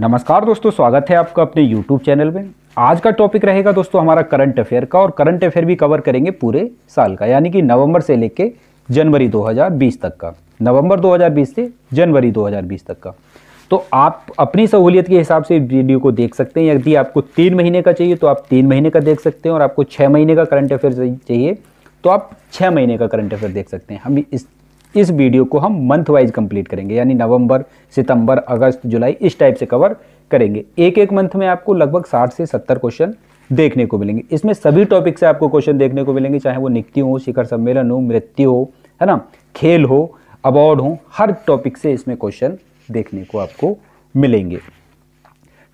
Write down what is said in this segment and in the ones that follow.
नमस्कार दोस्तों स्वागत है आपका अपने YouTube चैनल में आज का टॉपिक रहेगा दोस्तों हमारा करंट अफेयर का और करंट अफेयर भी कवर करेंगे पूरे साल का यानी कि नवंबर से लेके जनवरी 2020 तक का नवंबर 2020 से जनवरी 2020 तक का तो आप अपनी सहूलियत के हिसाब से वीडियो को देख सकते हैं यदि आपको तीन महीने का चाहिए तो आप तीन महीने का देख सकते हैं और आपको छः महीने का करंट अफेयर चाहिए तो आप छः महीने का करंट अफेयर देख सकते हैं हम इस इस वीडियो को हम मंथ वाइज कंप्लीट करेंगे यानी नवंबर सितंबर अगस्त जुलाई इस टाइप से कवर करेंगे एक एक मंथ में आपको लगभग साठ से सत्तर क्वेश्चन देखने को मिलेंगे इसमें सभी टॉपिक से आपको क्वेश्चन देखने को मिलेंगे चाहे वो नियुक्ति हो शिखर सम्मेलन हो मृत्यु हो है ना खेल हो अवार्ड हो हर टॉपिक से इसमें क्वेश्चन देखने को आपको मिलेंगे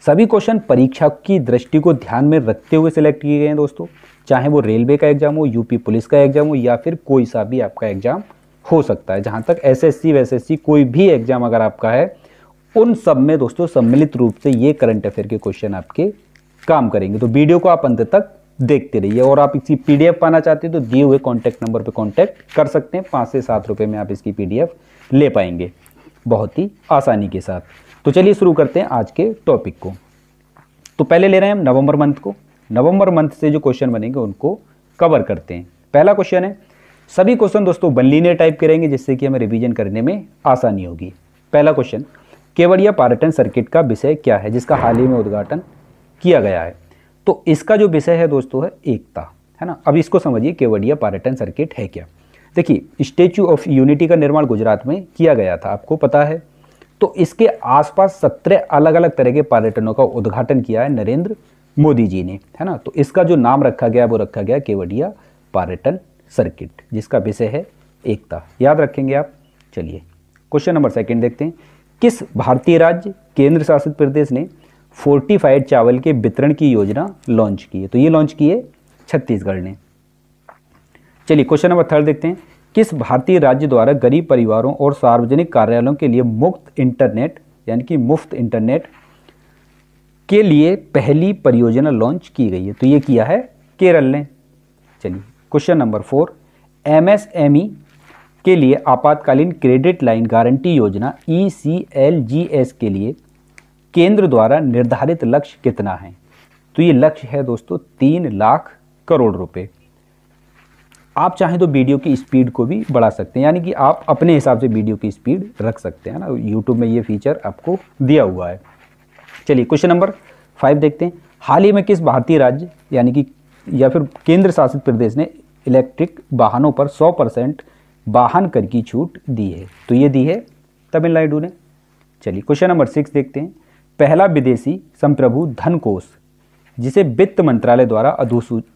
सभी क्वेश्चन परीक्षा की दृष्टि को ध्यान में रखते हुए सिलेक्ट किए गए हैं दोस्तों चाहे वो रेलवे का एग्जाम हो यूपी पुलिस का एग्जाम हो या फिर कोई सा भी आपका एग्जाम हो सकता है जहाँ तक एस एस सी कोई भी एग्जाम अगर आपका है उन सब में दोस्तों सम्मिलित रूप से ये करंट अफेयर के क्वेश्चन आपके काम करेंगे तो वीडियो को आप अंत तक देखते रहिए और आप इसकी पीडीएफ पाना चाहते हैं तो दिए हुए कॉन्टैक्ट नंबर पर कॉन्टैक्ट कर सकते हैं पाँच से सात रुपये में आप इसकी पीडीएफ ले पाएंगे बहुत ही आसानी के साथ तो चलिए शुरू करते हैं आज के टॉपिक को तो पहले ले रहे हैं हम नवंबर मंथ को नवंबर मंथ से जो क्वेश्चन बनेंगे उनको कवर करते हैं पहला क्वेश्चन है सभी क्वेश्चन दोस्तों बनलीनियर टाइप के रहेंगे जिससे कि हमें रिवीजन करने में आसानी होगी पहला क्वेश्चन केवड़िया पार्यटन सर्किट का विषय क्या है जिसका हाल ही में उद्घाटन किया गया है तो इसका जो विषय है दोस्तों है एकता है ना अब इसको समझिए केवड़िया पार्यटन सर्किट है क्या देखिए स्टेचू ऑफ यूनिटी का निर्माण गुजरात में किया गया था आपको पता है तो इसके आसपास सत्रह अलग अलग तरह के पर्यटनों का उद्घाटन किया है नरेंद्र मोदी जी ने है ना तो इसका जो नाम रखा गया वो रखा गया केवड़िया पर्यटन सर्किट जिसका विषय है एकता याद रखेंगे आप चलिए क्वेश्चन नंबर सेकंड देखते हैं किस भारतीय राज्य केंद्र शासित प्रदेश ने फोर्टिफाइड चावल के वितरण की योजना लॉन्च की है तो ये लॉन्च की है छत्तीसगढ़ ने चलिए क्वेश्चन नंबर थर्ड देखते हैं किस भारतीय राज्य द्वारा गरीब परिवारों और सार्वजनिक कार्यालयों के लिए मुफ्त इंटरनेट यानी कि मुफ्त इंटरनेट के लिए पहली परियोजना लॉन्च की गई है तो ये किया है केरल ने चलिए question number four MSME e के लिए आपातकालीन क्रेडिट लाइन गारंटी योजना ई सी एल जी एस के लिए केंद्र द्वारा निर्धारित लक्ष्य कितना है तो ये लक्ष्य है दोस्तों तीन लाख करोड़ रुपए आप चाहें तो वीडियो की स्पीड को भी बढ़ा सकते हैं यानी कि आप अपने हिसाब से वीडियो की स्पीड रख सकते हैं ना यूट्यूब में ये फीचर आपको दिया हुआ है चलिए क्वेश्चन नंबर फाइव देखते हैं हाल ही में किस भारतीय राज्य यानी कि या फिर केंद्र शासित प्रदेश ने इलेक्ट्रिक वाहनों पर 100 परसेंट वाहन कर की छूट दी है तो ये दी है तमिलनाडु ने चलिए क्वेश्चन नंबर सिक्स देखते हैं पहला विदेशी संप्रभु धन कोष जिसे वित्त मंत्रालय द्वारा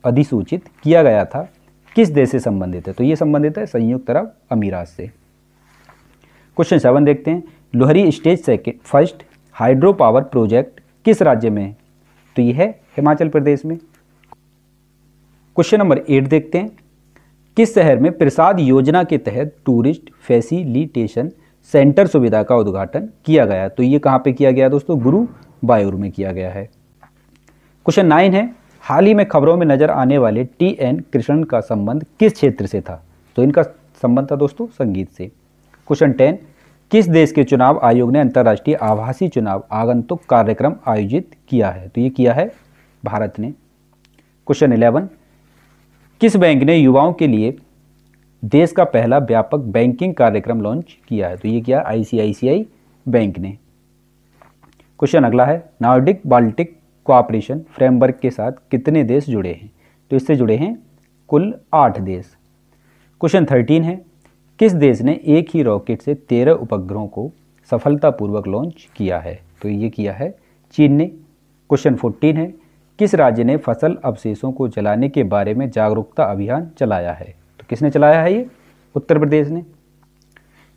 अधिसूचित किया गया था किस देश से संबंधित है तो ये संबंधित है संयुक्त अरब अमीरात से क्वेश्चन सेवन देखते हैं Lohri stage second first hydro power project किस राज्य में है तो ये है हिमाचल प्रदेश में क्वेश्चन नंबर एट देखते हैं किस शहर में प्रसाद योजना के तहत टूरिस्ट फैसिलिटेशन सेंटर सुविधा का उद्घाटन किया गया तो ये कहाँ पे किया गया दोस्तों गुरु बायूर में किया गया है क्वेश्चन नाइन है हाल ही में खबरों में नजर आने वाले टी एन कृष्ण का संबंध किस क्षेत्र से था तो इनका संबंध था दोस्तों संगीत से क्वेश्चन टेन किस देश के चुनाव आयोग ने अंतर्राष्ट्रीय आभासी चुनाव आगंतुक कार्यक्रम आयोजित किया है तो ये किया है भारत ने क्वेश्चन इलेवन किस बैंक ने युवाओं के लिए देश का पहला व्यापक बैंकिंग कार्यक्रम लॉन्च किया है तो ये किया आईसीआईसीआई बैंक ने क्वेश्चन अगला है नॉर्डिक बाल्टिक कोऑपरेशन फ्रेमवर्क के साथ कितने देश जुड़े हैं तो इससे जुड़े हैं कुल आठ देश क्वेश्चन थर्टीन है किस देश ने एक ही रॉकेट से तेरह उपग्रहों को सफलतापूर्वक लॉन्च किया है तो ये किया है चीन ने क्वेश्चन फोर्टीन है किस राज्य ने फसल अवशेषों को जलाने के बारे में जागरूकता अभियान चलाया है तो किसने चलाया है ये उत्तर प्रदेश ने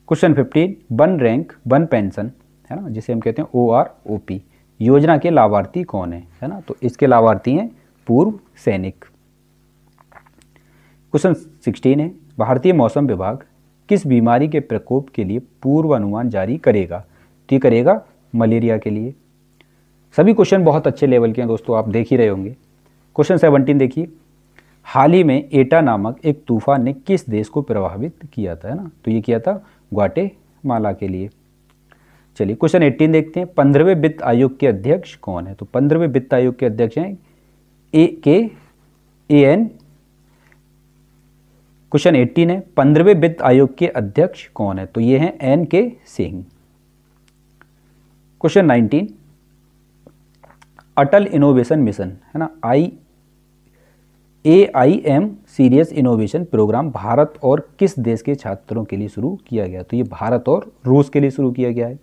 question fifteen one rank one pension है ना जिसे हम कहते हैं ओ आर ओ पी योजना के लाभार्थी कौन है है ना तो इसके लाभार्थी हैं पूर्व सैनिक क्वेश्चन सिक्सटीन है भारतीय मौसम विभाग किस बीमारी के प्रकोप के लिए पूर्वानुमान जारी करेगा तो ये करेगा मलेरिया के लिए सभी क्वेश्चन बहुत अच्छे लेवल के हैं दोस्तों आप देख ही रहे होंगे क्वेश्चन सेवनटीन देखिए हाल ही में एटा नामक एक तूफान ने किस देश को प्रभावित किया था है ना तो ये किया था ग्वाटे माला के लिए चलिए क्वेश्चन एट्टीन देखते हैं पंद्रहवें वित्त आयोग के अध्यक्ष कौन है तो पंद्रहवें वित्त आयोग के अध्यक्ष हैं ए के ए एन क्वेश्चन एट्टीन है पंद्रहवें वित्त आयोग के अध्यक्ष कौन है तो ये हैं N K Singh question nineteen Atal innovation mission है ना I A I M Sirius innovation programme Bharat और किस देश के छात्रों के लिए शुरू किया गया तो ये भारत और रूस के लिए शुरू किया गया है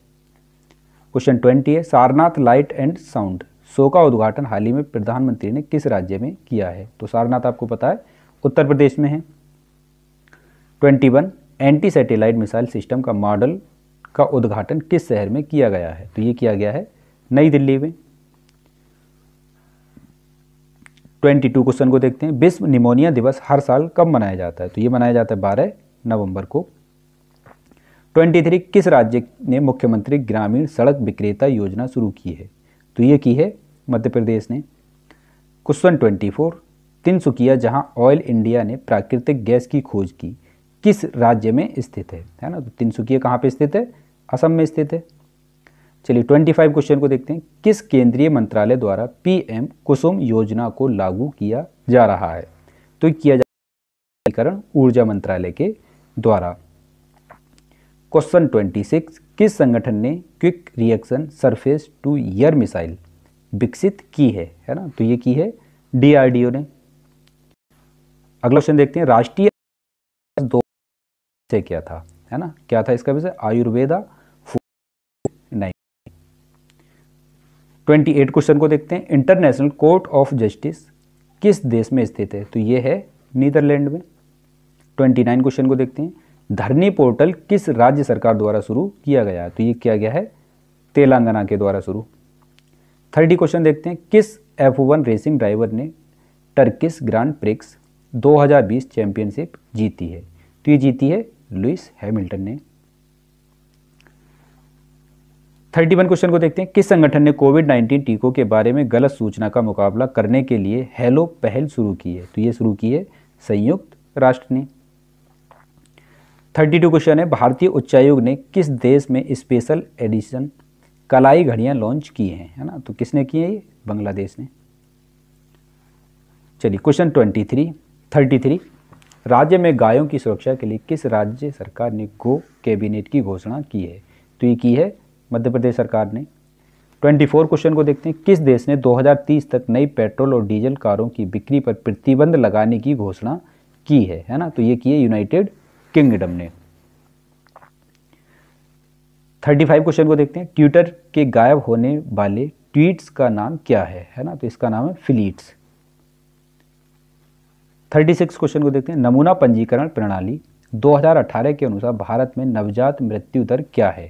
क्वेश्चन ट्वेंटी है Sarnath light and sound show का उद्घाटन हाल ही में प्रधानमंत्री ने किस राज्य में किया है तो सारनाथ आपको पता है उत्तर प्रदेश में है twenty one anti satellite missile system का मॉडल का उद्घाटन किस शहर में किया गया है तो ये किया गया है नई दिल्ली में ट्वेंटी टू क्वेश्चन को देखते हैं विश्व निमोनिया दिवस हर साल कब मनाया जाता है तो ये मनाया जाता है बारह नवंबर को ट्वेंटी थ्री किस राज्य ने मुख्यमंत्री ग्रामीण सड़क विक्रेता योजना शुरू की है तो ये की है मध्य प्रदेश ने क्वेश्चन ट्वेंटी फोर तिनसुकिया जहाँ ऑयल इंडिया ने प्राकृतिक गैस की खोज की किस राज्य में स्थित है है ना तो तिनसुकिया कहाँ पर स्थित है असम में स्थित है चलिए ट्वेंटी फाइव क्वेश्चन को देखते हैं किस केंद्रीय मंत्रालय द्वारा पीएम कुसुम योजना को लागू किया जा रहा है तो किया जाकरण ऊर्जा मंत्रालय के द्वारा क्वेश्चन ट्वेंटी सिक्स किस संगठन ने quick reaction surface to air missile विकसित की है है ना तो ये की है डीआरडीओ ने अगला क्वेश्चन देखते हैं राष्ट्रीय दो से क्या था है ना क्या था इसका विषय आयुर्वेदा ट्वेंटी एट क्वेश्चन को देखते हैं इंटरनेशनल कोर्ट ऑफ जस्टिस किस देश में स्थित है तो ये है नीदरलैंड में ट्वेंटी नाइन क्वेश्चन को देखते हैं धरनी पोर्टल किस राज्य सरकार द्वारा शुरू किया गया है तो ये किया गया है तेलंगाना के द्वारा शुरू थर्टी क्वेश्चन देखते हैं किस एफ वन रेसिंग ड्राइवर ने टर्किस ग्रांड प्रिक्स 2020 चैंपियनशिप जीती है तो ये जीती है लुइस हैमिल्टन ने थर्टी वन क्वेश्चन को देखते हैं किस संगठन ने कोविड नाइन्टीन टीकों के बारे में गलत सूचना का मुकाबला करने के लिए हेलो पहल शुरू की है तो ये शुरू की है संयुक्त राष्ट्र ने थर्टी टू क्वेश्चन है भारतीय उच्चायोग ने किस देश में स्पेशल एडिशन कलाई घड़ियां लॉन्च की हैं है ना तो किसने की है ये बांग्लादेश ने चलिए question twenty three thirty three राज्य में गायों की सुरक्षा के लिए किस राज्य सरकार ने गो कैबिनेट की घोषणा की है तो ये की है मध्य प्रदेश सरकार ने 24 क्वेश्चन को देखते हैं किस देश ने 2030 तक नई पेट्रोल और डीजल कारों की बिक्री पर प्रतिबंध लगाने की घोषणा की है है ना तो ये की है यूनाइटेड किंगडम ने 35 क्वेश्चन को देखते हैं ट्विटर के गायब होने वाले ट्वीट्स का नाम क्या है है ना तो इसका नाम है फिलीट्स 36 क्वेश्चन को देखते हैं नमूना पंजीकरण प्रणाली 2018 के अनुसार भारत में नवजात मृत्यु दर क्या है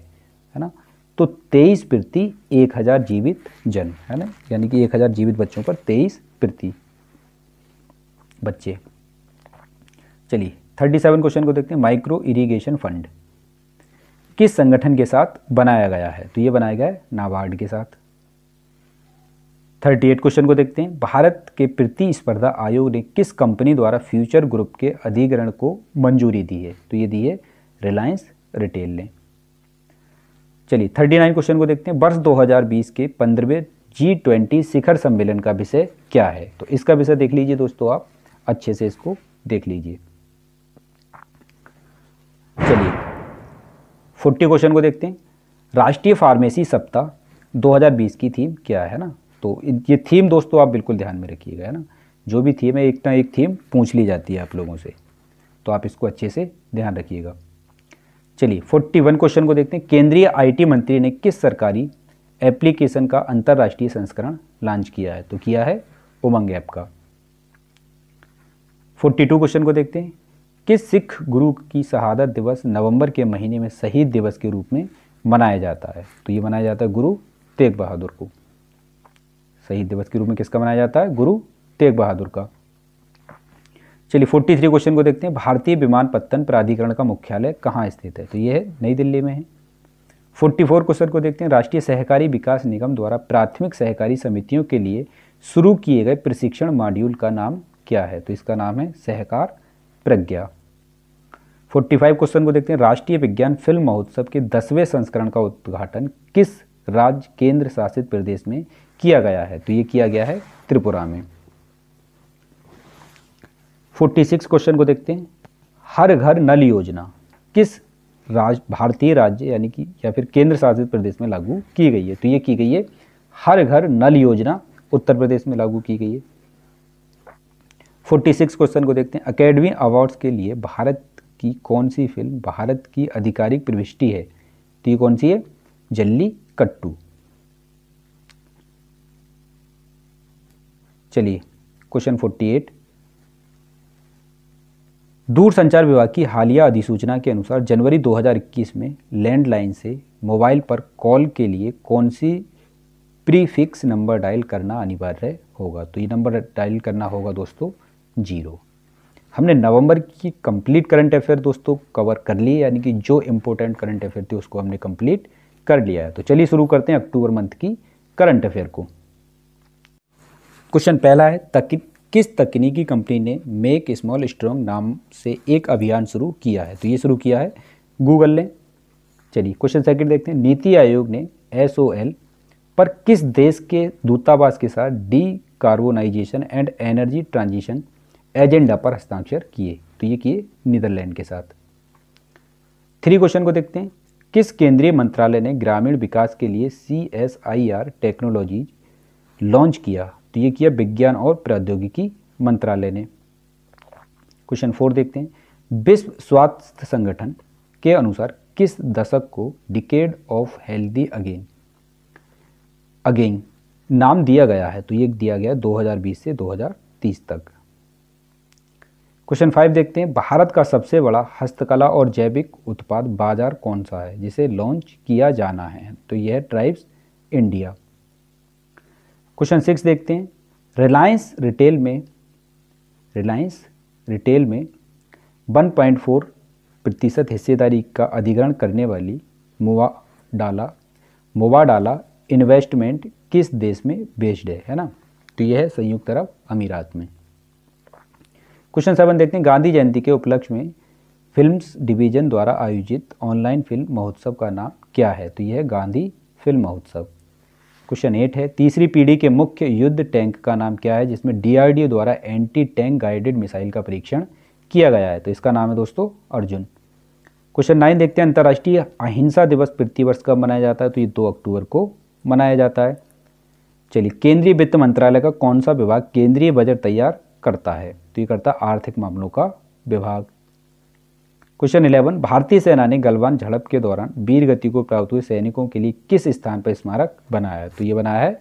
है ना तो तेईस प्रति एक हज़ार जीवित जन्म है ना यानी कि एक हज़ार जीवित बच्चों पर तेईस प्रति बच्चे चलिए थर्टी सेवन क्वेश्चन को देखते हैं माइक्रो इरिगेशन फंड किस संगठन के साथ बनाया गया है तो ये बनाया गया है नाबार्ड के साथ थर्टी एट क्वेश्चन को देखते हैं भारत के प्रतिस्पर्धा आयोग ने किस कंपनी द्वारा फ्यूचर ग्रुप के अधिग्रहण को मंजूरी दी है तो ये दी है रिलायंस रिटेल ने चलिए थर्टी नाइन क्वेश्चन को देखते हैं वर्ष 2020 के पंद्रहवें जी ट्वेंटी शिखर सम्मेलन का विषय क्या है तो इसका विषय देख लीजिए दोस्तों आप अच्छे से इसको देख लीजिए चलिए फोर्टी क्वेश्चन को देखते हैं राष्ट्रीय फार्मेसी सप्ताह 2020 की थीम क्या है ना तो ये थीम दोस्तों आप बिल्कुल ध्यान में रखिएगा है ना जो भी थीम है एक ना एक थीम पूछ ली जाती है आप लोगों से तो आप इसको अच्छे से ध्यान रखिएगा चलिए 41 क्वेश्चन को देखते हैं केंद्रीय आईटी मंत्री ने किस सरकारी एप्लीकेशन का अंतर्राष्ट्रीय संस्करण लॉन्च किया है तो किया है उमंग ऐप का 42 क्वेश्चन को देखते हैं किस सिख गुरु की शहादत दिवस नवंबर के महीने में शहीद दिवस के रूप में मनाया जाता है तो ये मनाया जाता है गुरु तेग बहादुर को शहीद दिवस के रूप में किसका मनाया जाता है गुरु तेग बहादुर का चलिए फोर्टी थ्री क्वेश्चन को देखते हैं भारतीय विमान पत्तन प्राधिकरण का मुख्यालय कहाँ स्थित है तो ये है नई दिल्ली में है फोर्टी फोर क्वेश्चन को देखते हैं राष्ट्रीय सहकारी विकास निगम द्वारा प्राथमिक सहकारी समितियों के लिए शुरू किए गए प्रशिक्षण मॉड्यूल का नाम क्या है तो इसका नाम है सहकार प्रज्ञा 45 क्वेश्चन को देखते हैं राष्ट्रीय विज्ञान फिल्म महोत्सव के दसवें संस्करण का उद्घाटन किस राज्य केंद्र शासित प्रदेश में किया गया है तो ये किया गया है त्रिपुरा में 46 क्वेश्चन को देखते हैं हर घर नल योजना किस राज भारतीय राज्य यानी कि या फिर केंद्र शासित प्रदेश में लागू की गई है तो ये की गई है हर घर नल योजना उत्तर प्रदेश में लागू की गई है 46 क्वेश्चन को देखते हैं अकेडमी अवार्ड्स के लिए भारत की कौन सी फिल्म भारत की आधिकारिक प्रविष्टि है तो ये कौन सी है जल्ली कट्टू चलिए क्वेश्चन 48 दूरसंचार विभाग की हालिया अधिसूचना के अनुसार जनवरी 2021 में लैंडलाइन से मोबाइल पर कॉल के लिए कौन सी प्रीफिक्स नंबर डायल करना अनिवार्य होगा तो ये नंबर डायल करना होगा दोस्तों जीरो हमने नवंबर की कंप्लीट करंट अफेयर दोस्तों कवर कर ली यानी कि जो इम्पोर्टेंट करंट अफेयर थे उसको हमने कंप्लीट कर लिया है तो चलिए शुरू करते हैं अक्टूबर मंथ की करंट अफेयर को क्वेश्चन पहला है तकित किस तकनीकी कंपनी ने मेक स्मॉल स्ट्रॉन्ग नाम से एक अभियान शुरू किया है तो ये शुरू किया है गूगल ने चलिए क्वेश्चन सेकंड देखते हैं नीति आयोग ने एस पर किस देश के दूतावास के साथ decarbonisation and energy transition agenda पर हस्ताक्षर किए तो ये किए नीदरलैंड के साथ थ्री क्वेश्चन को देखते हैं किस केंद्रीय मंत्रालय ने ग्रामीण विकास के लिए C S I R technologies launch किया सकती किया विज्ञान और प्रौद्योगिकी मंत्रालय ने क्वेश्चन फोर देखते हैं विश्व स्वास्थ्य संगठन के अनुसार किस दशक को decade of healthy again again नाम दिया गया है तो ये दिया गया 2020 से 2030 तक क्वेश्चन फाइव देखते हैं भारत का सबसे बड़ा हस्तकला और जैविक उत्पाद बाजार कौन सा है जिसे लॉन्च किया जाना है तो यह ट्राइब्स इंडिया क्वेश्चन सिक्स देखते हैं रिलायंस रिटेल में रिलायंस रिटेल में 1.4 प्रतिशत हिस्सेदारी का अधिग्रहण करने वाली मोवा डाला मोवा डाला इन्वेस्टमेंट किस देश में बेस्ड है है ना तो यह है संयुक्त अरब अमीरात में क्वेश्चन सेवन देखते हैं गांधी जयंती के उपलक्ष्य में फिल्म्स डिवीजन द्वारा आयोजित ऑनलाइन फिल्म महोत्सव का नाम क्या है तो यह गांधी फिल्म महोत्सव क्वेश्चन एट है तीसरी पीढ़ी के मुख्य युद्ध टैंक का नाम क्या है जिसमें डी द्वारा एंटी टैंक गाइडेड मिसाइल का परीक्षण किया गया है तो इसका नाम है दोस्तों अर्जुन क्वेश्चन नाइन देखते हैं अंतर्राष्ट्रीय अहिंसा दिवस प्रतिवर्ष कब मनाया जाता है तो ये दो अक्टूबर को मनाया जाता है चलिए केंद्रीय वित्त मंत्रालय का कौन सा विभाग केंद्रीय बजट तैयार करता है तो ये करता है आर्थिक मामलों का विभाग क्वेश्चन इलेवन भारतीय सेना ने गलवान झड़प के दौरान वीर गति को प्राप्त हुए सैनिकों के लिए किस स्थान पर स्मारक बनाया है तो ये बनाया है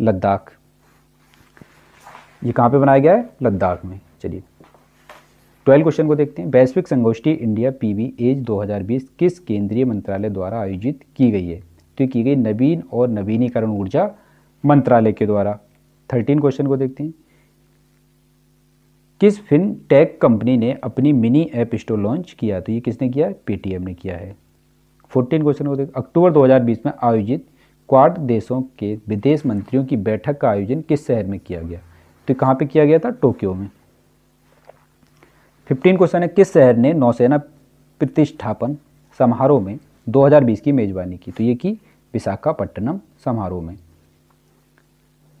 लद्दाख ये कहाँ पे बनाया गया है लद्दाख में चलिए ट्वेल्व क्वेश्चन को देखते हैं वैश्विक संगोष्ठी इंडिया पीवी एज 2020 किस केंद्रीय मंत्रालय द्वारा आयोजित की गई है तो की गई नवीन और नवीनीकरण ऊर्जा मंत्रालय के द्वारा थर्टीन क्वेश्चन को देखते हैं किस फिन टेक कंपनी ने अपनी मिनी ऐप स्टोर लॉन्च किया तो ये किसने किया पेटीएम ने किया है फोर्टीन क्वेश्चन को देख अक्टूबर 2020 में आयोजित क्वाड देशों के विदेश मंत्रियों की बैठक का आयोजन किस शहर में किया गया तो कहाँ पे किया गया था टोक्यो में फिफ्टीन क्वेश्चन है किस शहर ने नौसेना प्रतिष्ठापन समारोह में 2020 की मेजबानी की तो ये की विशाखापट्टनम समारोह में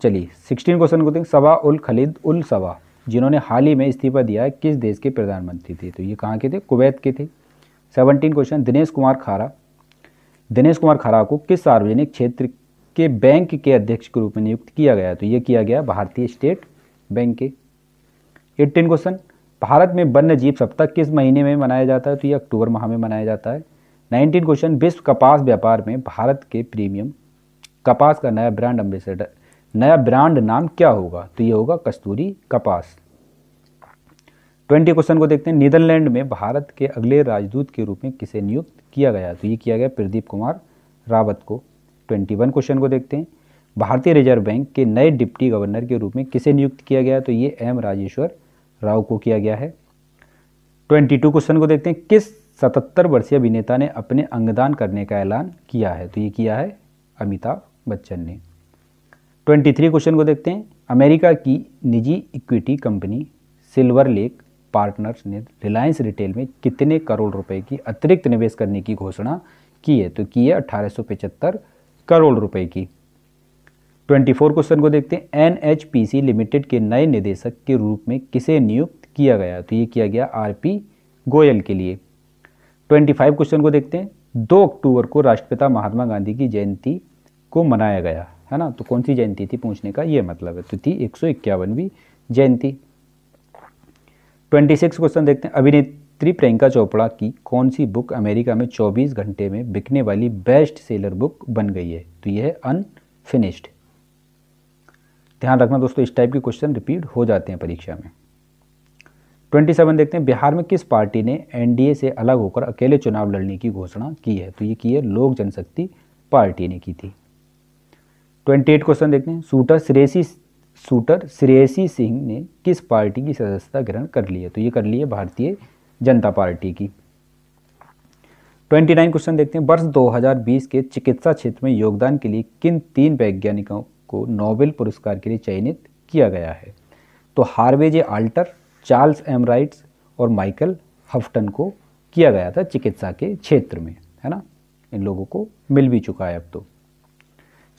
चलिए सिक्सटीन क्वेश्चन को देखें सवा उल खलीद उल सवा जिन्होंने हाल ही में इस्तीफा दिया है किस देश के प्रधानमंत्री थे तो ये कहाँ के थे कुवैत के थे सेवनटीन क्वेश्चन दिनेश कुमार खारा दिनेश कुमार खारा को किस सार्वजनिक क्षेत्र के बैंक के अध्यक्ष के रूप में नियुक्त किया गया तो ये किया गया भारतीय स्टेट बैंक के एट्टीन क्वेश्चन भारत में वन्य जीव सप्ताह किस महीने में मनाया जाता है तो ये अक्टूबर माह में मनाया जाता है नाइनटीन क्वेश्चन विश्व कपास व्यापार में भारत के प्रीमियम कपास का नया ब्रांड एम्बेसडर नया ब्रांड नाम क्या होगा तो ये होगा कस्तूरी कपास ट्वेंटी क्वेश्चन को देखते हैं नीदरलैंड में भारत के अगले राजदूत के रूप में किसे नियुक्त किया गया तो ये किया गया प्रदीप कुमार रावत को ट्वेंटी वन क्वेश्चन को देखते हैं भारतीय रिजर्व बैंक के नए डिप्टी गवर्नर के रूप में किसे नियुक्त किया गया तो ये एम राजेश्वर राव को किया गया है ट्वेंटी टू क्वेश्चन को देखते हैं किस सतहत्तर वर्षीय अभिनेता ने अपने अंगदान करने का ऐलान किया है तो ये किया है अमिताभ बच्चन ने ट्वेंटी थ्री क्वेश्चन को देखते हैं अमेरिका की निजी equity company silver lake partners ने रिलायंस रिटेल में कितने करोड़ रुपए की अतिरिक्त निवेश करने की घोषणा की है तो की है अठारह करोड़ रुपए की 24 क्वेश्चन को देखते हैं एन लिमिटेड के नए निदेशक के रूप में किसे नियुक्त किया गया तो ये किया गया आर गोयल के लिए 25 क्वेश्चन को देखते हैं 2 अक्टूबर को राष्ट्रपिता महात्मा गांधी की जयंती को मनाया गया है ना तो कौन सी जयंती थी पूछने का ये मतलब है तो थी एक सौ जयंती ट्वेंटी सिक्स क्वेश्चन देखते हैं अभिनेत्री प्रियंका चोपड़ा की कौन सी बुक अमेरिका में चौबीस घंटे में बिकने वाली बेस्ट सेलर बुक बन गई है तो यह है अनफिनिश्ड ध्यान रखना दोस्तों इस टाइप के क्वेश्चन रिपीट हो जाते हैं परीक्षा में ट्वेंटी सेवन देखते हैं बिहार में किस पार्टी ने एनडीए से अलग होकर अकेले चुनाव लड़ने की घोषणा की है तो ये की है लोक जनशक्ति पार्टी ने की थी ट्वेंटी एट क्वेश्चन देखते हैं शूटर श्रेयसी शूटर श्रेयसी सिंह ने किस पार्टी की सदस्यता ग्रहण कर ली है तो ये कर ली है भारतीय जनता पार्टी की ट्वेंटी नाइन क्वेश्चन देखते हैं वर्ष 2020 के चिकित्सा क्षेत्र में योगदान के लिए किन तीन वैज्ञानिकों को नोबेल पुरस्कार के लिए चयनित किया गया है तो Harvey J Alter Charles M Rice और माइकल हफ्टन को किया गया था चिकित्सा के क्षेत्र में है ना इन लोगों को मिल भी चुका है अब तो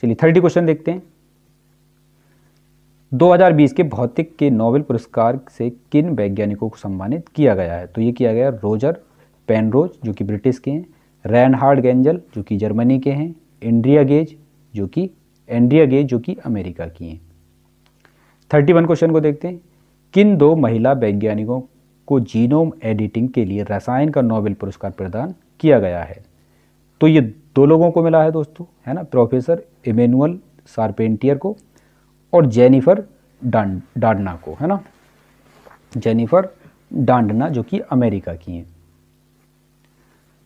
चलिए थर्टी क्वेश्चन देखते हैं 2020 के भौतिक के नोबेल पुरस्कार से किन वैज्ञानिकों को सम्मानित किया गया है तो ये किया गया रोजर पेनरोज जो कि ब्रिटिश के हैं रैनहार्ड गेंजल जो कि जर्मनी के हैं इंड्रिया गेज जो कि एंड्रिया गेज जो कि अमेरिका की हैं थर्टी वन क्वेश्चन को देखते हैं किन दो महिला वैज्ञानिकों को जीनोम एडिटिंग के लिए रसायन का नोबेल पुरस्कार प्रदान किया गया है तो ये दो लोगों को मिला है दोस्तों है ना प्रोफेसर इमेनुअल सार्पेंटियर को और जेनिफर डांडना को है ना जेनिफर डांडना जो कि अमेरिका की हैं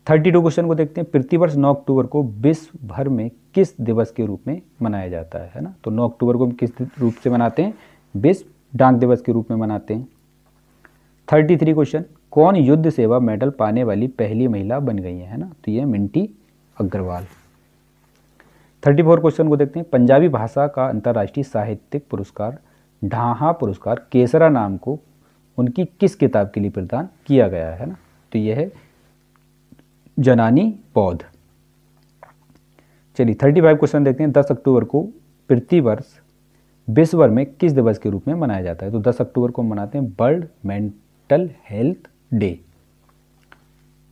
थर्टी टू क्वेश्चन को देखते हैं प्रतिवर्ष 9 अक्टूबर को विश्व भर में किस दिवस के रूप में मनाया जाता है है ना तो 9 अक्टूबर को हम किस रूप से मनाते हैं विश्व डाक दिवस के रूप में मनाते हैं थर्टी थ्री क्वेश्चन कौन युद्ध सेवा मेडल पाने वाली पहली महिला बन गई है ना तो ये Minty Agarwal thirty four question को देखते हैं पंजाबी भाषा का अंतर्राष्ट्रीय साहित्यिक पुरस्कार ढाहा पुरस्कार केसरा नाम को उनकी किस किताब के लिए प्रदान किया गया है ना तो यह है जनानी पौध चलिए थर्टी फाइव क्वेश्चन देखते हैं दस अक्टूबर को प्रतिवर्ष विश्वभर में किस दिवस के रूप में मनाया जाता है तो दस अक्टूबर को मनाते हैं world mental health day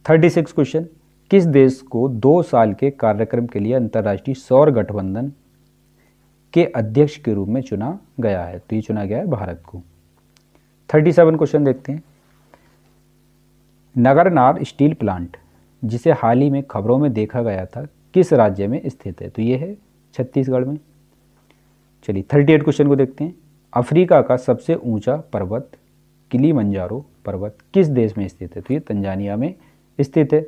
thirty six question किस देश को दो साल के कार्यक्रम के लिए अंतर्राष्ट्रीय सौर गठबंधन के अध्यक्ष के रूप में चुना गया है तो ये चुना गया है भारत को थर्टी सेवन क्वेश्चन देखते हैं नगरनार स्टील प्लांट जिसे हाल ही में खबरों में देखा गया था किस राज्य में स्थित है तो ये है छत्तीसगढ़ में चलिए थर्टी एट क्वेश्चन को देखते हैं अफ्रीका का सबसे ऊंचा पर्वत किली पर्वत किस देश में स्थित है तो ये तंजानिया में स्थित है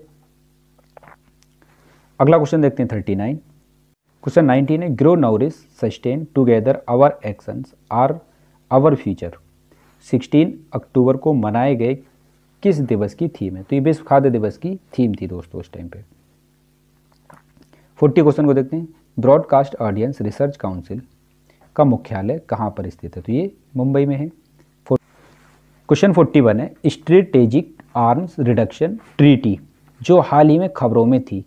अगला क्वेश्चन देखते हैं थर्टी नाइन क्वेश्चन नाइनटीन है grow nourish sustain together our actions are our future sixteen अक्टूबर को मनाए गए किस दिवस की थीम है तो ये विश्व खाद्य दिवस की थीम थी दोस्तों उस टाइम पे फोर्टी क्वेश्चन को देखते हैं ब्रॉडकास्ट ऑडियंस रिसर्च काउंसिल का मुख्यालय कहाँ पर स्थित है तो ये मुंबई में है क्वेश्चन फोर्टी वन है स्ट्रेटेजिक आर्म्स रिडक्शन ट्रीटी जो हाल ही में खबरों में थी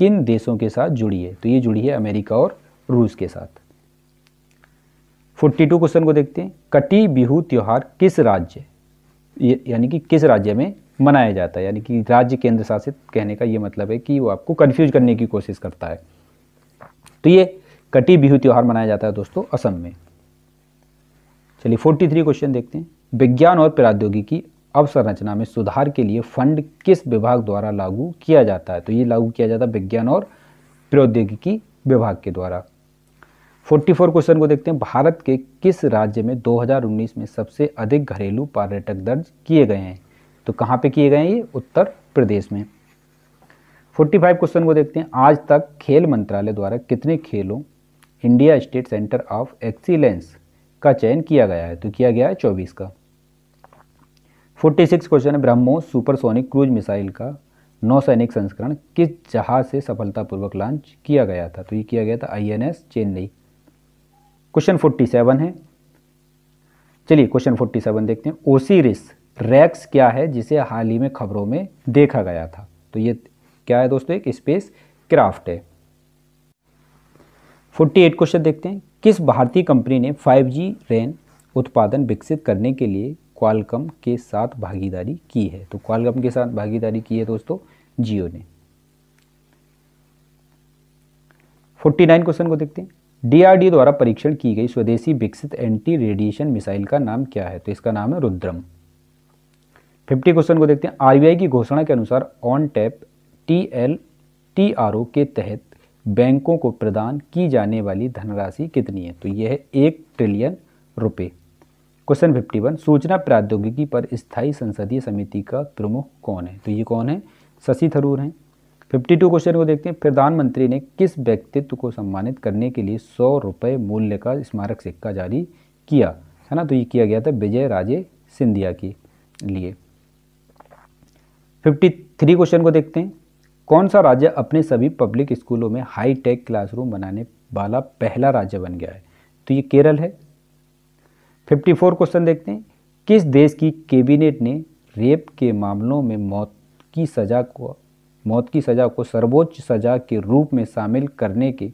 किन देशों के साथ जुड़ी है तो ये जुड़ी है अमेरिका और रूस के साथ 42 क्वेश्चन को देखते हैं कटी बिहू त्यौहार किस राज्य यानी कि किस राज्य में मनाया जाता है यानी कि राज्य केंद्र शासित कहने का ये मतलब है कि वो आपको कन्फ्यूज करने की कोशिश करता है तो ये कटी बिहू त्यौहार मनाया जाता है दोस्तों असम में चलिए 43 क्वेश्चन देखते हैं विज्ञान और प्रौद्योगिकी अवसंरचना में सुधार के लिए फंड किस विभाग द्वारा लागू किया जाता है तो ये लागू किया जाता है विज्ञान और प्रौद्योगिकी विभाग के द्वारा 44 क्वेश्चन को देखते हैं भारत के किस राज्य में 2019 में सबसे अधिक घरेलू पर्यटक दर्ज किए गए हैं तो कहाँ पे किए गए हैं ये उत्तर प्रदेश में 45 क्वेश्चन को देखते हैं आज तक खेल मंत्रालय द्वारा कितने Khelo India state centre of excellence का चयन किया गया है तो किया गया है चौबीस का फोर्टी सिक्स क्वेश्चन है ब्रह्मो सुपरसोनिक क्रूज मिसाइल का नौसैनिक संस्करण किस जहाज से सफलतापूर्वक लॉन्च किया गया था तो ये किया गया था INS Chennai question forty seven है चलिए क्वेश्चन फोर्टी सेवन देखते हैं ओसीरिस रैक्स क्या है जिसे हाल ही में खबरों में देखा गया था तो ये क्या है दोस्तों एक स्पेस क्राफ्ट है फोर्टी एट क्वेश्चन देखते हैं किस भारतीय कंपनी ने 5G रेन उत्पादन विकसित करने के लिए क्वालकम के साथ भागीदारी की है तो क्वालकम के साथ भागीदारी की है दोस्तों जियो ने 49 क्वेश्चन को देखते हैं डीआरडीओ द्वारा परीक्षण की गई स्वदेशी विकसित एंटी रेडिएशन मिसाइल का नाम क्या है तो इसका नाम है रुद्रम 50 क्वेश्चन को देखते हैं आरबीआई की घोषणा के अनुसार on tap T L T R O के तहत बैंकों को प्रदान की जाने वाली धनराशि कितनी है तो यह है एक ट्रिलियन रुपये क्वेश्चन फिफ्टी वन सूचना प्रौद्योगिकी पर स्थायी संसदीय समिति का प्रमुख कौन है तो ये कौन है शशि थरूर हैं फिफ्टी टू क्वेश्चन को देखते हैं प्रधानमंत्री ने किस व्यक्तित्व को सम्मानित करने के लिए सौ रुपये मूल्य का स्मारक सिक्का जारी किया है ना तो ये किया गया था विजय राजे सिंधिया के लिए फिफ्टी थ्री क्वेश्चन को देखते हैं कौन सा राज्य अपने सभी पब्लिक स्कूलों में हाई टेक क्लासरूम बनाने वाला पहला राज्य बन गया है तो ये केरल है फिफ्टी फोर क्वेश्चन देखते हैं किस देश की कैबिनेट ने रेप के मामलों में मौत की सज़ा को मौत की सज़ा को सर्वोच्च सज़ा के रूप में शामिल करने के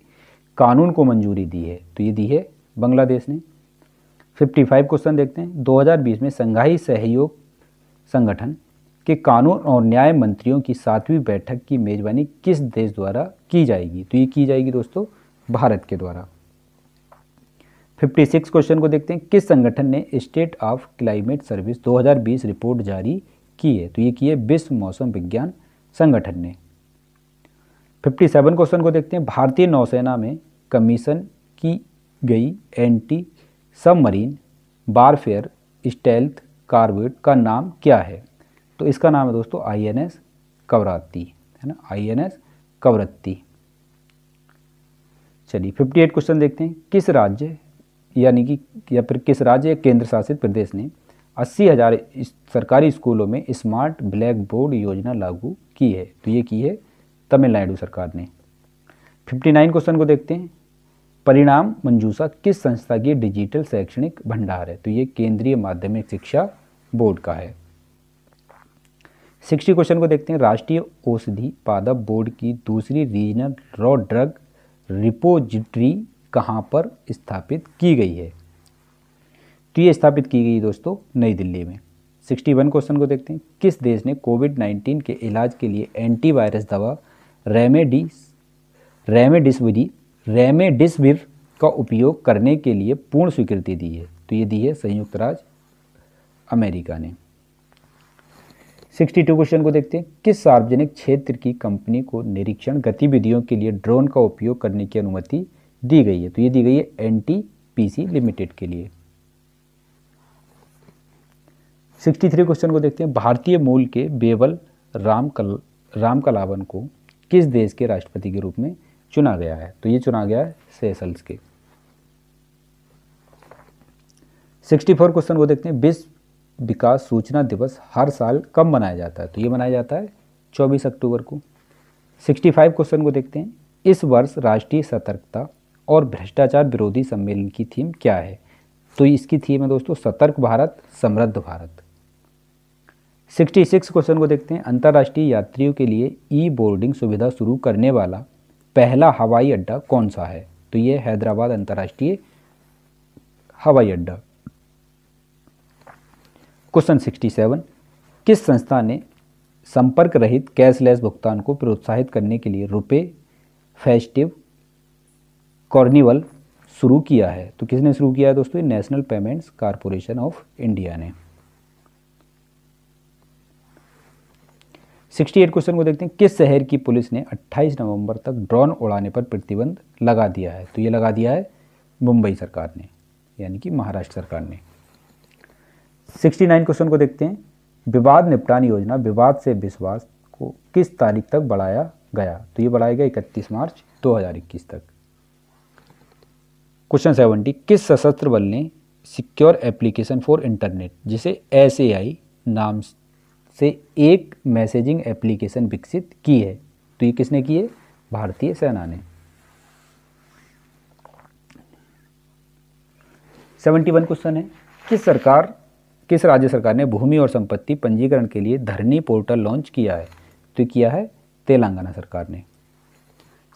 कानून को मंजूरी दी है तो ये दी है बांग्लादेश ने 55 क्वेश्चन देखते हैं 2020 में संघाई सहयोग संगठन के कानून और न्याय मंत्रियों की सातवीं बैठक की मेज़बानी किस देश द्वारा की जाएगी तो ये की जाएगी दोस्तों भारत के द्वारा 56 क्वेश्चन को देखते हैं किस संगठन ने state of climate service 2020 report जारी की है तो ये की है विश्व मौसम विज्ञान संगठन ने 57 क्वेश्चन को देखते हैं भारतीय नौसेना में कमीशन की गई anti submarine warfare stealth corvette का नाम क्या है तो इसका नाम है दोस्तों आई एन एस कवराती है ना आई एन एस कवरत्ती चलिए 58 क्वेश्चन देखते हैं किस राज्य यानी कि या फिर किस राज्य या केंद्र शासित प्रदेश ने अस्सी हज़ार सरकारी स्कूलों में स्मार्ट ब्लैक बोर्ड योजना लागू की है तो ये की है तमिलनाडु सरकार ने 59 क्वेश्चन को देखते हैं परिणाम मंजूसा किस संस्था की डिजिटल शैक्षणिक भंडार है तो ये केंद्रीय माध्यमिक शिक्षा बोर्ड का है सिक्सटी क्वेश्चन को देखते हैं राष्ट्रीय औषधि पादप बोर्ड की दूसरी रीजनल रॉ ड्रग रिपोजिटरी कहाँ पर स्थापित की गई है तो ये स्थापित की गई दोस्तों नई दिल्ली में 61 क्वेश्चन को देखते हैं किस देश ने कोविड 19 के इलाज के लिए एंटीवायरस दवा रेमेडिस रेमेडिसविरी रेमेडिसविर का उपयोग करने के लिए पूर्ण स्वीकृति दी है तो ये दी है संयुक्त राज्य अमेरिका ने 62 क्वेश्चन को देखते हैं किस सार्वजनिक क्षेत्र की कंपनी को निरीक्षण गतिविधियों के लिए ड्रोन का उपयोग करने की अनुमति दी गई है तो ये दी गई है N T P C limited के लिए 63 क्वेश्चन को देखते हैं भारतीय मूल के बेवल राम कल राम कलावन को किस देश के राष्ट्रपति के रूप में चुना गया है तो ये चुना गया है सेसल्स के 64 क्वेश्चन को देखते हैं विश्व विकास सूचना दिवस हर साल कब मनाया जाता है तो ये मनाया जाता है 24 अक्टूबर को 65 क्वेश्चन को देखते हैं इस वर्ष राष्ट्रीय सतर्कता और भ्रष्टाचार विरोधी सम्मेलन की थीम क्या है तो इसकी थीम है दोस्तों सतर्क भारत समृद्ध भारत 66 क्वेश्चन को देखते हैं अंतर्राष्ट्रीय यात्रियों के लिए ई बोर्डिंग सुविधा शुरू करने वाला पहला हवाई अड्डा कौन सा है तो ये हैदराबाद अंतर्राष्ट्रीय हवाई अड्डा क्वेश्चन 67 किस संस्था ने संपर्क रहित कैशलेस भुगतान को प्रोत्साहित करने के लिए रुपए फेस्टिव कॉर्निवल शुरू किया है तो किसने शुरू किया है दोस्तों national payments corporation of India ने 68 क्वेश्चन को देखते हैं किस शहर की पुलिस ने 28 नवंबर तक ड्रोन उड़ाने पर प्रतिबंध लगा दिया है तो ये लगा दिया है मुंबई सरकार ने यानी कि महाराष्ट्र सरकार ने 69 क्वेश्चन को देखते हैं विवाद निपटान योजना विवाद से विश्वास को किस तारीख तक बढ़ाया गया तो ये बढ़ाया गया इकतीस मार्च दो तक क्वेश्चन सेवेंटी किस सशस्त्र बल ने सिक्योर एप्लीकेशन फॉर इंटरनेट जिसे एस नाम से एक मैसेजिंग एप्लीकेशन विकसित की है तो ये किसने की है भारतीय सेना ने सेवेंटी वन क्वेश्चन है किस सरकार किस राज्य सरकार ने भूमि और संपत्ति पंजीकरण के लिए धरनी पोर्टल लॉन्च किया है तो किया है तेलंगाना सरकार ने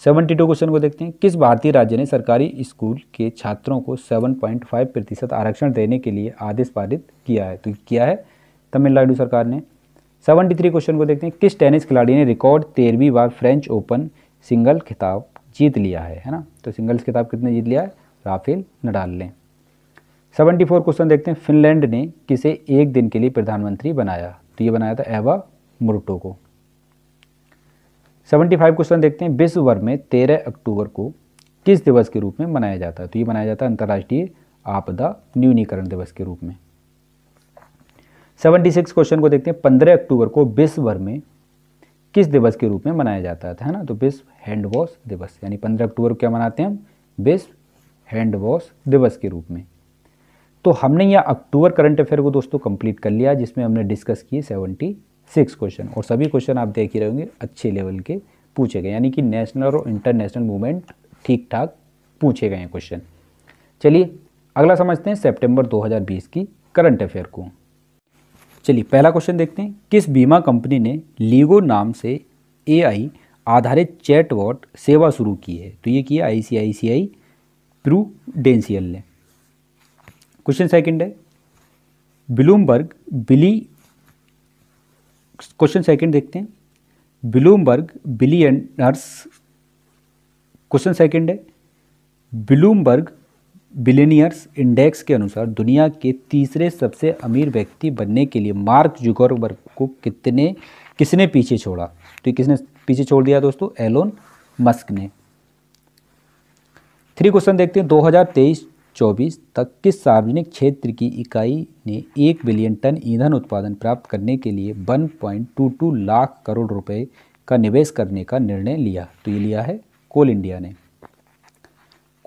सेवेंटी टू क्वेश्चन को देखते हैं किस भारतीय राज्य ने सरकारी स्कूल के छात्रों को सेवन पॉइंट फाइव प्रतिशत आरक्षण देने के लिए आदेश पारित किया है तो किया है तमिलनाडु सरकार ने सेवेंटी थ्री क्वेश्चन को देखते हैं किस टेनिस खिलाड़ी ने रिकॉर्ड तेरहवीं बार फ्रेंच ओपन सिंगल खिताब जीत लिया है है ना तो सिंगल्स खिताब कितने जीत लिया है राफेल नडाल ने सेवेंटी फोर क्वेश्चन देखते हैं फिनलैंड ने किसे एक दिन के लिए प्रधानमंत्री बनाया तो ये बनाया था एवा मुरटो को सेवेंटी फाइव क्वेश्चन देखते हैं विश्व भर में तेरह अक्टूबर को किस दिवस के रूप में मनाया जाता है तो ये मनाया जाता है अंतर्राष्ट्रीय आपदा न्यूनीकरण दिवस के रूप में सेवेंटी सिक्स क्वेश्चन को देखते हैं पंद्रह अक्टूबर को विश्व भर में किस दिवस के रूप में मनाया जाता है ना तो विश्व हैंड वॉश दिवस यानी पंद्रह अक्टूबर को क्या मनाते हैं हम विश्व हैंड वॉश दिवस के रूप में तो हमने यह अक्टूबर करंट अफेयर को दोस्तों कंप्लीट कर लिया जिसमें हमने डिस्कस किए सेवेंटी सिक्स क्वेश्चन और सभी क्वेश्चन आप देख ही रहेंगे अच्छे लेवल के पूछे गए यानी कि नेशनल और इंटरनेशनल मूवमेंट ठीक ठाक पूछे गए हैं क्वेश्चन चलिए अगला समझते हैं सेप्टेम्बर दो की करंट अफेयर को चलिए पहला क्वेश्चन देखते हैं किस बीमा कंपनी ने लीगो नाम से ए आधारित वॉट सेवा शुरू की है तो ये किया I C I C I Prudential ने क्वेश्चन सेकंड है ब्लूमबर्ग बिली क्वेश्चन सेकंड देखते हैं ब्लूमबर्ग बिलियनर्स क्वेश्चन सेकंड है ब्लूमबर्ग बिलियनियर्स इंडेक्स के अनुसार दुनिया के तीसरे सबसे अमीर व्यक्ति बनने के लिए मार्क जुगरबर्ग को कितने किसने पीछे छोड़ा तो किसने पीछे छोड़ दिया दोस्तों एलोन मस्क ने थ्री क्वेश्चन देखते हैं 2023 2024 तक किस सार्वजनिक क्षेत्र की इकाई ने एक बिलियन टन ईंधन उत्पादन प्राप्त करने के लिए 1.22 लाख करोड़ रुपए का निवेश करने का निर्णय लिया तो ये लिया है कोल इंडिया ने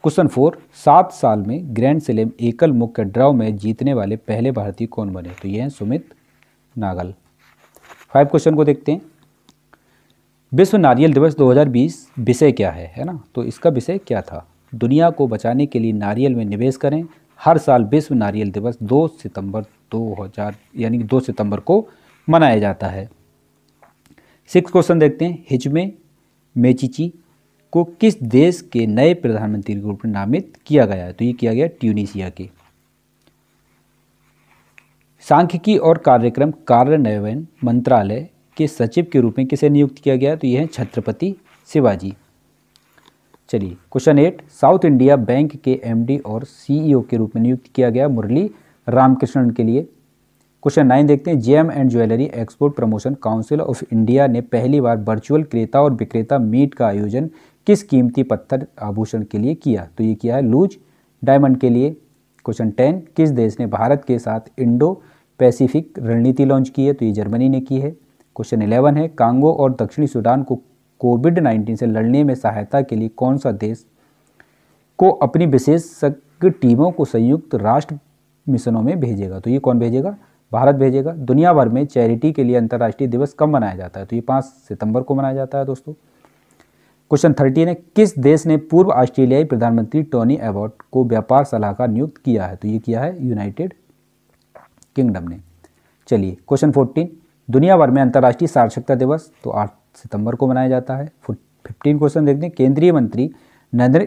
क्वेश्चन फोर सात साल में ग्रैंड स्लेम एकल मुख्य ड्राव में जीतने वाले पहले भारतीय कौन बने तो ये हैं सुमित नागल फाइव क्वेश्चन को देखते हैं विश्व नारियल दिवस 2020 विषय क्या है है ना तो इसका विषय क्या था दुनिया को बचाने के लिए नारियल में निवेश करें हर साल विश्व नारियल दिवस 2 सितंबर 2000 यानी कि 2 सितंबर को मनाया जाता है सिक्स क्वेश्चन देखते हैं हिजमे मेचिची को किस देश के नए प्रधानमंत्री के रूप में नामित किया गया है तो ये किया गया ट्यूनिशिया के सांख्यिकी और कार्यक्रम कार्यान्वयन मंत्रालय के सचिव के रूप में किसे नियुक्त किया गया तो यह है छत्रपति शिवाजी चलिए question eight South India bank के एमडी और सीईओ e के रूप में नियुक्त किया गया मुरली रामकृष्णन के लिए क्वेश्चन नाइन देखते हैं gem and jewellery export promotion council of India ने पहली बार वर्चुअल क्रेता और विक्रेता मीट का आयोजन किस कीमती पत्थर आभूषण के लिए किया तो ये किया है लूज डायमंड के लिए क्वेश्चन टेन किस देश ने भारत के साथ इंडो पैसिफिक रणनीति लॉन्च की है तो ये जर्मनी ने की है क्वेश्चन इलेवन है कांगो और दक्षिणी सूडान को कोविड 19 से लड़ने में सहायता के लिए कौन सा देश को अपनी विशेषज्ञ टीमों को संयुक्त राष्ट्र मिशनों में भेजेगा तो ये कौन भेजेगा भारत भेजेगा दुनिया भर में चैरिटी के लिए अंतर्राष्ट्रीय दिवस कब मनाया जाता है तो ये पाँच सितंबर को मनाया जाता है दोस्तों क्वेश्चन थर्टीन है किस देश ने पूर्व ऑस्ट्रेलियाई प्रधानमंत्री टोनी एवॉर्ड को व्यापार सलाहकार नियुक्त किया है तो ये किया है यूनाइटेड किंगडम ने चलिए क्वेश्चन फोर्टीन दुनिया भर में अंतर्राष्ट्रीय साक्षरता दिवस तो आठ सितंबर को मनाया जाता है फिफ्टीन क्वेश्चन देखते हैं केंद्रीय मंत्री नरेंद्र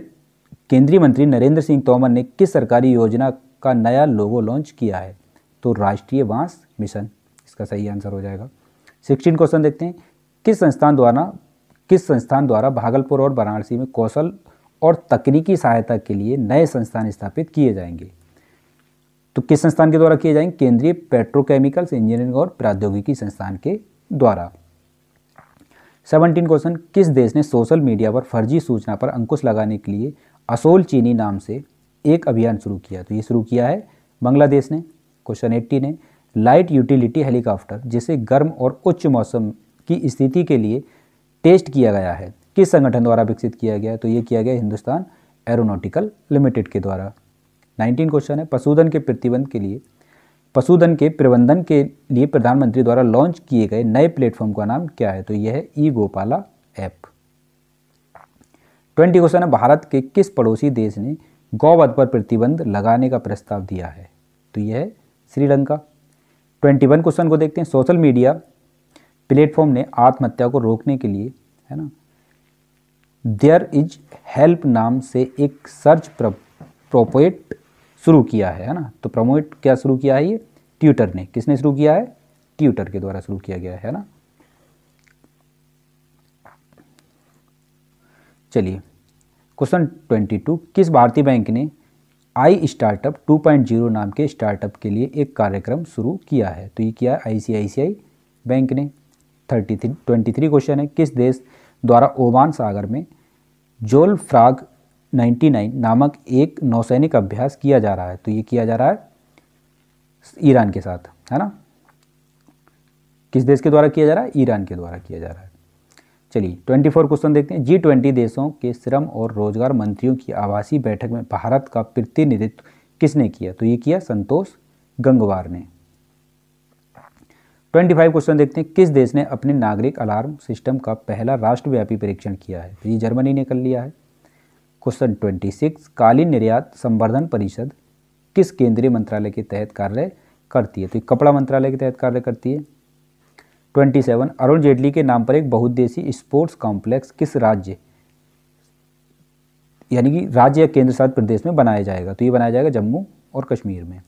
केंद्रीय मंत्री नरेंद्र सिंह तोमर ने किस सरकारी योजना का नया लोगो लॉन्च किया है तो राष्ट्रीय बांस मिशन इसका सही आंसर हो जाएगा सिक्सटीन क्वेश्चन देखते हैं किस संस्थान द्वारा किस संस्थान द्वारा भागलपुर और वाराणसी में कौशल और तकनीकी सहायता के लिए नए संस्थान स्थापित किए जाएंगे तो किस संस्थान के द्वारा किए जाएंगे केंद्रीय पेट्रोकेमिकल्स इंजीनियरिंग और प्रौद्योगिकी संस्थान के द्वारा सेवनटीन क्वेश्चन किस देश ने सोशल मीडिया पर फर्जी सूचना पर अंकुश लगाने के लिए असोल चीनी नाम से एक अभियान शुरू किया तो ये शुरू किया है बांग्लादेश ने क्वेश्चन एट्टी ने लाइट यूटिलिटी हेलीकॉप्टर जिसे गर्म और उच्च मौसम की स्थिति के लिए टेस्ट किया गया है किस संगठन द्वारा विकसित किया गया तो ये किया गया हिंदुस्तान एरोनॉटिकल लिमिटेड के द्वारा नाइनटीन क्वेश्चन है पशुधन के प्रतिबंध के लिए पशुधन के प्रबंधन के लिए प्रधानमंत्री द्वारा लॉन्च किए गए नए प्लेटफॉर्म का नाम क्या है तो यह है E Gopala app twenty question है भारत के किस पड़ोसी देश ने गौवध पर प्रतिबंध लगाने का प्रस्ताव दिया है तो यह है श्रीलंका ट्वेंटी वन क्वेश्चन को देखते हैं सोशल मीडिया प्लेटफॉर्म ने आत्महत्या को रोकने के लिए है ना देयर इज हेल्प नाम से एक सर्च प्रोपोएट शुरू किया है ना तो प्रमोट क्या शुरू किया है ये ट्यूटर ने किसने शुरू किया है ट्यूटर के द्वारा शुरू किया गया है ना चलिए क्वेश्चन ट्वेंटी टू किस भारतीय बैंक ने I startup two point zero नाम के स्टार्टअप के लिए एक कार्यक्रम शुरू किया है तो ये किया है आईसीआईसीआई बैंक ने thirty three twenty three question है किस देश द्वारा ओमान सागर में जोल फ्राग 99 नामक एक नौसैनिक अभ्यास किया जा रहा है तो ये किया जा रहा है ईरान के साथ है ना किस देश के द्वारा किया जा रहा है ईरान के द्वारा किया जा रहा है चलिए 24 क्वेश्चन देखते हैं जी ट्वेंटी देशों के श्रम और रोजगार मंत्रियों की आवासीय बैठक में भारत का प्रतिनिधित्व किसने किया तो ये किया संतोष गंगवार ने 25 क्वेश्चन देखते हैं किस देश ने अपने नागरिक अलार्म सिस्टम का पहला राष्ट्रव्यापी परीक्षण किया है तो ये जर्मनी ने कर लिया है क्वेश्चन ट्वेंटी सिक्स कालीन निर्यात संवर्धन परिषद किस केंद्रीय मंत्रालय के तहत कार्य करती है तो कपड़ा मंत्रालय के तहत कार्य करती है ट्वेंटी सेवन अरुण जेटली के नाम पर एक बहुउद्देशीय स्पोर्ट्स कॉम्प्लेक्स किस राज्य यानी कि राज्य या केंद्र शासित प्रदेश में बनाया जाएगा तो ये बनाया जाएगा जम्मू और कश्मीर में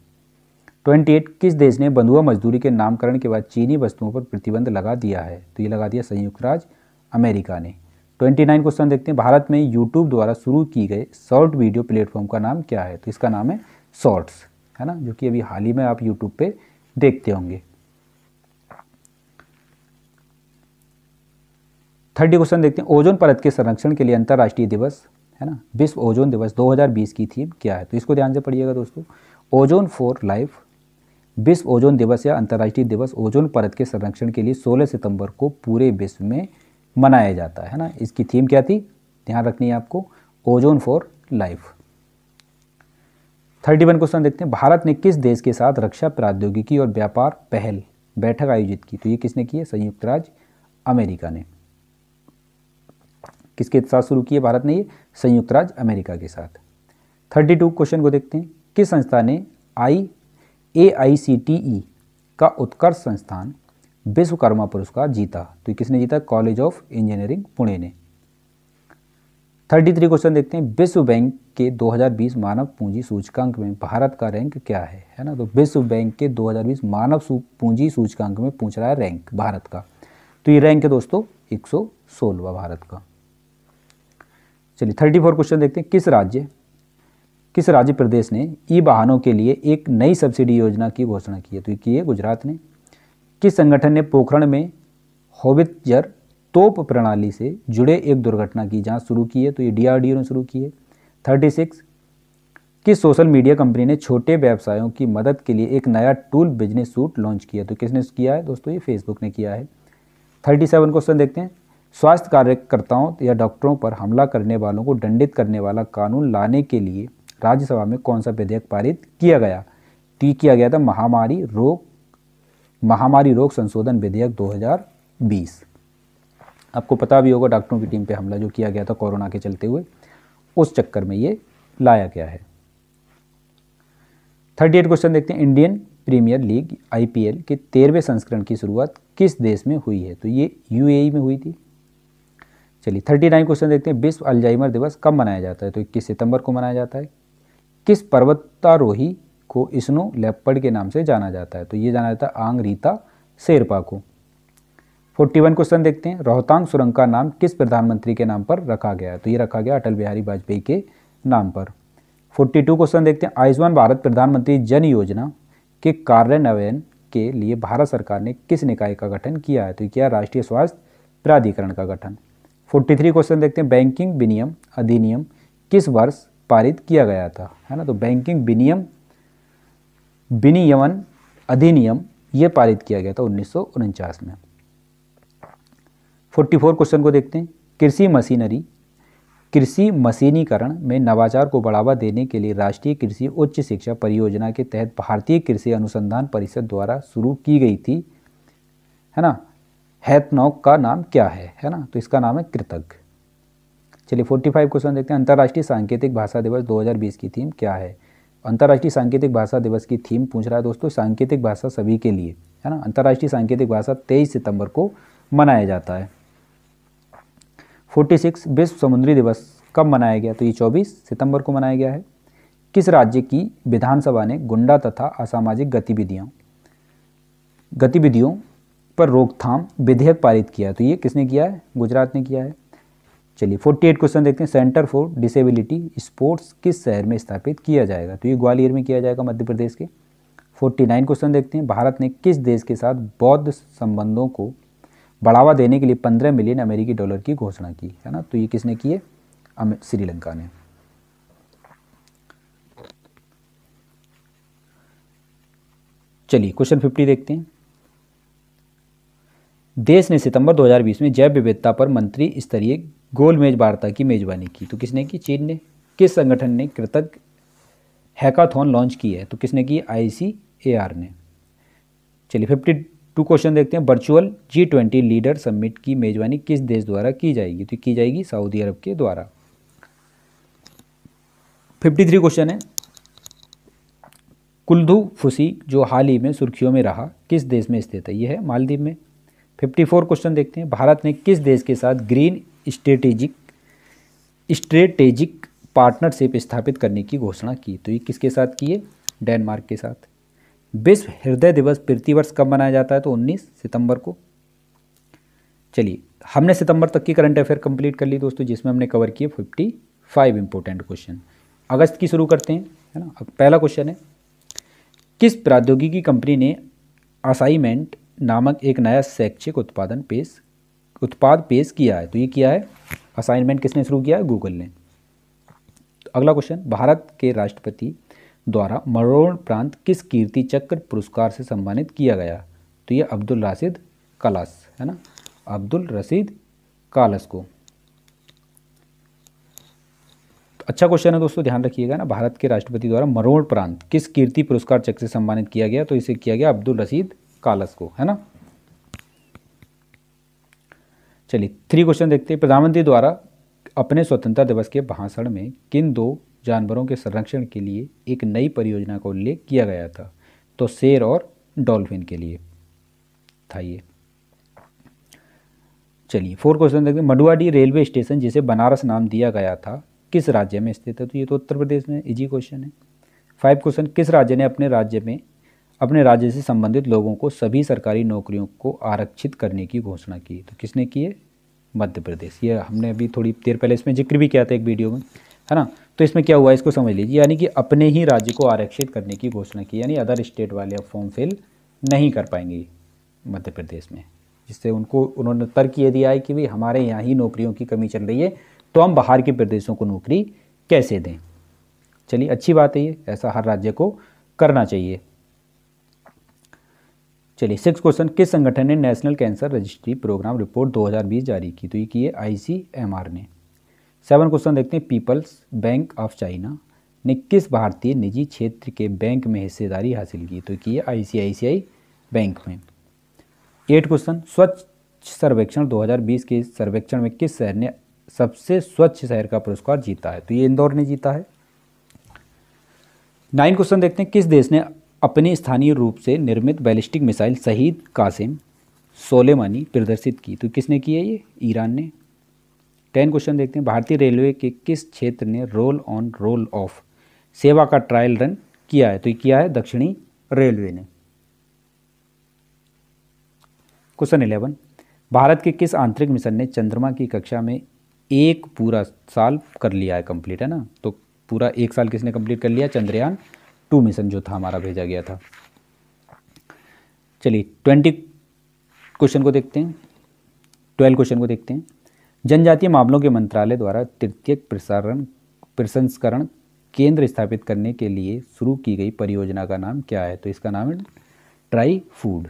ट्वेंटी एट किस देश ने बंधुआ मजदूरी के नामकरण के बाद चीनी वस्तुओं पर प्रतिबंध लगा दिया है तो ये लगा दिया संयुक्त राज्य अमेरिका ने ट्वेंटी नाइन क्वेश्चन देखते हैं भारत में यूट्यूब द्वारा शुरू की गए शॉर्ट वीडियो प्लेटफॉर्म का नाम क्या है तो इसका नाम है शॉर्ट्स है ना जो कि अभी हाल ही में आप यूट्यूब पे देखते होंगे थर्टी क्वेश्चन देखते हैं ओजोन परत के संरक्षण के लिए अंतर्राष्ट्रीय दिवस है ना विश्व ओजोन दिवस 2020 की थीम क्या है तो इसको ध्यान से पढ़िएगा दोस्तों ओजोन फॉर लाइफ विश्व ओजोन दिवस या अंतर्राष्ट्रीय दिवस ओजोन परत के संरक्षण के लिए सोलह सितंबर को पूरे विश्व में मनाया जाता है ना इसकी थीम क्या थी ध्यान रखनी है आपको ozone for life thirty one question देखते हैं भारत ने किस देश के साथ रक्षा प्रौद्योगिकी और व्यापार पहल बैठक आयोजित की तो ये किसने की है संयुक्त राज्य अमेरिका ने किसके साथ शुरू किया भारत ने ये संयुक्त राज्य अमेरिका के साथ थर्टी टू क्वेश्चन को देखते हैं किस संस्था ने आई A I C T E का उत्कर्ष संस्थान विश्वकर्मा पुरस्कार जीता तो किसने जीता कॉलेज ऑफ इंजीनियरिंग पुणे ने थर्टी थ्री क्वेश्चन देखते हैं विश्व बैंक के 2020 मानव पूंजी सूचकांक में भारत का रैंक क्या है है ना तो विश्व बैंक के 2020 मानव पूंजी सूचकांक में पूछ रहा है रैंक भारत का तो ये रैंक है दोस्तों एक सौ सोलवा भारत का चलिए थर्टी फोर क्वेश्चन देखते हैं किस राज्य किस राज्य प्रदेश ने ई वाहनों के लिए एक नई सब्सिडी योजना की घोषणा की है तो ये गुजरात ने किस संगठन ने पोखरण में होवित्जर तोप प्रणाली से जुड़े एक दुर्घटना की जांच शुरू की है तो ये डीआरडीओ ने शुरू की है थर्टी सिक्स किस सोशल मीडिया कंपनी ने छोटे व्यवसायों की मदद के लिए एक नया टूल बिजनेस सूट लॉन्च किया तो किसने किया है दोस्तों ये फेसबुक ने किया है थर्टी सेवन क्वेश्चन देखते हैं स्वास्थ्य कार्यकर्ताओं या डॉक्टरों पर हमला करने वालों को दंडित करने वाला कानून लाने के लिए राज्यसभा में कौन सा विधेयक पारित किया गया तो किया गया था महामारी रोग महामारी रोग संशोधन विधेयक 2020 आपको पता भी होगा डॉक्टरों की टीम पे हमला जो किया गया था कोरोना के चलते हुए उस चक्कर में ये लाया गया है थर्टी एट क्वेश्चन देखते हैं इंडियन प्रीमियर लीग आईपीएल के तेरहवें संस्करण की शुरुआत किस देश में हुई है तो ये यूएई में हुई थी चलिए थर्टी नाइन क्वेश्चन देखते हैं विश्व अल्जाइमर दिवस कब मनाया जाता है तो इक्कीस सितंबर को मनाया जाता है किस पर्वतारोही को इसनो लेपर्ड के नाम से जाना जाता है तो ये जाना जाता है आंग रीता शेरपा को फोर्टी वन क्वेश्चन देखते हैं रोहतांग सुरंग का नाम किस प्रधानमंत्री के नाम पर रखा गया है तो ये रखा गया अटल बिहारी वाजपेयी के नाम पर फोर्टी टू क्वेश्चन देखते हैं आयुष्मान भारत प्रधानमंत्री जन योजना के कार्यान्वयन के लिए भारत सरकार ने किस निकाय का गठन किया है तो किया राष्ट्रीय स्वास्थ्य प्राधिकरण का गठन फोर्टी थ्री क्वेश्चन देखते हैं बैंकिंग विनियम अधिनियम किस वर्ष पारित किया गया था है ना तो बैंकिंग विनियम विनियमन अधिनियम ये पारित किया गया था उन्नीस में 44 क्वेश्चन को देखते हैं कृषि मशीनरी कृषि मशीनीकरण में नवाचार को बढ़ावा देने के लिए राष्ट्रीय कृषि उच्च शिक्षा परियोजना के तहत भारतीय कृषि अनुसंधान परिषद द्वारा शुरू की गई थी है ना हैथनॉक का नाम क्या है है ना तो इसका नाम है कृतज्ञ चलिए 45 क्वेश्चन देखते हैं अंतर्राष्ट्रीय सांकेतिक भाषा दिवस 2020 की थीम क्या है अंतर्राष्ट्रीय सांकेतिक भाषा दिवस की थीम पूछ रहा है दोस्तों सांकेतिक भाषा सभी के लिए है ना अंतर्राष्ट्रीय सांकेतिक भाषा तेईस सितंबर को मनाया जाता है फोर्टी सिक्स विश्व समुद्री दिवस कब मनाया गया तो ये चौबीस सितंबर को मनाया गया है किस राज्य की विधानसभा ने गुंडा तथा असामाजिक गतिविधियों गतिविधियों पर रोकथाम विधेयक पारित किया तो ये किसने किया है गुजरात ने किया है चलिए 48 क्वेश्चन देखते हैं सेंटर फॉर डिसेबिलिटी स्पोर्ट्स किस शहर में स्थापित किया जाएगा तो ये ग्वालियर में किया जाएगा मध्य प्रदेश के 49 क्वेश्चन देखते हैं भारत ने किस देश के साथ बौद्ध संबंधों को बढ़ावा देने के लिए 15 मिलियन अमेरिकी डॉलर की घोषणा की है ना तो ये किसने की है श्रीलंका ने चलिए क्वेश्चन फिफ्टी देखते हैं देश ने सितंबर 2020 में जैव विविधता पर मंत्री स्तरीय गोलमेज वार्ता की मेजबानी की तो किसने की चीन ने किस संगठन ने कृतज हैकाथॉन लॉन्च की है तो किसने की आई ने चलिए फिफ्टी टू क्वेश्चन देखते हैं virtual G twenty leader summit की मेजबानी किस देश द्वारा की जाएगी तो की जाएगी सऊदी अरब के द्वारा फिफ्टी थ्री क्वेश्चन है कुल्धू फुसी जो हाल ही में सुर्खियों में रहा किस देश में स्थित है यह है मालदीव में फिफ्टी फोर क्वेश्चन देखते हैं भारत ने किस देश के साथ ग्रीन स्ट्रेटेजिक स्ट्रेटेजिक पार्टनरशिप स्थापित करने की घोषणा की तो ये किसके साथ की है डेनमार्क के साथ विश्व हृदय दिवस प्रतिवर्ष कब मनाया जाता है तो 19 सितंबर को चलिए हमने सितंबर तक की करंट अफेयर कंप्लीट कर ली दोस्तों जिसमें हमने कवर किए 55 इंपॉर्टेंट क्वेश्चन अगस्त की शुरू करते हैं है ना पहला क्वेश्चन है किस प्रौद्योगिकी कंपनी ने असाइनमेंट नामक एक नया शैक्षिक उत्पादन पेश उत्पाद पेश किया है तो ये किया है असाइनमेंट किसने शुरू किया है गूगल ने तो अगला क्वेश्चन भारत के राष्ट्रपति द्वारा मरोण प्रांत किस कीर्ति चक्र पुरस्कार से सम्मानित किया गया तो ये अब्दुल राशिद कालास है ना अब्दुल रसीद कालस को तो अच्छा क्वेश्चन है दोस्तों ध्यान रखिएगा ना भारत के राष्ट्रपति द्वारा मरोण प्रांत किस कीर्ति पुरस्कार चक्र से सम्मानित किया गया तो इसे किया गया अब्दुल रसीद कालस को है ना चलिए थ्री क्वेश्चन देखते हैं प्रधानमंत्री द्वारा अपने स्वतंत्रता दिवस के भाषण में किन दो जानवरों के संरक्षण के लिए एक नई परियोजना का उल्लेख किया गया था तो शेर और डॉल्फिन के लिए था ये चलिए फोर क्वेश्चन देखते हैं मडुआडी रेलवे स्टेशन जिसे बनारस नाम दिया गया था किस राज्य में स्थित है तो ये तो उत्तर प्रदेश में इजी क्वेश्चन है फाइव क्वेश्चन किस राज्य ने अपने राज्य में अपने राज्य से संबंधित लोगों को सभी सरकारी नौकरियों को आरक्षित करने की घोषणा की तो किसने की है मध्य प्रदेश ये हमने अभी थोड़ी देर पहले इसमें जिक्र भी किया था एक वीडियो में है ना तो इसमें क्या हुआ इसको समझ लीजिए यानी कि अपने ही राज्य को आरक्षित करने की घोषणा की यानी अदर स्टेट वाले अब फॉर्म फिल नहीं कर पाएंगे मध्य प्रदेश में जिससे उनको उन्होंने तर्क ये दिया है कि भाई हमारे यहाँ ही नौकरियों की कमी चल रही है तो हम बाहर के प्रदेशों को नौकरी कैसे दें चलिए अच्छी बात है ये ऐसा हर राज्य को करना चाहिए चलिए सिक्स क्वेश्चन किस संगठन ने national cancer registry programme report 2020 जारी की तो ये की है आई ने सेवन क्वेश्चन देखते हैं पीपल्स बैंक ऑफ चाइना ने किस भारतीय निजी क्षेत्र के बैंक में हिस्सेदारी हासिल की तो की है आई बैंक में एट क्वेश्चन स्वच्छ सर्वेक्षण 2020 के सर्वेक्षण में किस शहर ने सबसे स्वच्छ शहर का पुरस्कार जीता है तो ये इंदौर ने जीता है नाइन क्वेश्चन देखते हैं किस देश ने अपने स्थानीय रूप से निर्मित बैलिस्टिक मिसाइल शहीद कासिम सोलेमानी प्रदर्शित की तो किसने की है ये ईरान ने टेन क्वेश्चन देखते हैं भारतीय रेलवे के किस क्षेत्र ने रोल ऑन रोल ऑफ सेवा का ट्रायल रन किया है तो ये किया है दक्षिणी रेलवे ने क्वेश्चन इलेवन भारत के किस आंतरिक मिशन ने चंद्रमा की कक्षा में एक पूरा साल कर लिया है कंप्लीट है ना तो पूरा एक साल किसने कंप्लीट कर लिया चंद्रयान टू मिशन जो था हमारा भेजा गया था चलिए ट्वेंटी क्वेश्चन को देखते हैं ट्वेल्व क्वेश्चन को देखते हैं जनजातीय मामलों के मंत्रालय द्वारा तृतीय प्रसारण प्रसंस्करण केंद्र स्थापित करने के लिए शुरू की गई परियोजना का नाम क्या है तो इसका नाम है ट्राई फूड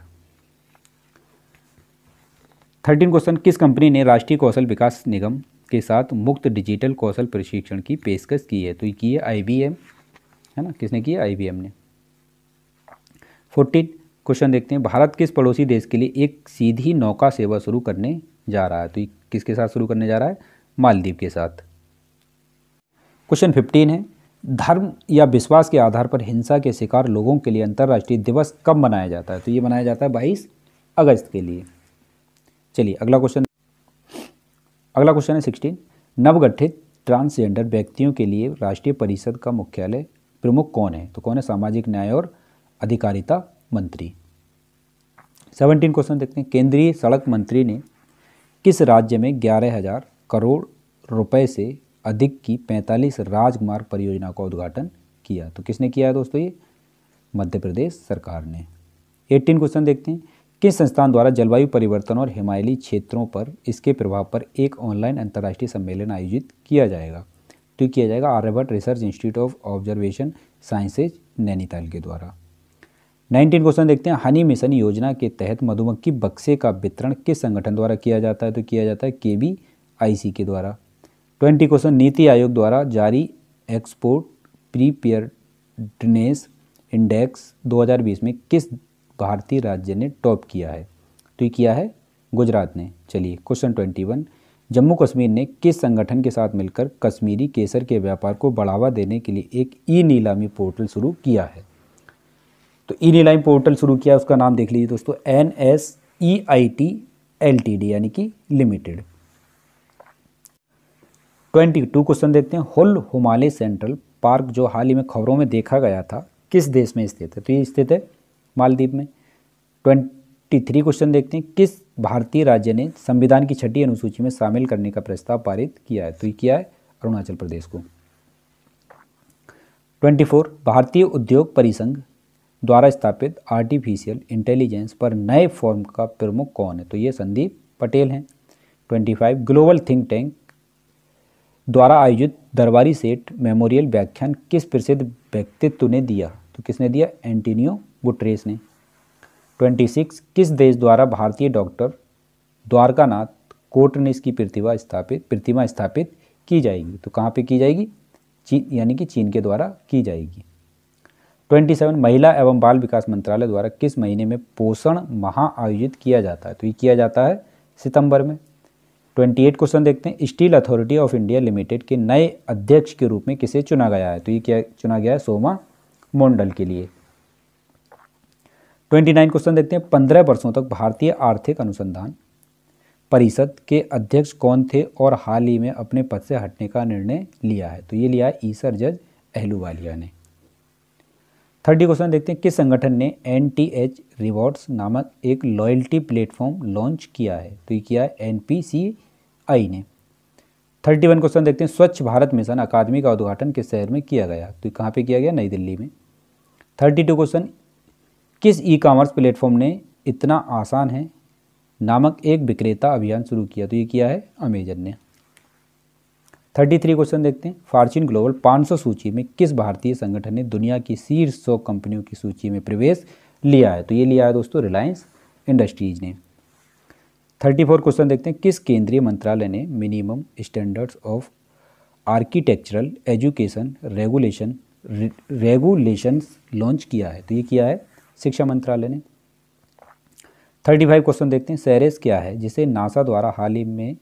थर्टीन क्वेश्चन किस कंपनी ने राष्ट्रीय कौशल विकास निगम के साथ मुक्त डिजिटल कौशल प्रशिक्षण की पेशकश की है तो ये की है आई है ना किसने किया आई ने फोर्टीन क्वेश्चन देखते हैं भारत किस पड़ोसी देश के लिए एक सीधी नौका सेवा शुरू करने जा रहा है तो किसके साथ शुरू करने जा रहा है मालदीव के साथ क्वेश्चन फिफ्टीन है धर्म या विश्वास के आधार पर हिंसा के शिकार लोगों के लिए अंतर्राष्ट्रीय दिवस कब मनाया जाता है तो ये मनाया जाता है बाईस अगस्त के लिए चलिए अगला क्वेश्चन अगला क्वेश्चन है सिक्सटीन नवगठित ट्रांसजेंडर व्यक्तियों के लिए राष्ट्रीय परिषद का मुख्यालय प्रमुख कौन है तो कौन है सामाजिक न्याय और अधिकारिता मंत्री सेवनटीन क्वेश्चन देखते हैं केंद्रीय सड़क मंत्री ने किस राज्य में ग्यारह हजार करोड़ रुपए से अधिक की पैंतालीस राजमार्ग परियोजना का उद्घाटन किया तो किसने किया है दोस्तों ये मध्य प्रदेश सरकार ने एट्टीन क्वेश्चन देखते हैं किस संस्थान द्वारा जलवायु परिवर्तन और हिमालयी क्षेत्रों पर इसके प्रभाव पर एक ऑनलाइन अंतर्राष्ट्रीय सम्मेलन आयोजित किया जाएगा तो किया जाएगा Aryabhatta research institute of observation sciences Nainital के द्वारा नाइनटीन क्वेश्चन देखते हैं हनी मिशन योजना के तहत मधुमक्खी बक्से का वितरण किस संगठन द्वारा किया जाता है तो किया जाता है के बी आई सी के द्वारा ट्वेंटी क्वेश्चन नीति आयोग द्वारा जारी एक्सपोर्ट प्रीपेयरनेस इंडेक्स 2020 में किस भारतीय राज्य ने टॉप किया है तो ये किया है गुजरात ने चलिए question twenty one Jammu Kashmir ने किस संगठन के साथ मिलकर कश्मीरी केसर के व्यापार को बढ़ावा देने के लिए एक ई नीलामी पोर्टल शुरू किया है तो ई नीलामी पोर्टल शुरू किया उसका नाम देख लीजिए दोस्तों N S E I T L T D यानी कि लिमिटेड ट्वेंटी टू क्वेश्चन देखते हैं होल हिमालय सेंट्रल पार्क जो हाल ही में खबरों में देखा गया था किस देश में स्थित है तो ये स्थित है मालदीप में ट्वेंटी थ्री क्वेश्चन देखते हैं किस भारतीय राज्य ने संविधान की छठी अनुसूची में शामिल करने का प्रस्ताव पारित किया है तो ये किया है अरुणाचल प्रदेश को 24 भारतीय उद्योग परिसंघ द्वारा स्थापित आर्टिफिशियल इंटेलिजेंस पर नए फॉर्म का प्रमुख कौन है तो ये संदीप पटेल हैं 25 ग्लोबल थिंक टैंक द्वारा आयोजित दरबारी सेठ मेमोरियल व्याख्यान किस प्रसिद्ध व्यक्तित्व ने दिया तो किसने दिया एंटीनियो गुटरेस ने 26 किस देश द्वारा भारतीय डॉक्टर द्वारकानाथ कोटनिस की प्रतिभा स्थापित प्रतिमा स्थापित की जाएगी तो कहाँ पे की जाएगी चीन यानी कि चीन के द्वारा की जाएगी 27 महिला एवं बाल विकास मंत्रालय द्वारा किस महीने में पोषण माह आयोजित किया जाता है तो ये किया जाता है सितंबर में 28 क्वेश्चन देखते हैं Steel Authority of India Limited के नए अध्यक्ष के रूप में किसे चुना गया है तो ये क्या चुना गया है सोमा मोंडल के लिए ट्वेंटी नाइन क्वेश्चन देखते हैं पंद्रह वर्षों तक भारतीय आर्थिक अनुसंधान परिषद के अध्यक्ष कौन थे और हाल ही में अपने पद से हटने का निर्णय लिया है तो ये लिया है ईसर जज अहलूवालिया ने थर्टी क्वेश्चन देखते हैं किस संगठन ने एन टी एच रिवॉर्ड्स नामक एक लॉयल्टी प्लेटफॉर्म लॉन्च किया है तो ये किया है एन पी सी आई ने थर्टी वन क्वेश्चन देखते हैं स्वच्छ भारत मिशन अकादमी का उद्घाटन किस शहर में किया गया तो कहाँ पे किया गया नई दिल्ली में थर्टी टू क्वेश्चन किस ई कॉमर्स प्लेटफॉर्म ने इतना आसान है नामक एक विक्रेता अभियान शुरू किया तो ये किया है अमेजन ने थर्टी थ्री क्वेश्चन देखते हैं फार्चून ग्लोबल 500 सूची में किस भारतीय संगठन ने दुनिया की शीर्ष सौ कंपनियों की सूची में प्रवेश लिया है तो ये लिया है दोस्तों रिलायंस इंडस्ट्रीज ने थर्टी फोर क्वेश्चन देखते हैं किस केंद्रीय मंत्रालय ने minimum standards of architectural education regulation regulations launch किया है तो ये किया है शिक्षा मंत्रालय ने थर्टी फाइव क्वेश्चन देखते हैं सेरेस क्या है जिसे नासा द्वारा हाल ही में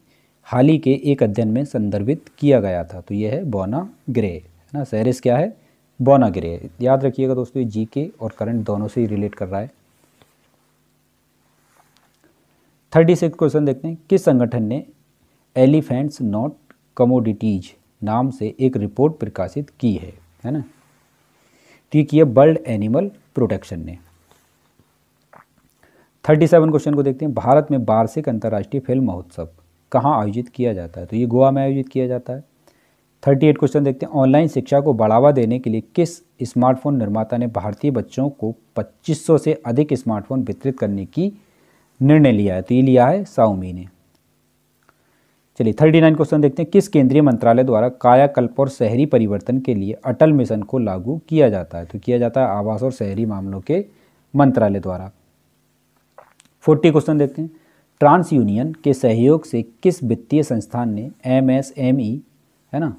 हाल ही के एक अध्ययन में संदर्भित किया गया था तो यह है बोना ग्रे है ना सेरेस क्या है बोना ग्रे याद रखिएगा दोस्तों ये के और करंट दोनों से ही रिलेट कर रहा है थर्टी सिक्स क्वेश्चन देखते हैं किस संगठन ने एलिफेंट्स नॉट कमोडिटीज नाम से एक रिपोर्ट प्रकाशित की है है ना तो ये किया वर्ल्ड एनिमल प्रोटेक्शन ने थर्टी सेवन क्वेश्चन को देखते हैं भारत में वार्षिक अंतर्राष्ट्रीय फिल्म महोत्सव कहाँ आयोजित किया जाता है तो ये गोवा में आयोजित किया जाता है थर्टी एट क्वेश्चन देखते हैं ऑनलाइन शिक्षा को बढ़ावा देने के लिए किस स्मार्टफोन निर्माता ने भारतीय बच्चों को पच्चीस से अधिक स्मार्टफोन वितरित करने की निर्णय लिया है तो ये लिया है साउमी ने चलिए थर्टी नाइन क्वेश्चन देखते हैं किस केंद्रीय मंत्रालय द्वारा कायाकल्प और शहरी परिवर्तन के लिए अटल मिशन को लागू किया जाता है तो किया जाता है आवास और शहरी मामलों के मंत्रालय द्वारा फोर्टी क्वेश्चन देखते हैं ट्रांस यूनियन के सहयोग से किस वित्तीय संस्थान ने एम एस एम ई है ना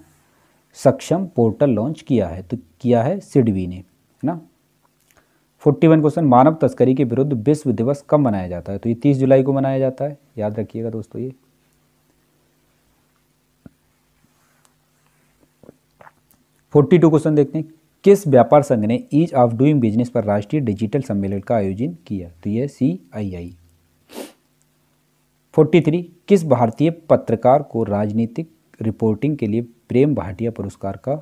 सक्षम पोर्टल लॉन्च किया है तो किया है सिडवी ने है ना फोर्टी वन क्वेश्चन मानव तस्करी के विरुद्ध विश्व दिवस कब मनाया जाता है तो ये तीस जुलाई को मनाया जाता है याद रखिएगा दोस्तों ये फोर्टी टू क्वेश्चन देखते हैं किस व्यापार संघ ने ईज ऑफ डूइंग बिजनेस पर राष्ट्रीय डिजिटल सम्मेलन का आयोजन किया तो ये सी आई आई फोर्टी थ्री किस भारतीय पत्रकार को राजनीतिक रिपोर्टिंग के लिए प्रेम भाटिया पुरस्कार का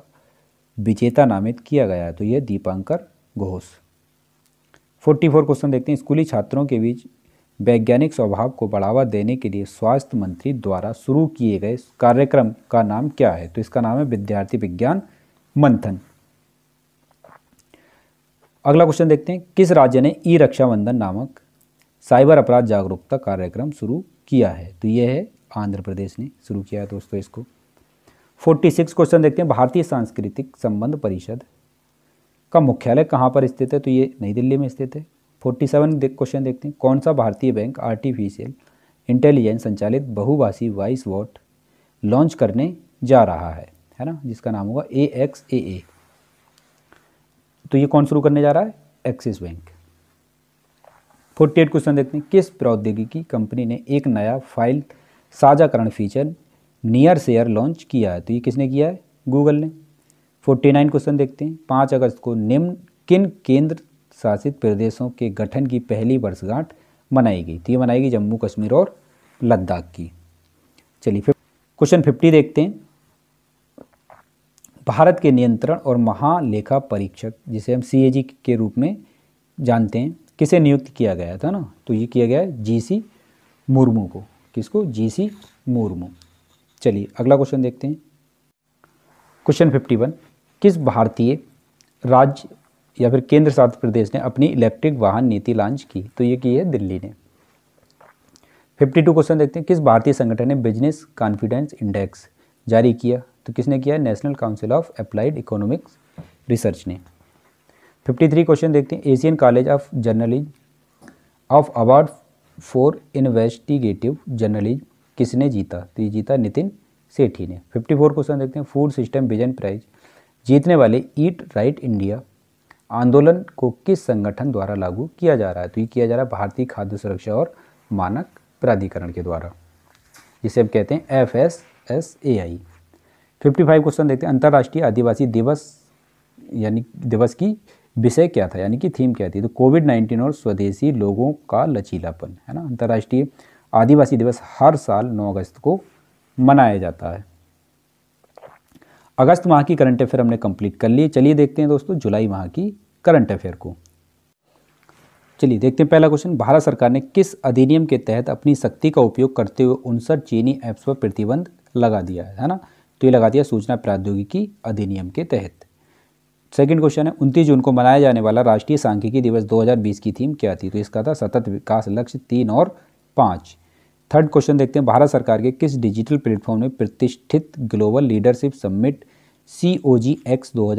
विजेता नामित किया गया तो यह Dipankar Ghosh forty four question देखते हैं स्कूली छात्रों के बीच वैज्ञानिक स्वभाव को बढ़ावा देने के लिए स्वास्थ्य मंत्री द्वारा शुरू किए गए कार्यक्रम का नाम क्या है तो इसका नाम है विद्यार्थी विज्ञान मंथन अगला क्वेश्चन देखते हैं किस राज्य ने ई रक्षाबंधन नामक साइबर अपराध जागरूकता कार्यक्रम शुरू किया है तो ये है आंध्र प्रदेश ने शुरू किया है दोस्तों इसको 46 क्वेश्चन देखते हैं भारतीय सांस्कृतिक संबंध परिषद का मुख्यालय कहाँ पर स्थित है तो ये नई दिल्ली में स्थित है 47 क्वेश्चन देखते हैं कौन सा भारतीय बैंक आर्टिफिशियल इंटेलिजेंस संचालित बहुभाषी वाइस वोट लॉन्च करने जा रहा है है ना जिसका नाम होगा ए एक्स ए ए तो ये कौन शुरू करने जा रहा है Axis bank forty eight question देखते हैं किस प्रौद्योगिकी कंपनी ने एक नया फाइल साझाकरण फीचर नियर शेयर लॉन्च किया है तो ये किसने किया है गूगल ने फोर्टी नाइन क्वेश्चन देखते हैं पाँच अगस्त को निम्न किन केंद्र शासित प्रदेशों के गठन की पहली वर्षगांठ मनाई गई तो ये मनाई गई जम्मू कश्मीर और लद्दाख की चलिए फिर क्वेश्चन फिफ्टी देखते हैं भारत के नियंत्रण और महालेखा परीक्षक जिसे हम सी के रूप में जानते हैं किसे नियुक्त किया गया था ना तो ये किया गया है जीसी मुर्मू को किसको जीसी मुर्मू चलिए अगला क्वेश्चन देखते हैं क्वेश्चन फिफ्टी वन किस भारतीय राज्य या फिर केंद्र शासित प्रदेश ने अपनी इलेक्ट्रिक वाहन नीति लॉन्च की तो ये की है दिल्ली ने फिफ्टी टू क्वेश्चन देखते हैं किस भारतीय संगठन ने बिजनेस कॉन्फिडेंस इंडेक्स जारी किया तो किसने किया National Council of Applied Economics Research ने फिफ्टी थ्री क्वेश्चन देखते हैं Asian College of Journalism of award for investigative journalism किसने जीता तो ये जीता नितिन सेठी ने फिफ्टी फोर क्वेश्चन देखते हैं फूड सिस्टम विजन प्राइज जीतने वाले ईट राइट इंडिया आंदोलन को किस संगठन द्वारा लागू किया जा रहा है तो ये किया जा रहा है भारतीय खाद्य सुरक्षा और मानक प्राधिकरण के द्वारा जिसे हम कहते हैं F S S A I fifty five question देखते हैं अंतर्राष्ट्रीय आदिवासी दिवस यानी दिवस की विषय क्या था यानी कि थीम क्या थी तो कोविड नाइन्टीन और स्वदेशी लोगों का लचीलापन है ना अंतर्राष्ट्रीय आदिवासी दिवस हर साल 9 अगस्त को मनाया जाता है अगस्त माह की करंट अफेयर हमने कंप्लीट कर लिए चलिए देखते हैं दोस्तों जुलाई माह की करंट अफेयर को चलिए देखते हैं पहला क्वेश्चन भारत सरकार ने किस अधिनियम के तहत अपनी शक्ति का उपयोग करते हुए उनसठ चीनी ऐप्स पर प्रतिबंध लगा दिया है ना तो ये लगा दिया सूचना प्रौद्योगिकी अधिनियम के तहत सेकेंड क्वेश्चन है उनतीस जून को मनाया जाने वाला राष्ट्रीय सांख्यिकी दिवस 2020 की थीम क्या थी तो इसका था सतत विकास लक्ष्य तीन और पाँच थर्ड क्वेश्चन देखते हैं भारत सरकार के किस डिजिटल प्लेटफॉर्म में प्रतिष्ठित global leadership summit C O G X दो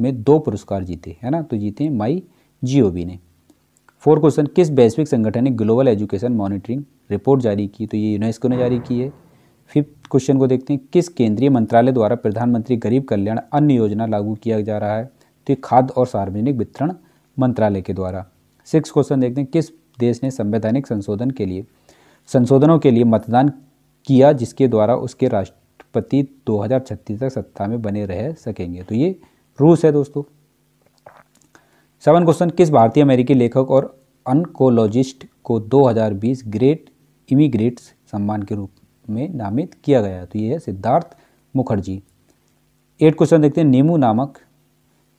में दो पुरस्कार जीते है ना तो जीते हैं माई जी ने फोर क्वेश्चन किस वैश्विक संगठन ने ग्लोबल एजुकेशन मॉनिटरिंग रिपोर्ट जारी की तो ये यूनेस्को ने जारी की है फिफ्थ क्वेश्चन को देखते हैं किस केंद्रीय मंत्रालय द्वारा प्रधानमंत्री गरीब कल्याण अन्न योजना लागू किया जा रहा है तो खाद्य और सार्वजनिक वितरण मंत्रालय के द्वारा सिक्स क्वेश्चन देखते हैं किस देश ने संवैधानिक संशोधन के लिए संशोधनों के लिए मतदान किया जिसके द्वारा उसके राष्ट्रपति दो तक सत्ता में बने रह सकेंगे तो ये रूस है दोस्तों सेवन क्वेश्चन किस भारतीय अमेरिकी लेखक और अनकोलॉजिस्ट को 2020 ग्रेट इमिग्रेट्स सम्मान के रूप में नामित किया गया तो ये है सिद्धार्थ मुखर्जी एट क्वेश्चन देखते हैं नीमू नामक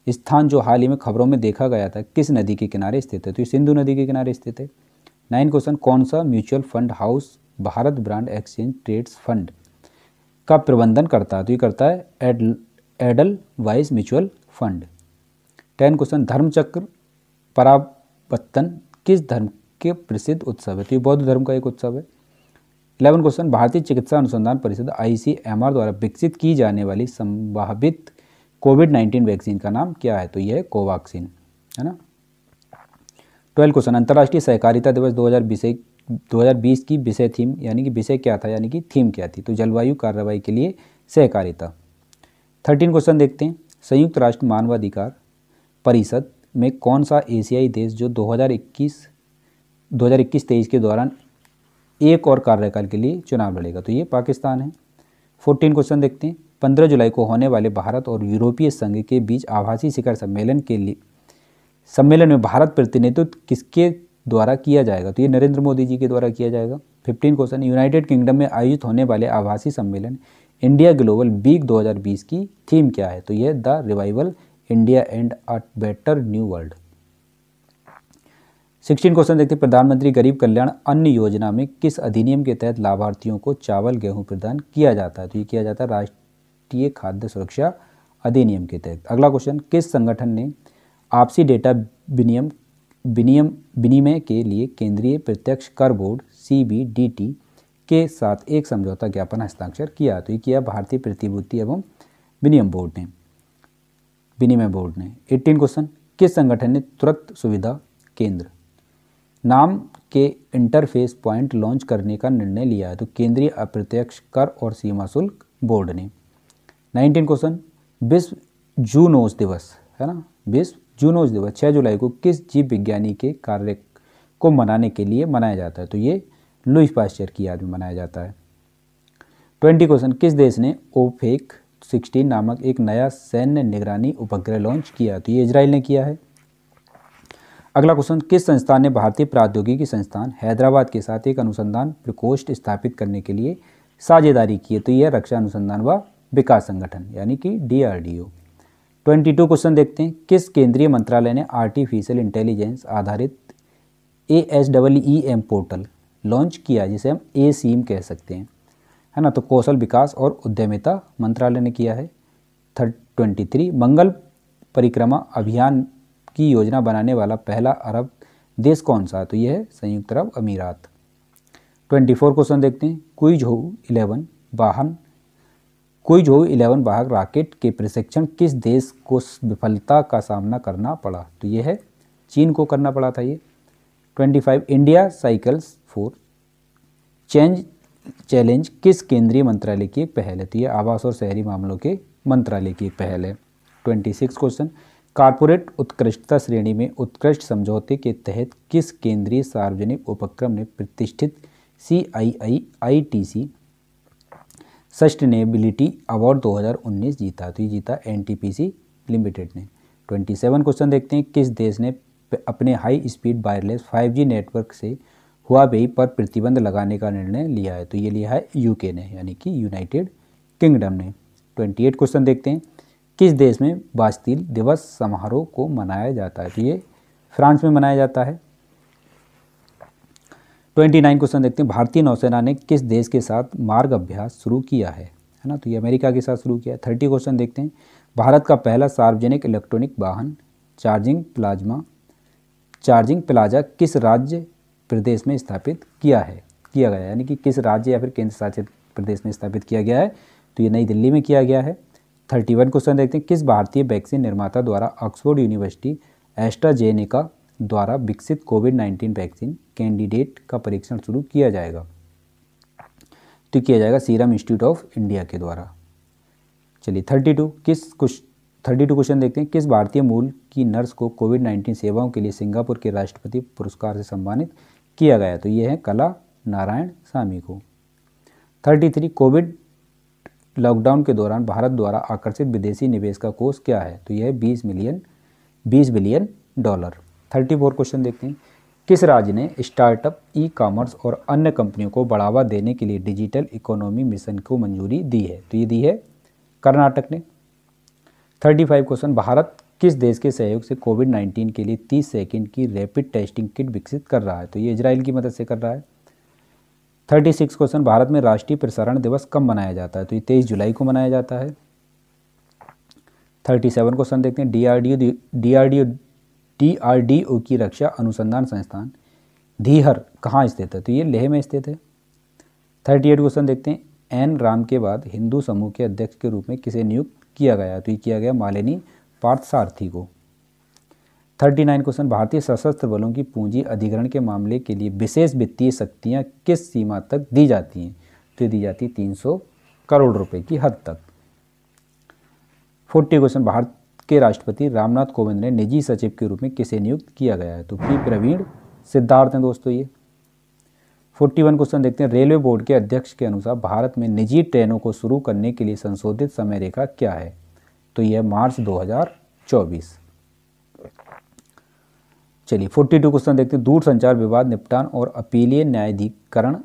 स्थान जो हाल ही में खबरों में देखा गया था किस नदी के किनारे स्थित है तो ये सिंधु नदी के किनारे स्थित है नाइन क्वेश्चन कौन सा mutual fund house Bharat brand exchange trades fund का प्रबंधन करता है तो ये करता है Edel Edelweiss mutual fund ten question धर्मचक्र परावर्तन किस धर्म के प्रसिद्ध उत्सव है तो ये बौद्ध धर्म का एक उत्सव है इलेवन क्वेश्चन भारतीय चिकित्सा अनुसंधान परिषद आई द्वारा विकसित की जाने वाली संभावित कोविड नाइन्टीन वैक्सीन का नाम क्या है तो यह है कोवैक्सीन है ना ट्वेल्व क्वेश्चन अंतर्राष्ट्रीय सहकारिता दिवस हज़ार 2020 की विषय थीम यानी कि विषय क्या था यानी कि थीम क्या थी तो जलवायु कार्रवाई के लिए सहकारिता थर्टीन क्वेश्चन देखते हैं संयुक्त राष्ट्र मानवाधिकार परिषद में कौन सा एशियाई देश जो 2021 2021-23 के दौरान एक और कार्यकाल के लिए चुनाव लड़ेगा तो ये पाकिस्तान है फोर्टीन क्वेश्चन देखते हैं पंद्रह जुलाई को होने वाले भारत और यूरोपीय संघ के बीच आभासी शिखर सम्मेलन के लिए सम्मेलन में भारत प्रतिनिधित्व तो किसके द्वारा किया जाएगा तो ये नरेंद्र मोदी जी के द्वारा किया जाएगा फिफ्टीन क्वेश्चन यूनाइटेड किंगडम में आयोजित होने वाले आभासी सम्मेलन इंडिया ग्लोबल वीक 2020 की थीम क्या है तो यह the revival India and a better new world sixteen question देखते हैं प्रधानमंत्री गरीब कल्याण अन्न योजना में किस अधिनियम के तहत लाभार्थियों को चावल गेहूं प्रदान किया जाता है तो ये किया जाता है राष्ट्रीय खाद्य सुरक्षा अधिनियम के तहत अगला क्वेश्चन किस संगठन ने आपसी डेटा विनियम विनियम विनिमय के लिए केंद्रीय प्रत्यक्ष कर बोर्ड सी के साथ एक समझौता ज्ञापन हस्ताक्षर किया तो ये किया भारतीय प्रतिभूति एवं विनियम बोर्ड ने विनिमय बोर्ड ने एट्टीन क्वेश्चन किस संगठन ने तुरंत सुविधा केंद्र नाम के इंटरफेस पॉइंट लॉन्च करने का निर्णय लिया है तो केंद्रीय अप्रत्यक्ष कर और सीमा शुल्क बोर्ड ने नाइनटीन क्वेश्चन विश्व जूनोज दिवस है ना विश्व जूनोज दिवस छः जुलाई को किस जीव विज्ञानी के कार्य को मनाने के लिए मनाया जाता है तो ये लुइस पास्चर की याद में मनाया जाता है ट्वेंटी क्वेश्चन किस देश ने ओफेक सिक्सटीन नामक एक नया सैन्य निगरानी उपग्रह लॉन्च किया तो ये इसराइल ने किया है अगला क्वेश्चन किस संस्थान ने भारतीय प्रौद्योगिकी संस्थान हैदराबाद के साथ एक अनुसंधान प्रकोष्ठ स्थापित करने के लिए साझेदारी की है तो यह रक्षा अनुसंधान व विकास संगठन यानी कि डीआरडीओ 22 क्वेश्चन देखते हैं किस केंद्रीय मंत्रालय ने आर्टिफिशियल इंटेलिजेंस आधारित A S double E M portal launch किया जिसे हम ए सीम कह सकते हैं है ना तो कौशल विकास और उद्यमिता मंत्रालय ने किया है थर्ड ट्वेंटी थ्री मंगल परिक्रमा अभियान की योजना बनाने वाला पहला अरब देश कौन सा तो यह है संयुक्त अरब अमीरात ट्वेंटी फोर क्वेश्चन देखते हैं क्विज हो इलेवन वाहन क्विज हो इलेवन वाहक राकेट के प्रशिक्षण किस देश को विफलता का सामना करना पड़ा तो यह है चीन को करना पड़ा था ये twenty five India cycles for change challenge किस केंद्रीय मंत्रालय की पहल है तो यह आवास और शहरी मामलों के मंत्रालय की पहल है ट्वेंटी सिक्स क्वेश्चन कारपोरेट उत्कृष्टता श्रेणी में उत्कृष्ट समझौते के तहत किस केंद्रीय सार्वजनिक उपक्रम ने प्रतिष्ठित C I I I T C sustainability award 2019 जीता तो ये जीता N T P C limited ने 27 क्वेश्चन देखते हैं किस देश ने अपने high speed wireless 5G network से बेई पर प्रतिबंध लगाने का निर्णय लिया है तो ये लिया है यूके ने यानी कि यूनाइटेड किंगडम ने ट्वेंटी क्वेश्चन देखते हैं किस देश में बास्तील दिवस समारोह को मनाया जाता है तो ये फ्रांस में मनाया जाता है ट्वेंटी नाइन क्वेश्चन देखते हैं भारतीय नौसेना ने किस देश के साथ मार्ग अभ्यास शुरू किया है है ना तो ये अमेरिका के साथ शुरू किया है थर्टी क्वेश्चन देखते हैं भारत का पहला सार्वजनिक इलेक्ट्रॉनिक वाहन चार्जिंग प्लाज्मा चार्जिंग प्लाजा किस राज्य प्रदेश में स्थापित किया है किया गया यानी कि किस राज्य या फिर केंद्र शासित प्रदेश में स्थापित किया गया है तो ये नई दिल्ली में किया गया है थर्टी वन क्वेश्चन देखते हैं किस भारतीय वैक्सीन निर्माता द्वारा ऑक्सफोर्ड यूनिवर्सिटी एस्ट्राजेनेका द्वारा विकसित कोविड नाइन्टीन वैक्सीन कैंडिडेट का परीक्षण शुरू किया जाएगा तो किया जाएगा सीरम इंस्टीट्यूट ऑफ इंडिया के द्वारा चलिए थर्टी टू किस कुछ थर्टी टू क्वेश्चन देखते हैं किस भारतीय मूल की नर्स को कोविड नाइन्टीन सेवाओं के लिए सिंगापुर के राष्ट्रपति पुरस्कार से सम्मानित किया गया तो ये है कला नारायण सामी को थर्टी थ्री कोविड लॉकडाउन के दौरान भारत द्वारा आकर्षित विदेशी निवेश का कोष क्या है तो यह 20 मिलियन 20 बिलियन डॉलर 34 क्वेश्चन देखते हैं किस राज्य ने स्टार्टअप ई कॉमर्स और अन्य कंपनियों को बढ़ावा देने के लिए डिजिटल इकोनॉमी मिशन को मंजूरी दी है तो ये दी है कर्नाटक ने 35 क्वेश्चन भारत किस देश के सहयोग से कोविड 19 के लिए 30 सेकंड की रैपिड टेस्टिंग किट विकसित कर रहा है तो ये इसराइल की मदद से कर रहा है थर्टी सिक्स क्वेश्चन भारत में राष्ट्रीय प्रसारण दिवस कब मनाया जाता है तो ये तेईस जुलाई को मनाया जाता है थर्टी सेवन क्वेश्चन देखते हैं डीआरडीओ डीआरडीओ डीआरडीओ की रक्षा अनुसंधान संस्थान धीहर कहाँ स्थित है तो ये लेह में स्थित है थर्टी एट क्वेश्चन देखते हैं एन राम के बाद हिंदू समूह के अध्यक्ष के रूप में किसे नियुक्त किया गया तो ये किया गया मालिनी पार्थसारथी को थर्टी नाइन क्वेश्चन भारतीय सशस्त्र बलों की पूंजी अधिग्रहण के मामले के लिए विशेष वित्तीय शक्तियाँ किस सीमा तक दी जाती हैं तो दी जाती है तीन सौ करोड़ रुपए की हद तक फोर्टी क्वेश्चन भारत के राष्ट्रपति रामनाथ कोविंद ने निजी सचिव के रूप में किसे नियुक्त किया गया है तो पी प्रवीण सिद्धार्थ हैं दोस्तों ये फोर्टी वन क्वेश्चन देखते हैं रेलवे बोर्ड के अध्यक्ष के अनुसार भारत में निजी ट्रेनों को शुरू करने के लिए संशोधित समय रेखा क्या है तो यह मार्च 2024 चलिए फोर्टी टू क्वेश्चन देखते हैं दूर संचार विवाद निपटान और अपीलीय न्यायाधिकरण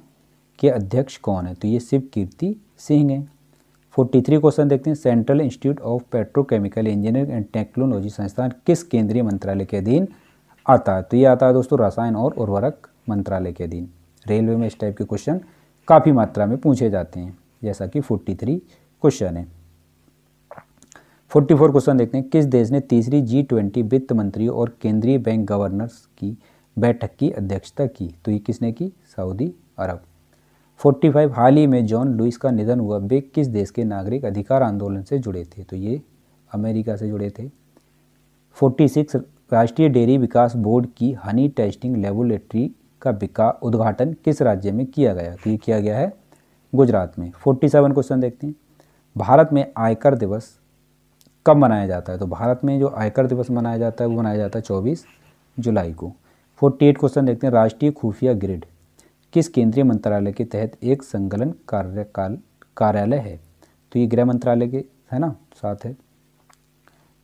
के अध्यक्ष कौन है तो ये शिव कीर्ति सिंह हैं फोर्टी थ्री क्वेश्चन देखते हैं Central Institute of Petrochemical Engineering and Technology संस्थान किस केंद्रीय मंत्रालय के अधीन आता है तो ये आता है दोस्तों रसायन और उर्वरक मंत्रालय के अधीन रेलवे में इस टाइप के क्वेश्चन काफ़ी मात्रा में पूछे जाते हैं जैसा कि फोर्टी थ्री क्वेश्चन है फोर्टी फोर क्वेश्चन देखते हैं किस देश ने तीसरी जी ट्वेंटी वित्त मंत्रियों और केंद्रीय बैंक गवर्नर्स की बैठक की अध्यक्षता की तो ये किसने की सऊदी अरब फोर्टी फाइव हाल ही में जॉन लुइस का निधन हुआ वे किस देश के नागरिक अधिकार आंदोलन से जुड़े थे तो ये अमेरिका से जुड़े थे फोर्टी सिक्स राष्ट्रीय डेयरी विकास बोर्ड की हनी टेस्टिंग लेबोरेटरी का विका उद्घाटन किस राज्य में किया गया तो ये किया गया है गुजरात में सेवन क्वेश्चन देखते हैं भारत में आयकर दिवस कब मनाया जाता है तो भारत में जो आयकर दिवस मनाया जाता है वो मनाया जाता है चौबीस जुलाई को फोर्टी एट क्वेश्चन देखते हैं राष्ट्रीय खुफिया ग्रिड किस केंद्रीय मंत्रालय के तहत एक संकलन कार्यकाल कार्यालय है तो ये गृह मंत्रालय के है ना साथ है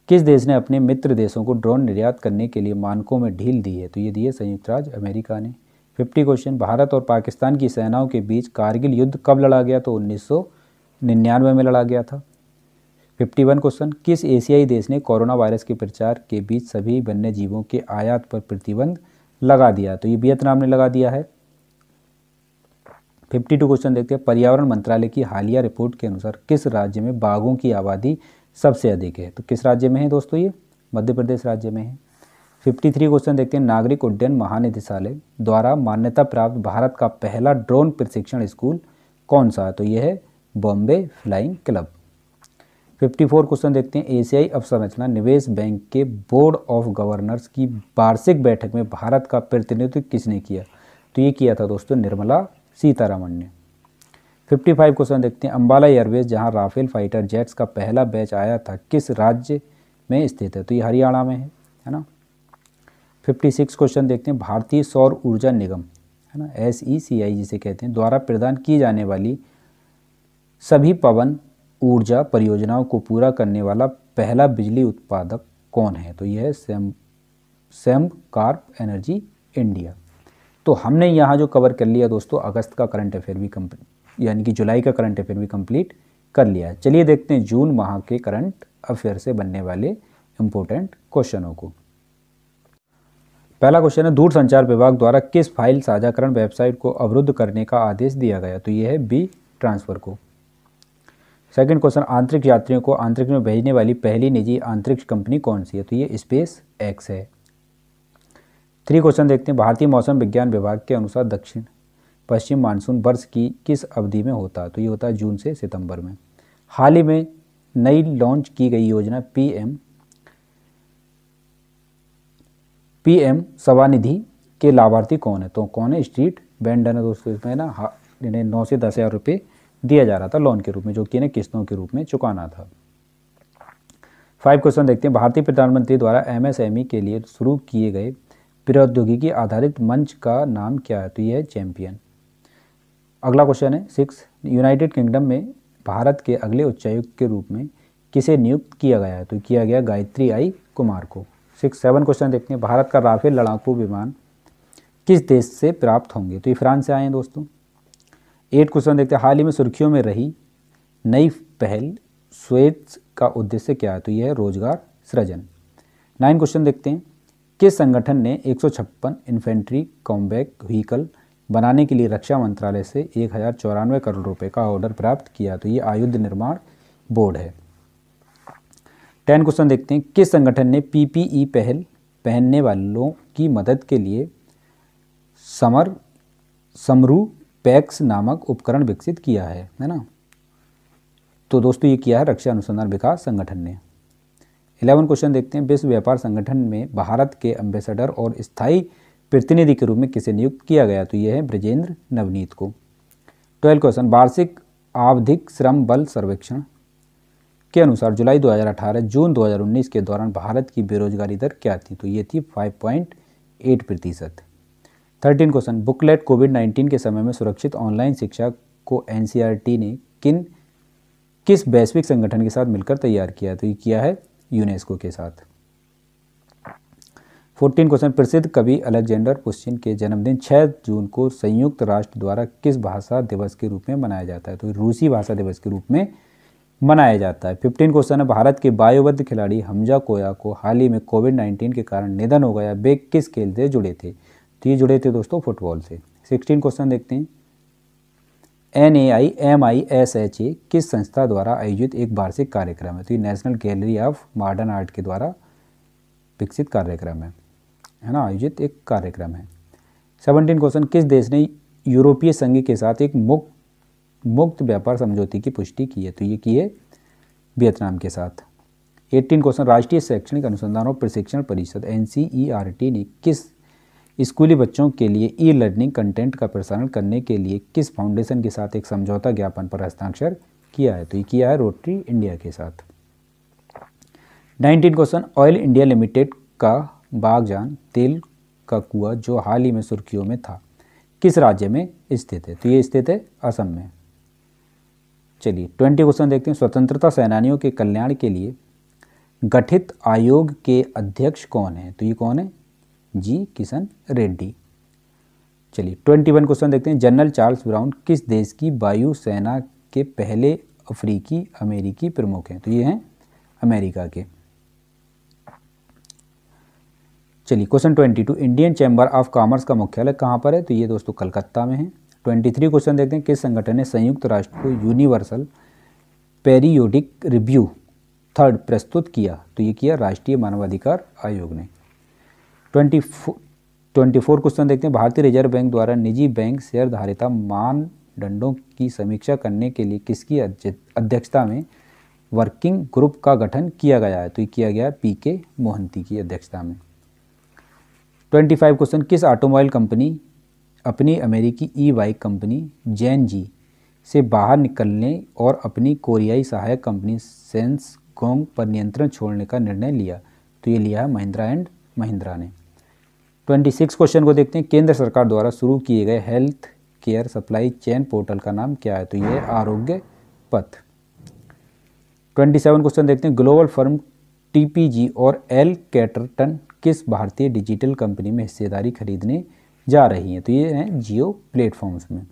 किस देश ने अपने मित्र देशों को ड्रोन निर्यात करने के लिए मानकों में ढील दी है तो ये दी है संयुक्त राज्य अमेरिका ने फिफ्टी क्वेश्चन भारत और पाकिस्तान की सेनाओं के बीच कारगिल युद्ध कब लड़ा गया तो उन्नीस में लड़ा गया था फिफ्टी वन क्वेश्चन किस एशियाई देश ने कोरोना वायरस के प्रचार के बीच सभी वन्य जीवों के आयात पर प्रतिबंध लगा दिया तो ये वियतनाम ने लगा दिया है फिफ्टी टू क्वेश्चन देखते हैं पर्यावरण मंत्रालय की हालिया रिपोर्ट के अनुसार किस राज्य में बाघों की आबादी सबसे अधिक है तो किस राज्य में है दोस्तों ये मध्य प्रदेश राज्य में है फिफ्टी थ्री क्वेश्चन देखते हैं नागरिक उड्डयन महानिदेशालय द्वारा मान्यता प्राप्त भारत का पहला ड्रोन प्रशिक्षण स्कूल कौन सा है तो यह है बॉम्बे फ्लाइंग क्लब 54 क्वेश्चन देखते हैं एशियाई अवसंरचना निवेश बैंक के बोर्ड ऑफ गवर्नर्स की वार्षिक बैठक में भारत का प्रतिनिधित्व किसने किया तो ये किया था दोस्तों निर्मला सीतारामन ने 55 क्वेश्चन देखते हैं अम्बाला एयरवेज जहां राफेल फाइटर जेट्स का पहला बैच आया था किस राज्य में स्थित है तो ये हरियाणा में है है ना सिक्स क्वेश्चन देखते हैं भारतीय सौर ऊर्जा निगम है ना एस ई सी आई जिसे कहते हैं द्वारा प्रदान की जाने वाली सभी पवन ऊर्जा परियोजनाओं को पूरा करने वाला पहला बिजली उत्पादक कौन है तो यह है Sem Sembcorp Energy India तो हमने यहाँ जो कवर कर लिया दोस्तों अगस्त का करंट अफेयर भी कंप्लीट यानी कि जुलाई का करंट अफेयर भी कम्प्लीट कर लिया चलिए देखते हैं जून माह के करंट अफेयर से बनने वाले इम्पोर्टेंट क्वेश्चनों को पहला क्वेश्चन है दूर संचार विभाग द्वारा किस फाइल साझाकरण वेबसाइट को अवरुद्ध करने का आदेश दिया गया तो यह है बी ट्रांसफर को सेकंड क्वेश्चन आंतरिक यात्रियों को आंतरिक में भेजने वाली पहली निजी अंतरिक्ष कंपनी कौन सी है तो ये स्पेस एक्स है थ्री क्वेश्चन देखते हैं भारतीय मौसम विज्ञान विभाग के अनुसार दक्षिण पश्चिम मानसून वर्ष की किस अवधि में होता है तो ये होता है जून से सितंबर में हाल ही में नई लॉन्च की गई योजना P M P M Svanidhi के लाभार्थी कौन है तो कौन है स्ट्रीट बैंड है दोस्तों इसमें ना इन्हें नौ से दस हज़ार रुपये दिया जा रहा था लोन के रूप में जो कि इन्हें किस्तों के रूप में चुकाना था फाइव क्वेश्चन देखते हैं भारतीय प्रधानमंत्री द्वारा एमएसएमई e के लिए शुरू किए गए प्रौद्योगिकी आधारित मंच का नाम क्या है तो यह है चैम्पियन अगला क्वेश्चन है सिक्स यूनाइटेड किंगडम में भारत के अगले उच्चायुक्त के रूप में किसे नियुक्त किया गया है तो किया गया गायत्री आई कुमार को सिक्स सेवन क्वेश्चन देखते हैं भारत का राफेल लड़ाकू विमान किस देश से प्राप्त होंगे तो ये फ्रांस से आए हैं दोस्तों एट क्वेश्चन देखते हैं हाल ही में सुर्खियों में रही नई पहल स्वेट्स का उद्देश्य क्या है तो यह है रोजगार सृजन नाइन क्वेश्चन देखते हैं किस संगठन ने एक सौ छप्पन इन्फेंट्री कॉम्बैक व्हीकल बनाने के लिए रक्षा मंत्रालय से एक हज़ार चौरानवे करोड़ रुपए का ऑर्डर प्राप्त किया तो ये आयुध निर्माण बोर्ड है टेन क्वेश्चन देखते हैं किस संगठन ने पीपीई पहल पहनने वालों की मदद के लिए समर समरू पैक्स नामक उपकरण विकसित किया है है ना तो दोस्तों ये किया है रक्षा अनुसंधान विकास संगठन ने इलेवन क्वेश्चन देखते हैं विश्व व्यापार संगठन में भारत के एम्बेसडर और स्थायी प्रतिनिधि के रूप में किसे नियुक्त किया गया तो ये है ब्रजेंद्र नवनीत को ट्वेल्व क्वेश्चन वार्षिक आवधिक श्रम बल सर्वेक्षण के अनुसार जुलाई 2018 जून 2019 के दौरान भारत की बेरोजगारी दर क्या थी तो ये थी 5.8 प्रतिशत thirteen question booklet COVID nineteen के समय में सुरक्षित ऑनलाइन शिक्षा को एन e ने किन किस वैश्विक संगठन के साथ मिलकर तैयार किया तो ये किया है यूनेस्को के साथ फोर्टीन क्वेश्चन प्रसिद्ध कवि अलेक्जेंडर पुश्चिन के जन्मदिन 6 जून को संयुक्त राष्ट्र द्वारा किस भाषा दिवस के रूप में मनाया जाता है तो रूसी भाषा दिवस के रूप में मनाया जाता है फिफ्टीन क्वेश्चन है भारत के वायुबद्ध खिलाड़ी हमजा कोया को हाल ही में कोविड नाइन्टीन के कारण निधन हो गया वे किस खेल से जुड़े थे तो ये जुड़े थे दोस्तों फुटबॉल से सिक्सटीन क्वेश्चन देखते हैं N A I M I S H A किस संस्था द्वारा आयोजित एक वार्षिक कार्यक्रम है तो ये National Gallery of Modern Art के द्वारा विकसित कार्यक्रम है है ना आयोजित एक कार्यक्रम है सेवनटीन क्वेश्चन किस देश ने यूरोपीय संघ के साथ एक मुक्त मुक्त व्यापार समझौते की पुष्टि की है तो ये की है वियतनाम के साथ एट्टीन क्वेश्चन राष्ट्रीय शैक्षणिक अनुसंधान और प्रशिक्षण परिषद एन e ने किस स्कूली बच्चों के लिए ई लर्निंग कंटेंट का प्रसारण करने के लिए किस फाउंडेशन के साथ एक समझौता ज्ञापन पर हस्ताक्षर किया है तो ये किया है रोटरी इंडिया के साथ nineteen question Oil India Limited का बागजान तेल का कुआ जो हाल ही में सुर्खियों में था किस राज्य में स्थित है तो ये स्थित है असम में चलिए ट्वेंटी क्वेश्चन देखते हैं स्वतंत्रता सेनानियों के कल्याण के लिए गठित आयोग के अध्यक्ष कौन है तो ये कौन है जी किशन रेड्डी चलिए ट्वेंटी वन क्वेश्चन देखते हैं जनरल चार्ल्स ब्राउन किस देश की वायुसेना के पहले अफ्रीकी अमेरिकी प्रमुख हैं तो ये हैं अमेरिका के चलिए question twenty two Indian Chamber of Commerce का मुख्यालय कहाँ पर है तो ये दोस्तों कलकत्ता में है ट्वेंटी थ्री क्वेश्चन देखते हैं किस संगठन ने संयुक्त राष्ट्र को यूनिवर्सल पेरियोडिक रिव्यू थर्ड प्रस्तुत किया तो ये किया राष्ट्रीय मानवाधिकार आयोग ने ट्वेंटी ट्वेंटी फोर क्वेश्चन देखते हैं भारतीय रिजर्व बैंक द्वारा निजी बैंक शेयरधारिता मानदंडों की समीक्षा करने के लिए किसकी अध्यक्षता में वर्किंग ग्रुप का गठन किया गया है तो ये किया गया पी के मोहंती की अध्यक्षता में ट्वेंटी फाइव क्वेश्चन किस ऑटोमोबाइल कंपनी अपनी अमेरिकी ई बाइक कंपनी जैन जी से बाहर निकलने और अपनी कोरियाई सहायक कंपनी सेंस गोंग पर नियंत्रण छोड़ने का निर्णय लिया तो ये लिया है महिंद्रा एंड महिंद्रा ने ट्वेंटी सिक्स क्वेश्चन को देखते हैं केंद्र सरकार द्वारा शुरू किए गए health care supply chain portal का नाम क्या है तो ये आरोग्य पथ ट्वेंटी सेवन क्वेश्चन देखते हैं ग्लोबल फर्म टीपीजी और एल कैटरटन किस भारतीय डिजिटल कंपनी में हिस्सेदारी खरीदने जा रही हैं तो ये हैं जियो प्लेटफॉर्म्स में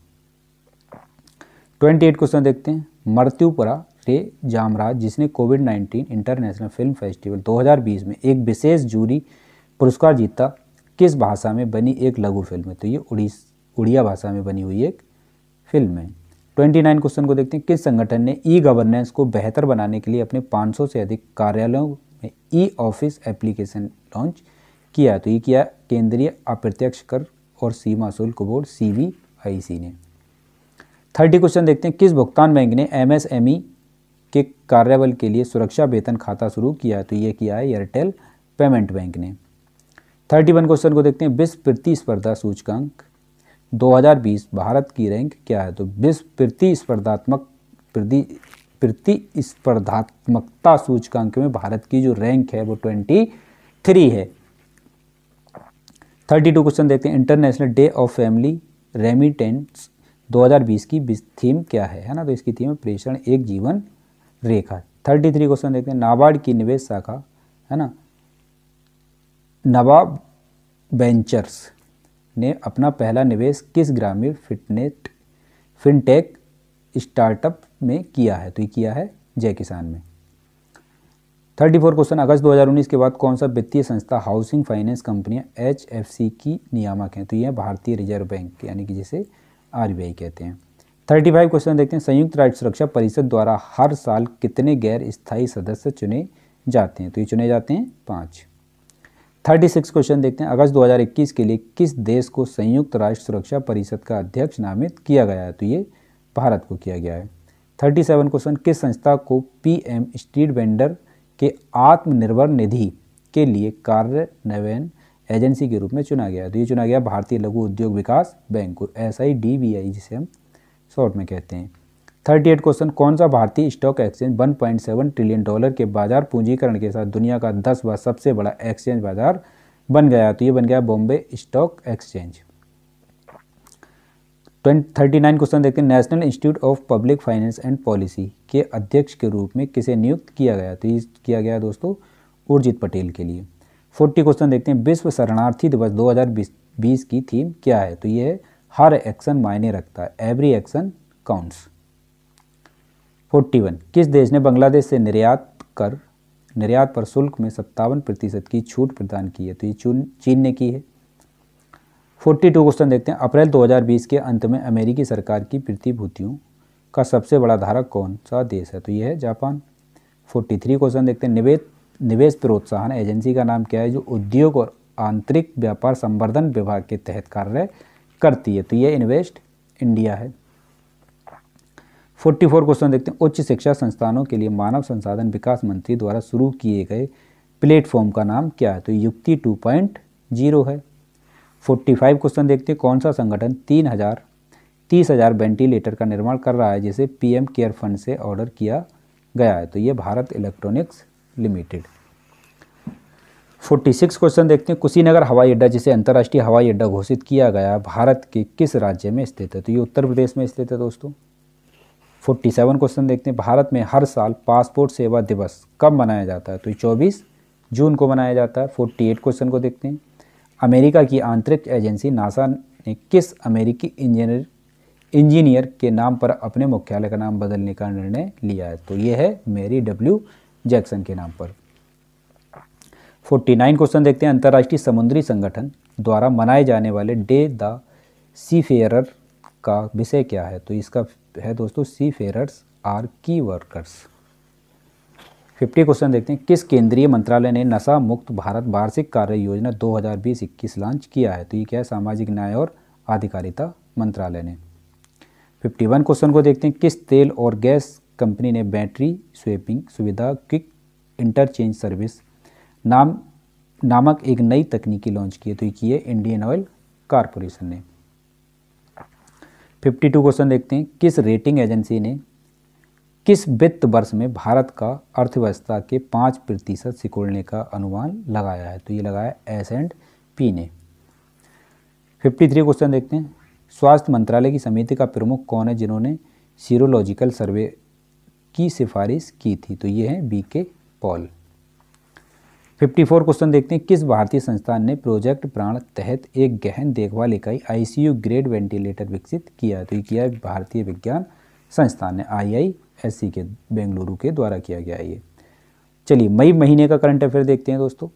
ट्वेंटी एट क्वेश्चन देखते हैं मृत्युपरा रे जामराज जिसने COVID nineteen international film festival 2020 में एक विशेष जूरी पुरस्कार जीता किस भाषा में बनी एक लघु फिल्म है तो ये उड़ीस उड़िया भाषा में बनी हुई एक फिल्म है ट्वेंटी नाइन क्वेश्चन को देखते हैं किस संगठन ने ई गवर्नेंस को बेहतर बनाने के लिए अपने 500 से अधिक कार्यालयों में ई ऑफिस एप्लीकेशन लॉन्च किया तो ये किया केंद्रीय अप्रत्यक्ष कर और सीमा शुल्क बोर्ड सी ने थर्टी क्वेश्चन देखते हैं किस भुगतान बैंक ने ई के कार्यबल के लिए सुरक्षा वेतन खाता शुरू किया तो ये किया है एयरटेल पेमेंट बैंक ने थर्टी वन क्वेश्चन को देखते हैं विश्व प्रतिस्पर्धा सूचकांक 2020 भारत की रैंक क्या है तो विश्व प्रतिस्पर्धात्मक प्रतिस्पर्धात्मकता सूचकांक में भारत की जो रैंक है वो ट्वेंटी थ्री है थर्टी टू क्वेश्चन देखते हैं International Day of Family Remittances 2020 की थीम क्या है है ना तो इसकी थीम है प्रेषण एक जीवन रेखा थर्टी थ्री क्वेश्चन देखते हैं नाबार्ड की निवेश शाखा है ना नवाब वेंचर्स ने अपना पहला निवेश किस ग्रामीण फिटनेट फिनटेक स्टार्टअप में किया है तो ये किया है जय किसान में थर्टी फोर क्वेश्चन अगस्त 2019 के बाद कौन सा वित्तीय संस्था हाउसिंग फाइनेंस कंपनियां एच एफ सी की नियामक हैं तो ये भारतीय रिजर्व बैंक यानी कि जिसे आर बी आई कहते हैं थर्टी फाइव क्वेश्चन देखते हैं संयुक्त राष्ट्र सुरक्षा परिषद द्वारा हर साल कितने गैर स्थायी सदस्य चुने जाते हैं तो ये चुने जाते हैं पाँच थर्टी सिक्स क्वेश्चन देखते हैं अगस्त 2021 के लिए किस देश को संयुक्त राष्ट्र सुरक्षा परिषद का अध्यक्ष नामित किया गया है तो ये भारत को किया गया है थर्टी सेवन क्वेश्चन किस संस्था को पीएम स्ट्रीट वेंडर के आत्मनिर्भर निधि के लिए कार्यान्वयन एजेंसी के रूप में चुना गया है तो ये चुना गया भारतीय लघु उद्योग विकास बैंक को एस जिसे हम शॉर्ट में कहते हैं थर्टी एट क्वेश्चन कौन सा भारतीय स्टॉक एक्सचेंज 1.7 ट्रिलियन डॉलर के बाजार पूंजीकरण के साथ दुनिया का दस बार सबसे बड़ा एक्सचेंज बाजार बन गया तो ये बन गया Bombay stock exchange thirty nine question देखते हैं national institute of public finance and policy के अध्यक्ष के रूप में किसे नियुक्त किया गया तो ये किया गया दोस्तों उर्जित पटेल के लिए फोर्टी क्वेश्चन देखते हैं विश्व शरणार्थी दिवस दो की थीम क्या है तो ये हर एक्शन मायने रखता है एवरी एक्शन काउंट्स 41 किस देश ने बांग्लादेश से निर्यात कर निर्यात पर शुल्क में सत्तावन प्रतिशत की छूट प्रदान की है तो ये चून चीन ने की है 42 क्वेश्चन देखते हैं अप्रैल 2020 के अंत में अमेरिकी सरकार की प्रतिभूतियों का सबसे बड़ा धारक कौन सा देश है तो ये है जापान 43 क्वेश्चन देखते हैं निवेश निवेश प्रोत्साहन एजेंसी का नाम क्या है जो उद्योग और आंतरिक व्यापार संवर्धन विभाग के तहत कार्य करती है तो ये इन्वेस्ट इंडिया है फोर्टी फोर क्वेश्चन देखते हैं उच्च शिक्षा संस्थानों के लिए मानव संसाधन विकास मंत्री द्वारा शुरू किए गए प्लेटफॉर्म का नाम क्या है तो युक्ति टू पॉइंट जीरो है फोर्टी फाइव क्वेश्चन देखते हैं कौन सा संगठन तीन हज़ार तीस हज़ार वेंटिलेटर का निर्माण कर रहा है जिसे पीएम केयर फंड से ऑर्डर किया गया है तो ये Bharat electronics limited forty six question देखते हैं कुशीनगर हवाई अड्डा जिसे अंतर्राष्ट्रीय हवाई अड्डा घोषित किया गया भारत के किस राज्य में स्थित है तो ये उत्तर प्रदेश में स्थित है दोस्तों फोर्टी सेवन क्वेश्चन देखते हैं भारत में हर साल पासपोर्ट सेवा दिवस कब मनाया जाता है तो चौबीस जून को मनाया जाता है फोर्टी एट क्वेश्चन को देखते हैं अमेरिका की आंतरिक एजेंसी नासा ने किस अमेरिकी इंजीनियर इंजीनियर के नाम पर अपने मुख्यालय का नाम बदलने का निर्णय लिया है तो ये है मेरी डब्ल्यू जैक्सन के नाम पर 49 क्वेश्चन देखते हैं अंतर्राष्ट्रीय समुद्री संगठन द्वारा मनाए जाने वाले डे द सी फेयरर का विषय क्या है तो इसका है दोस्तों seafarers are key workers fifty question देखते हैं किस केंद्रीय मंत्रालय ने नशा मुक्त भारत वार्षिक कार्य योजना 2020-21 लॉन्च किया है तो ये क्या है सामाजिक न्याय और आधिकारिता मंत्रालय ने फिफ्टी वन क्वेश्चन को देखते हैं किस तेल और गैस कंपनी ने बैटरी स्वेपिंग सुविधा क्विक इंटरचेंज सर्विस नाम नामक एक नई तकनीकी लॉन्च की है तो ये की है इंडियन ऑयल कारपोरेशन ने फिफ्टी टू क्वेश्चन देखते हैं किस रेटिंग एजेंसी ने किस वित्त वर्ष में भारत का अर्थव्यवस्था के पाँच प्रतिशत सिकुड़ने का अनुमान लगाया है तो ये लगाया एस एंड पी ने फिफ्टी थ्री क्वेश्चन देखते हैं स्वास्थ्य मंत्रालय की समिति का प्रमुख कौन है जिन्होंने सीरोलॉजिकल सर्वे की सिफारिश की थी तो ये है बी के पॉल 54 क्वेश्चन देखते हैं किस भारतीय संस्थान ने प्रोजेक्ट प्राण तहत एक गहन देखभाल इकाई आईसीयू ग्रेड वेंटिलेटर विकसित किया तो ये किया भारतीय विज्ञान संस्थान ने आईआईएससी के बेंगलुरु के द्वारा किया गया ये चलिए मई महीने का करंट अफेयर देखते हैं दोस्तों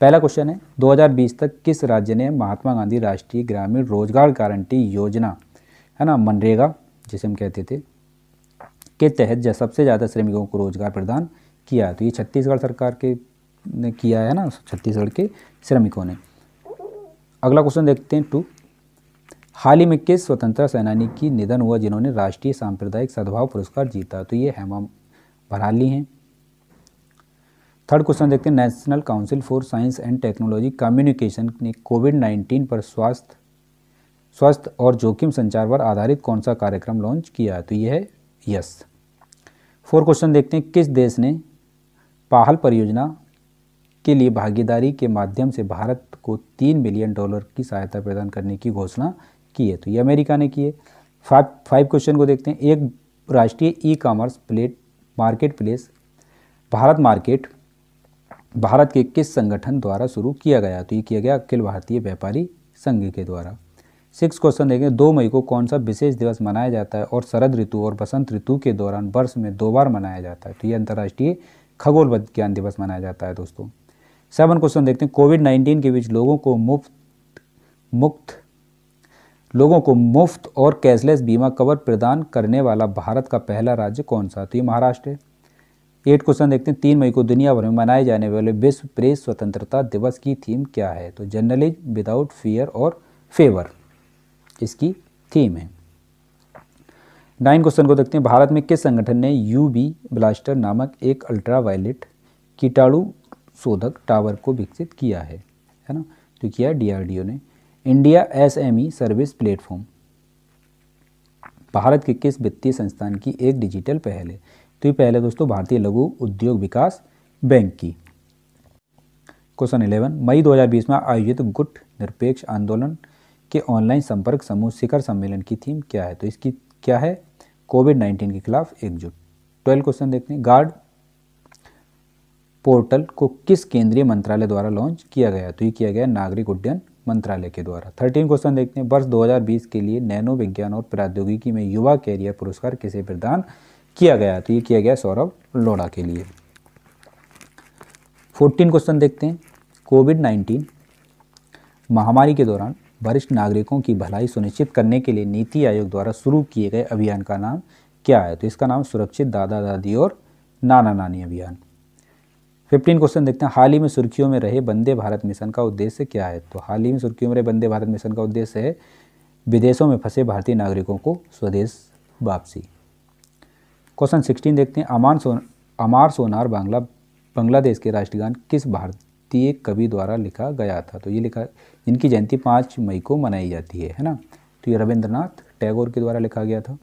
पहला क्वेश्चन है 2020 तक किस राज्य ने महात्मा गांधी राष्ट्रीय ग्रामीण रोजगार गारंटी योजना है ना मनरेगा जिसे हम कहते थे के तहत सबसे ज़्यादा श्रमिकों को रोजगार प्रदान किया तो ये छत्तीसगढ़ सरकार के ने किया है ना छत्तीसगढ़ के श्रमिकों ने अगला क्वेश्चन देखते हैं टू हाल ही में किस स्वतंत्रता सेनानी की निधन हुआ जिन्होंने राष्ट्रीय सांप्रदायिक सद्भाव पुरस्कार जीता तो ये हेमा भराली हैं थर्ड क्वेश्चन देखते हैं National Council for Science and Technology Communication ने कोविड नाइन्टीन पर स्वास्थ्य स्वास्थ्य और जोखिम संचार पर आधारित कौन सा कार्यक्रम लॉन्च किया तो यह है यस फोर क्वेश्चन देखते हैं किस देश ने पाहल परियोजना के लिए भागीदारी के माध्यम से भारत को तीन बिलियन डॉलर की सहायता प्रदान करने की घोषणा की है तो ये अमेरिका ने की है फाइव फाइव क्वेश्चन को देखते हैं एक राष्ट्रीय e commerce plate market place Bharat market Bharat के किस संगठन द्वारा शुरू किया गया तो ये किया गया अखिल भारतीय व्यापारी संघ के द्वारा सिक्स क्वेश्चन देखें दो मई को कौन सा विशेष दिवस मनाया जाता है और शरद ऋतु और बसंत ऋतु के दौरान वर्ष में दो बार मनाया जाता है तो ये अंतर्राष्ट्रीय खगोल विज्ञान दिवस मनाया जाता है दोस्तों सेवन क्वेश्चन देखते हैं कोविड नाइन्टीन के बीच लोगों को मुफ्त मुक्त लोगों को मुफ्त और कैशलेस बीमा कवर प्रदान करने वाला भारत का पहला राज्य कौन सा तो ये महाराष्ट्र है एट क्वेश्चन देखते हैं तीन मई को दुनिया भर में मनाए जाने वाले विश्व प्रेस स्वतंत्रता दिवस की थीम क्या है तो जर्नलिज विदाउट फियर और फेवर इसकी थीम है नाइन क्वेश्चन को देखते हैं भारत में किस संगठन ने यू बी ब्लास्टर नामक एक अल्ट्रावायलेट कीटाणु शोधक टावर को विकसित किया है है ना तो किया डीआरडीओ ने India SME service platform Bharat के किस वित्तीय संस्थान की एक डिजिटल पहल है तो ये पहले दोस्तों भारतीय लघु उद्योग विकास बैंक की क्वेश्चन इलेवन मई बीस में आयोजित गुट निरपेक्ष आंदोलन के ऑनलाइन संपर्क समूह शिखर सम्मेलन की थीम क्या है तो इसकी क्या है कोविड नाइन्टीन के खिलाफ एकजुट ट्वेल्व क्वेश्चन देखते हैं गार्ड पोर्टल को किस केंद्रीय मंत्रालय द्वारा लॉन्च किया गया तो ये किया गया नागरिक उड्डयन मंत्रालय के द्वारा थर्टीन क्वेश्चन देखते हैं वर्ष 2020 के लिए नैनो विज्ञान और प्रौद्योगिकी में युवा कैरियर पुरस्कार किसे प्रदान किया गया तो ये किया गया सौरभ लोढ़ा के लिए फोर्टीन क्वेश्चन देखते हैं कोविड नाइन्टीन महामारी के दौरान वरिष्ठ नागरिकों की भलाई सुनिश्चित करने के लिए नीति आयोग द्वारा शुरू किए गए अभियान का नाम क्या है तो इसका नाम सुरक्षित दादा दादी और नाना नानी अभियान फिफ्टीन क्वेश्चन देखते हैं हाल ही में सुर्खियों में रहे वंदे भारत मिशन का उद्देश्य क्या है तो हाल ही में सुर्खियों में रहे वंदे भारत मिशन का उद्देश्य है विदेशों में फंसे भारतीय नागरिकों को स्वदेश वापसी क्वेश्चन सिक्सटीन देखते हैं अमान सोन अमार सोनार बांग्ला बांग्लादेश के राष्ट्रगान किस भारत प्रत्येक कवि द्वारा लिखा गया था तो ये लिखा जिनकी जयंती पाँच मई को मनाई जाती है है ना तो ये रविंद्रनाथ टैगोर के द्वारा लिखा गया था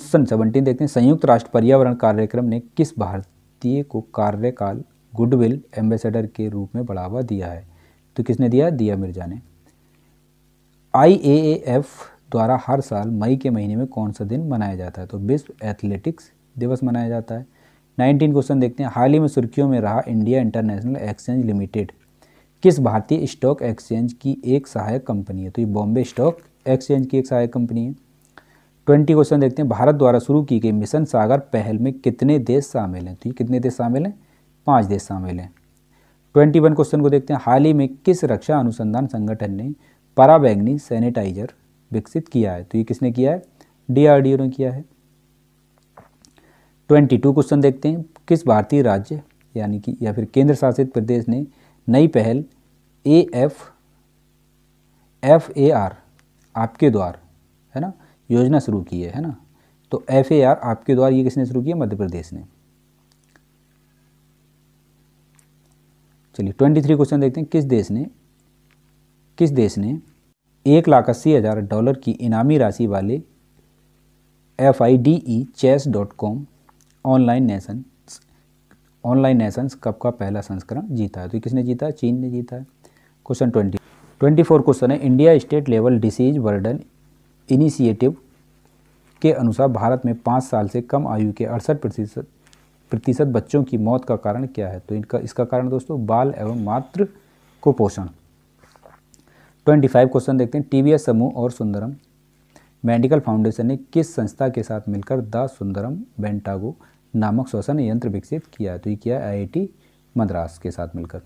सन सेवनटीन देखते हैं संयुक्त राष्ट्र पर्यावरण कार्यक्रम ने किस भारतीय को कार्यकाल गुडविल एम्बेसडर के रूप में बढ़ावा दिया है तो किसने दिया दिया मिर्जा ने आई द्वारा हर साल मई के महीने में कौन सा दिन मनाया जाता है तो विश्व एथलेटिक्स दिवस मनाया जाता है नाइनटीन क्वेश्चन देखते हैं हाल ही में सुर्खियों में रहा इंडिया इंटरनेशनल एक्सचेंज लिमिटेड किस भारतीय स्टॉक एक्सचेंज की एक सहायक कंपनी है तो ये बॉम्बे स्टॉक एक्सचेंज की एक सहायक कंपनी है ट्वेंटी क्वेश्चन देखते हैं भारत द्वारा शुरू की गई मिशन सागर पहल में कितने देश शामिल हैं तो ये कितने देश शामिल हैं पाँच देश शामिल हैं ट्वेंटी वन क्वेश्चन को देखते हैं हाल ही में किस रक्षा अनुसंधान संगठन ने पराबैग्नी सैनिटाइजर विकसित किया है तो ये किसने किया है डी ने किया है ट्वेंटी टू क्वेश्चन देखते हैं किस भारतीय राज्य यानी कि या फिर केंद्र शासित प्रदेश ने नई पहल A F F A R आपके द्वार है ना योजना शुरू की है है ना तो एफ ए आर आपके द्वार ये किसने शुरू किया मध्य प्रदेश ने चलिए ट्वेंटी थ्री क्वेश्चन देखते हैं किस देश ने किस देश ने एक लाख अस्सी हज़ार डॉलर की इनामी राशि वाले F I D E chess dot com online nation online nations cup का पहला संस्करण जीता है तो किसने जीता है चीन ने जीता है question twenty twenty four question है India state level disease burden initiative के अनुसार भारत में पाँच साल से कम आयु के अड़सठ प्रतिशत प्रतिशत बच्चों की मौत का कारण क्या है तो इनका इसका कारण दोस्तों बाल एवं मातृ कुपोषण ट्वेंटी फाइव क्वेश्चन देखते हैं टीवीएस समूह और सुंदरम मेडिकल फाउंडेशन ने किस संस्था के साथ मिलकर द सुंदरम बेंटागो नामक श्वसन यंत्र विकसित किया तो ये किया आईआईटी मद्रास के साथ मिलकर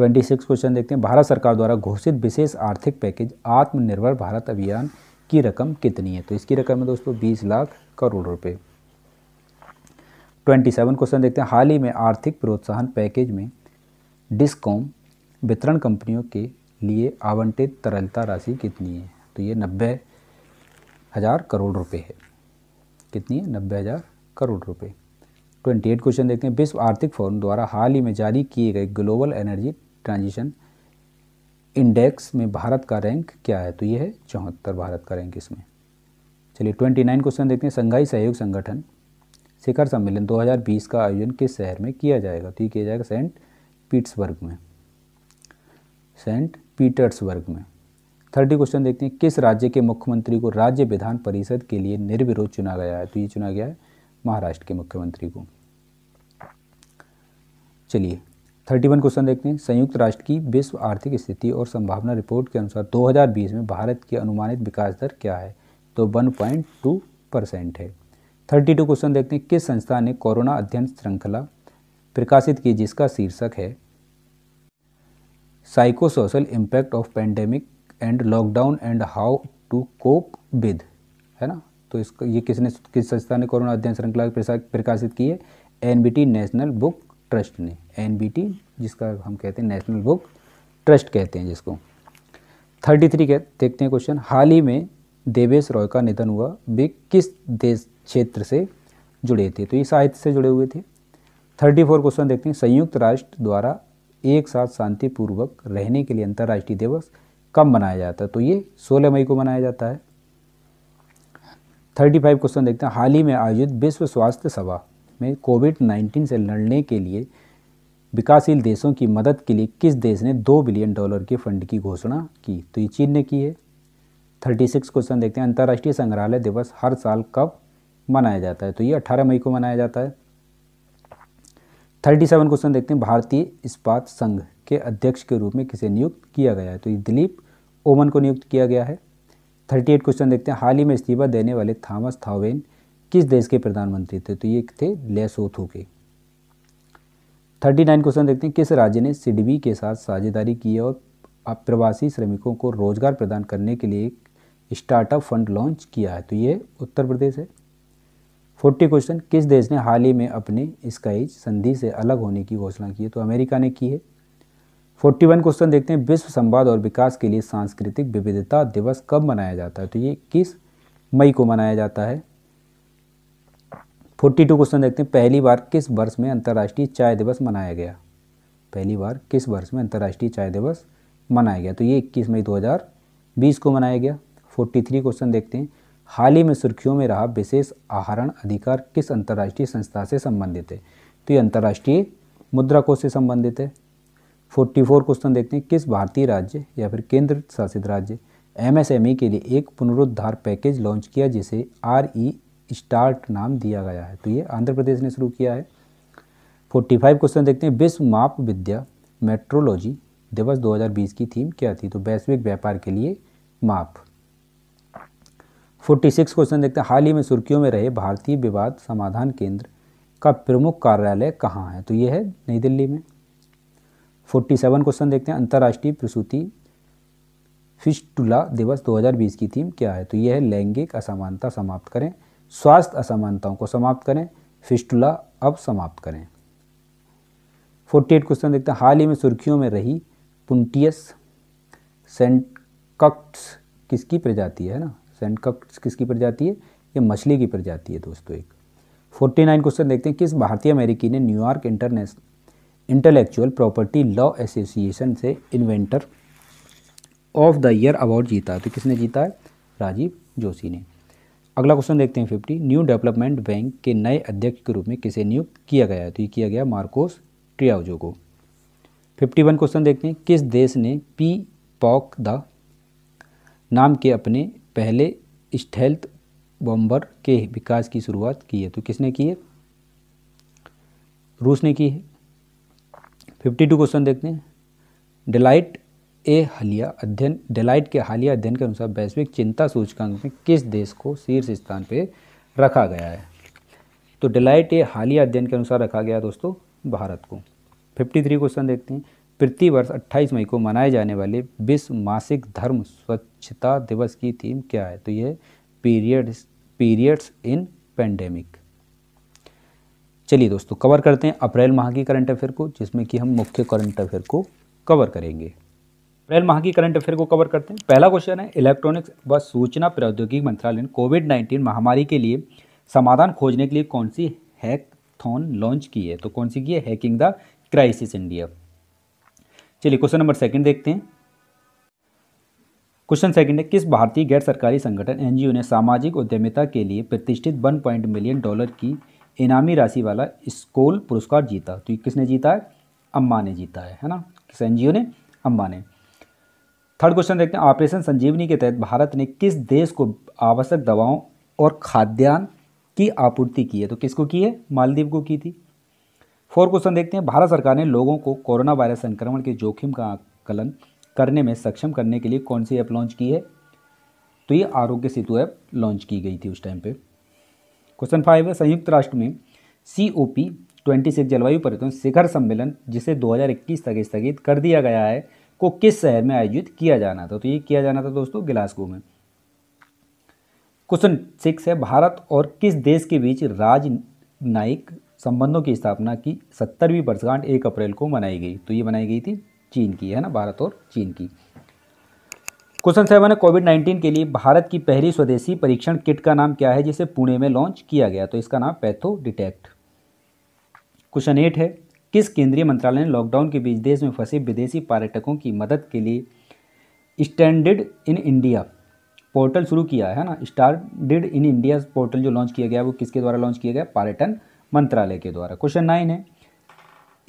26 क्वेश्चन देखते हैं भारत सरकार द्वारा घोषित विशेष आर्थिक पैकेज आत्मनिर्भर भारत अभियान की रकम कितनी है तो इसकी रकम है दोस्तों 20 लाख करोड़ रुपए 27 क्वेश्चन देखते हैं हाल ही में आर्थिक प्रोत्साहन पैकेज में डिस्कॉम वितरण कंपनियों के लिए आवंटित तरलता राशि कितनी है तो ये नब्बे हज़ार करोड़ रुपए है कितनी है नब्बे हज़ार करोड़ रुपए ट्वेंटी एट क्वेश्चन देखते हैं विश्व आर्थिक फोरम द्वारा हाल ही में जारी किए गए ग्लोबल एनर्जी ट्रांजिशन इंडेक्स में भारत का रैंक क्या है तो ये है चौहत्तर भारत का रैंक इसमें चलिए ट्वेंटी नाइन क्वेश्चन देखते हैं संघाई सहयोग संगठन शिखर सम्मेलन 2020 का आयोजन किस शहर में किया जाएगा तो ये किया जाएगा सेंट पीट्सबर्ग में सेंट पीटर्सबर्ग में थर्टी क्वेश्चन देखते हैं किस राज्य के मुख्यमंत्री को राज्य विधान परिषद के लिए निर्विरोध चुना गया है तो ये चुना गया है महाराष्ट्र के मुख्यमंत्री को चलिए थर्टी वन क्वेश्चन देखते हैं संयुक्त राष्ट्र की विश्व आर्थिक स्थिति और संभावना रिपोर्ट के अनुसार 2020 में भारत की अनुमानित विकास दर क्या है तो 1.2 परसेंट है थर्टी टू क्वेश्चन देखते हैं किस संस्था ने कोरोना अध्ययन श्रृंखला प्रकाशित की जिसका शीर्षक है psychosocial impact of pandemic and lockdown and how to cope with है ना तो इसका ये किसने किस संस्था ने कोरोना अध्ययन श्रृंखला प्रकाशित की है एन नेशनल बुक ट्रस्ट ने एन जिसका हम कहते हैं नेशनल बुक ट्रस्ट कहते हैं जिसको थर्टी थ्री देखते हैं क्वेश्चन हाल ही में देवेश रॉय का निधन हुआ वे किस देश क्षेत्र से जुड़े थे तो ये साहित्य से जुड़े हुए थे थर्टी फोर क्वेश्चन देखते हैं संयुक्त राष्ट्र द्वारा एक साथ शांतिपूर्वक रहने के लिए अंतर्राष्ट्रीय दिवस कब मनाया जाता है तो ये सोलह मई को मनाया जाता है थर्टी फाइव क्वेश्चन देखते हैं हाल ही में आयोजित विश्व स्वास्थ्य सभा में कोविड नाइन्टीन से लड़ने के लिए विकासशील देशों की मदद के लिए किस देश ने दो बिलियन डॉलर के फंड की घोषणा की तो ये चीन ने की है थर्टी सिक्स क्वेश्चन देखते हैं अंतर्राष्ट्रीय संग्रहालय दिवस हर साल कब मनाया जाता है तो ये अट्ठारह मई को मनाया जाता है थर्टी सेवन क्वेश्चन देखते हैं भारतीय इस्पात संघ के अध्यक्ष के रूप में किसे नियुक्त किया गया है तो ये दिलीप ओमन को नियुक्त किया गया है थर्टी एट क्वेश्चन देखते हैं हाल ही में इस्तीफा देने वाले थॉमस थावेन किस देश के प्रधानमंत्री थे तो ये थे लेसोथो के थर्टी नाइन क्वेश्चन देखते हैं किस राज्य ने सिडबी के साथ साझेदारी की है और प्रवासी श्रमिकों को रोजगार प्रदान करने के लिए एक स्टार्टअप फंड लॉन्च किया है तो ये उत्तर प्रदेश है फोर्टी क्वेश्चन किस देश ने हाल ही में अपने स्काइज संधि से अलग होने की घोषणा की है तो अमेरिका ने की है फोर्टी वन क्वेश्चन देखते हैं विश्व संवाद और विकास के लिए सांस्कृतिक विविधता दिवस कब मनाया जाता है तो ये किस मई को मनाया जाता है फोर्टी टू क्वेश्चन देखते हैं पहली बार किस वर्ष में अंतर्राष्ट्रीय चाय दिवस मनाया गया पहली बार किस वर्ष में अंतर्राष्ट्रीय चाय दिवस मनाया गया तो ये इक्कीस मई बीस को मनाया गया फोर्टी थ्री क्वेश्चन देखते हैं हाल ही में सुर्खियों में रहा विशेष आहरण अधिकार किस अंतर्राष्ट्रीय संस्था से संबंधित है तो ये अंतर्राष्ट्रीय मुद्रा कोष से संबंधित है फोर्टी फोर क्वेश्चन देखते हैं किस भारतीय राज्य या फिर केंद्र शासित राज्य एमएसएमई e के लिए एक पुनरुद्धार पैकेज लॉन्च किया जिसे आर ई e स्टार्ट नाम दिया गया है तो ये आंध्र प्रदेश ने शुरू किया है फोर्टी फाइव क्वेश्चन देखते हैं विश्व माप विद्या मेट्रोलॉजी दिवस 2020 की थीम क्या थी तो वैश्विक व्यापार के लिए माप फोर्टी सिक्स क्वेश्चन देखते हैं हाल ही में सुर्खियों में रहे भारतीय विवाद समाधान केंद्र का प्रमुख कार्यालय कहाँ है तो ये है नई दिल्ली में फोर्टी सेवन क्वेश्चन देखते हैं अंतर्राष्ट्रीय प्रसूति फिस्टुला दिवस 2020 की थीम क्या है तो यह है लैंगिक असमानता समाप्त करें स्वास्थ्य असमानताओं को समाप्त करें फिस्टुला अब समाप्त करें फोर्टी एट क्वेश्चन देखते हैं हाल ही में सुर्खियों में रही पुंटियस सेंटकक्ट्स किसकी प्रजाति है ना सेंटकक्ट्स किसकी प्रजाति है ये मछली की प्रजाति है दोस्तों एक नाइन क्वेश्चन देखते हैं किस भारतीय अमेरिकी ने New York international intellectual property law association से inventor of the year award जीता है तो किसने जीता है राजीव जोशी ने अगला क्वेश्चन देखते हैं फिफ्टी न्यू डेवलपमेंट बैंक के नए अध्यक्ष के रूप में किसे नियुक्त किया गया है तो ये किया गया मार्कोस ट्रियाजो को फिफ्टी वन क्वेश्चन देखते हैं किस देश ने पी पॉक द नाम के अपने पहले स्टेल्थ बॉम्बर के विकास की शुरुआत की है तो किसने की है रूस ने की है फिफ्टी टू क्वेश्चन देखते हैं डिलाइट ए हालिया अध्ययन डिलाइट के हालिया अध्ययन के अनुसार वैश्विक चिंता सूचकांक में किस देश को शीर्ष स्थान पर रखा गया है तो डिलाइट ए हालिया अध्ययन के अनुसार रखा गया दोस्तों भारत को फिफ्टी थ्री क्वेश्चन देखते हैं प्रतिवर्ष अट्ठाईस मई को मनाए जाने वाले विश्व मासिक धर्म स्वच्छता दिवस की थीम क्या है तो यह पीरियड्स पीरियड्स इन पेंडेमिक चलिए दोस्तों कवर करते हैं अप्रैल माह की करंट अफेयर को जिसमें कि हम मुख्य करंट अफेयर को कवर करेंगे अप्रैल माह की करंट अफेयर को कवर करते हैं पहला क्वेश्चन है इलेक्ट्रॉनिक्स व सूचना प्रौद्योगिकी मंत्रालय ने कोविड नाइन्टीन महामारी के लिए समाधान खोजने के लिए कौन सी हैकथॉन लॉन्च की है तो कौन सी की है हैकिंग द क्राइसिस इंडिया चलिए क्वेश्चन नंबर सेकंड देखते हैं क्वेश्चन सेकंड है किस भारतीय गैर सरकारी संगठन एनजीओ ने सामाजिक उद्यमिता के लिए प्रतिष्ठित पॉइंट मिलियन डॉलर की इनामी राशि वाला स्कोल पुरस्कार जीता तो ये किसने जीता है अम्मा ने जीता है है ना किस एन ने अम्मा ने थर्ड क्वेश्चन देखते हैं ऑपरेशन संजीवनी के तहत भारत ने किस देश को आवश्यक दवाओं और खाद्यान्न की आपूर्ति की है तो किसको की है मालदीव को की थी फोर्थ क्वेश्चन देखते हैं भारत सरकार ने लोगों को कोरोना वायरस संक्रमण के जोखिम का आकलन करने में सक्षम करने के लिए कौन सी ऐप लॉन्च की है तो ये आरोग्य सेतु ऐप लॉन्च की गई थी उस टाइम पर क्वेश्चन फाइव है संयुक्त राष्ट्र में C O P twenty six जलवायु परिवर्तन शिखर सम्मेलन जिसे 2021 तक स्थगित कर दिया गया है को किस शहर में आयोजित किया जाना था तो ये किया जाना था दोस्तों गिलासगो में क्वेश्चन सिक्स है भारत और किस देश के बीच राजनयिक संबंधों की स्थापना की सत्तरवीं वर्षगांठ एक अप्रैल को मनाई गई तो ये मनाई गई थी चीन की है ना भारत और चीन की क्वेश्चन सेवन है कोविड नाइन्टीन के लिए भारत की पहली स्वदेशी परीक्षण किट का नाम क्या है जिसे पुणे में लॉन्च किया गया तो इसका नाम पैथो डिटेक्ट क्वेश्चन एट है किस केंद्रीय मंत्रालय ने लॉकडाउन के बीच देश में फंसे विदेशी पर्यटकों की मदद के लिए स्टैंडर्ड इन इंडिया पोर्टल शुरू किया है ना स्टार्डिड इन इंडिया पोर्टल जो लॉन्च किया गया वो किसके द्वारा लॉन्च किया गया पर्यटन मंत्रालय के द्वारा क्वेश्चन नाइन है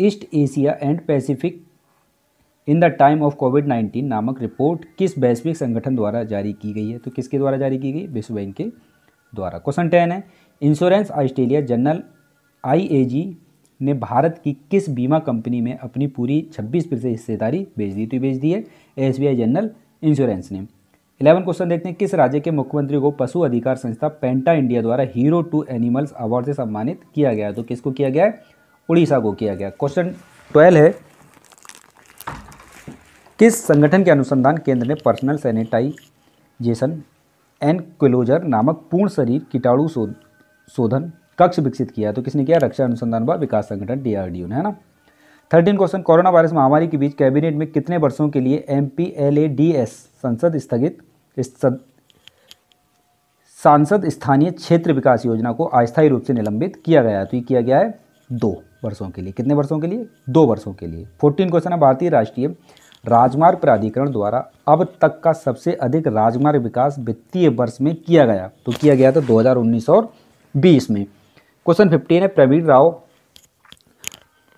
East Asia and Pacific in the time of Covid nineteen नामक रिपोर्ट किस वैश्विक संगठन द्वारा जारी की गई है तो किसके द्वारा जारी की गई विश्व बैंक के द्वारा क्वेश्चन टेन है इंश्योरेंस ऑस्ट्रेलिया जनरल आईएजी ने भारत की किस बीमा कंपनी में अपनी पूरी 26 फीसद हिस्सेदारी बेच दी तो बेच दी है एस जनरल इंश्योरेंस ने इलेवन क्वेश्चन देखते हैं किस राज्य के मुख्यमंत्री को पशु अधिकार संस्था पेंटा इंडिया द्वारा हीरो टू एनिमल्स अवार्ड से सम्मानित किया गया तो किसको किया गया है उड़ीसा को किया गया क्वेश्चन ट्वेल्व है किस संगठन के अनुसंधान केंद्र ने पर्सनल सैनिटाइजेशन एंड क्लोजर नामक पूर्ण शरीर कीटाणु शोधन कक्ष विकसित किया तो किसने किया रक्षा अनुसंधान व विकास संगठन डीआरडीओ ने है ना थर्टीन क्वेश्चन कोरोना वायरस महामारी के बीच कैबिनेट में कितने वर्षों के लिए M P L A D S संसद स्थगित सांसद स्थानीय क्षेत्र विकास योजना को अस्थायी रूप से निलंबित किया गया तो ये किया गया है दो वर्षों के लिए कितने वर्षों के लिए दो वर्षों के लिए फोर्टीन क्वेश्चन है भारतीय राष्ट्रीय राजमार्ग प्राधिकरण द्वारा अब तक का सबसे अधिक राजमार्ग विकास वित्तीय वर्ष में किया गया तो किया गया था 2019 और 20 में क्वेश्चन फिफ्टीन है प्रवीण राव